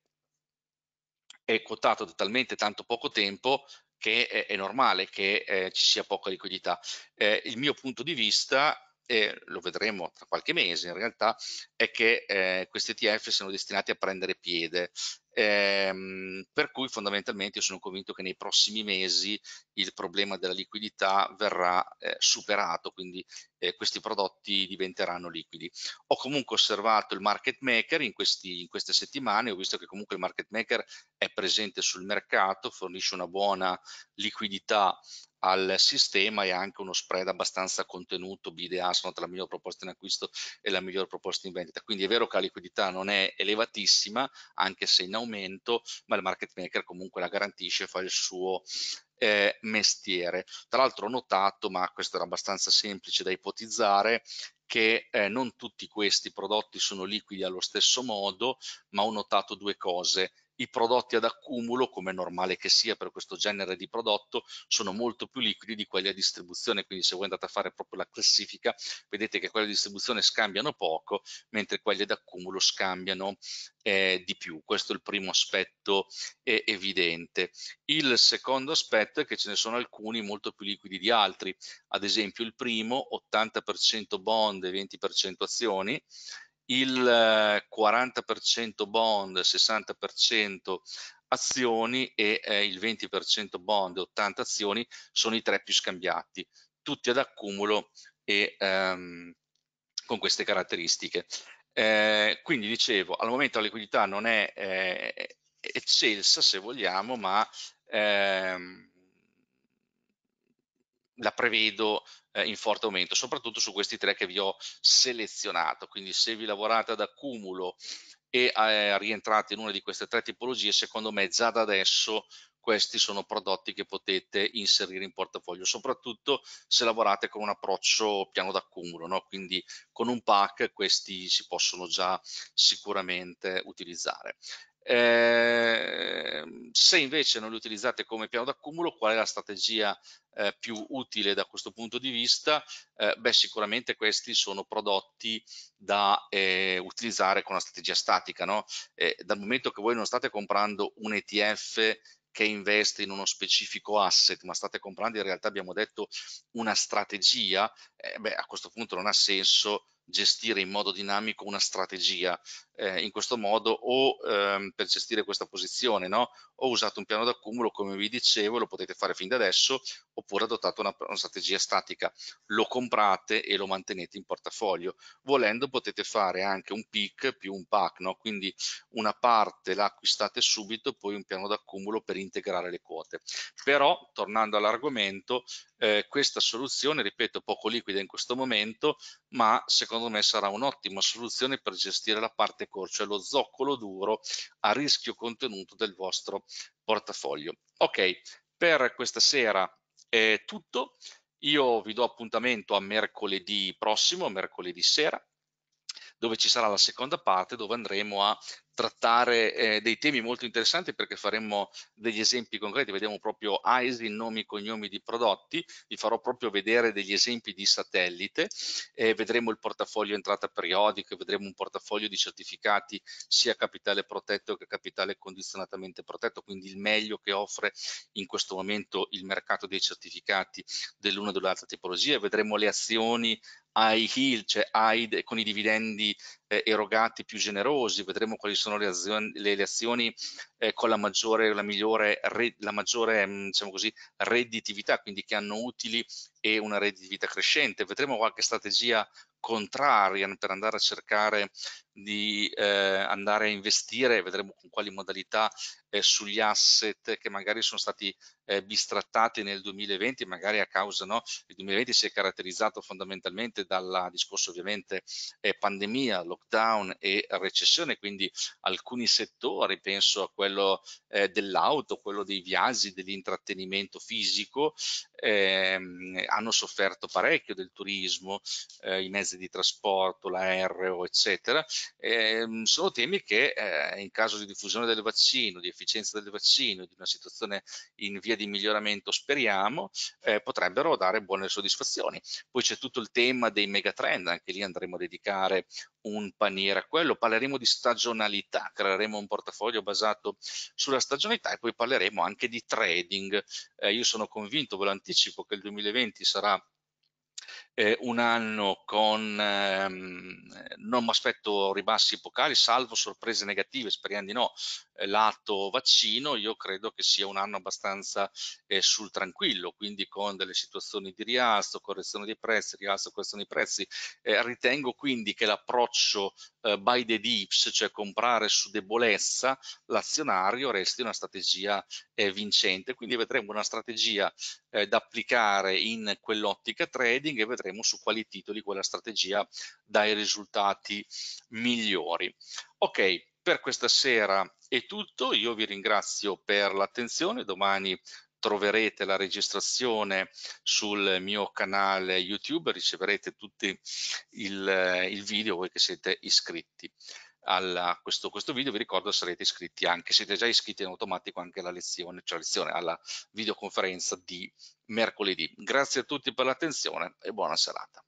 Speaker 1: è quotato da talmente tanto poco tempo che è, è normale che eh, ci sia poca liquidità. Eh, il mio punto di vista e lo vedremo tra qualche mese in realtà, è che eh, questi ETF siano destinati a prendere piede. Ehm, per cui fondamentalmente io sono convinto che nei prossimi mesi il problema della liquidità verrà eh, superato, quindi eh, questi prodotti diventeranno liquidi. Ho comunque osservato il market maker in, questi, in queste settimane, ho visto che comunque il market maker è presente sul mercato, fornisce una buona liquidità al sistema e anche uno spread abbastanza contenuto BDA sono tra la migliore proposta in acquisto e la migliore proposta in vendita quindi è vero che la liquidità non è elevatissima anche se in aumento ma il market maker comunque la garantisce fa il suo eh, mestiere tra l'altro ho notato ma questo era abbastanza semplice da ipotizzare che eh, non tutti questi prodotti sono liquidi allo stesso modo, ma ho notato due cose i prodotti ad accumulo, come è normale che sia per questo genere di prodotto, sono molto più liquidi di quelli a distribuzione, quindi se voi andate a fare proprio la classifica, vedete che quelli a distribuzione scambiano poco, mentre quelli ad accumulo scambiano eh, di più. Questo è il primo aspetto eh, evidente. Il secondo aspetto è che ce ne sono alcuni molto più liquidi di altri, ad esempio il primo 80% bond e 20% azioni, il 40% eh, bond, 60% azioni e eh, il 20% bond, 80 azioni sono i tre più scambiati, tutti ad accumulo e ehm, con queste caratteristiche. Eh, quindi dicevo, al momento la liquidità non è eh, eccelsa se vogliamo, ma ehm, la prevedo eh, in forte aumento, soprattutto su questi tre che vi ho selezionato. Quindi se vi lavorate ad accumulo e eh, rientrate in una di queste tre tipologie, secondo me già da adesso questi sono prodotti che potete inserire in portafoglio, soprattutto se lavorate con un approccio piano d'accumulo, no? quindi con un pack questi si possono già sicuramente utilizzare. Ehm, se invece non li utilizzate come piano d'accumulo, qual è la strategia eh, più utile da questo punto di vista? Eh, beh, sicuramente questi sono prodotti da eh, utilizzare con la strategia statica. No? dal momento che voi non state comprando un ETF che investe in uno specifico asset, ma state comprando in realtà abbiamo detto una strategia, eh beh, a questo punto non ha senso gestire in modo dinamico una strategia eh, in questo modo o ehm, per gestire questa posizione, no? o usate un piano d'accumulo, come vi dicevo, lo potete fare fin da adesso, oppure adottate una, una strategia statica, lo comprate e lo mantenete in portafoglio. Volendo potete fare anche un PIC più un PAC, no? quindi una parte la acquistate subito, poi un piano d'accumulo per integrare le quote. Però, tornando all'argomento, eh, questa soluzione, ripeto, poco liquida in questo momento, ma secondo me sarà un'ottima soluzione per gestire la parte core, cioè lo zoccolo duro a rischio contenuto del vostro portafoglio. Ok, per questa sera è tutto. Io vi do appuntamento a mercoledì prossimo, mercoledì sera dove ci sarà la seconda parte dove andremo a trattare eh, dei temi molto interessanti perché faremo degli esempi concreti, vediamo proprio ISI, nomi, e cognomi di prodotti, vi farò proprio vedere degli esempi di satellite, eh, vedremo il portafoglio entrata periodica, vedremo un portafoglio di certificati sia capitale protetto che capitale condizionatamente protetto, quindi il meglio che offre in questo momento il mercato dei certificati dell'una o dell'altra tipologia, vedremo le azioni high yield, cioè high, con i dividendi eh, erogati più generosi, vedremo quali sono le azioni, le, le azioni eh, con la maggiore, la migliore, la maggiore mm, diciamo così, redditività, quindi che hanno utili e una redditività crescente, vedremo qualche strategia contraria per andare a cercare di eh, andare a investire, vedremo con quali modalità, eh, sugli asset che magari sono stati eh, bistrattati nel 2020, magari a causa, no? Il 2020 si è caratterizzato fondamentalmente dal discorso ovviamente eh, pandemia, lockdown e recessione, quindi alcuni settori, penso a quello eh, dell'auto, quello dei viaggi, dell'intrattenimento fisico, ehm, hanno sofferto parecchio del turismo, eh, i mezzi di trasporto, l'aereo, eccetera eh, sono temi che eh, in caso di diffusione del vaccino, di efficienza del vaccino, di una situazione in via di miglioramento, speriamo, eh, potrebbero dare buone soddisfazioni. Poi c'è tutto il tema dei megatrend, anche lì andremo a dedicare un paniere a quello, parleremo di stagionalità, creeremo un portafoglio basato sulla stagionalità e poi parleremo anche di trading. Eh, io sono convinto, ve lo anticipo, che il 2020 sarà eh, un anno con ehm, non mi aspetto ribassi epocali, salvo sorprese negative, speriamo di no, eh, lato vaccino, io credo che sia un anno abbastanza eh, sul tranquillo, quindi con delle situazioni di rialzo, correzione dei prezzi, rialzo, correzione dei prezzi. Eh, ritengo quindi che l'approccio eh, by the dips, cioè comprare su debolezza l'azionario, resti una strategia vincente, quindi vedremo una strategia da applicare in quell'ottica trading e vedremo vedremo su quali titoli quella strategia dà i risultati migliori. Ok, per questa sera è tutto, io vi ringrazio per l'attenzione, domani troverete la registrazione sul mio canale YouTube, riceverete tutti il, il video voi che siete iscritti a questo, questo, video, vi ricordo sarete iscritti anche, siete già iscritti in automatico anche alla lezione, cioè lezione, alla videoconferenza di mercoledì. Grazie a tutti per l'attenzione e buona serata.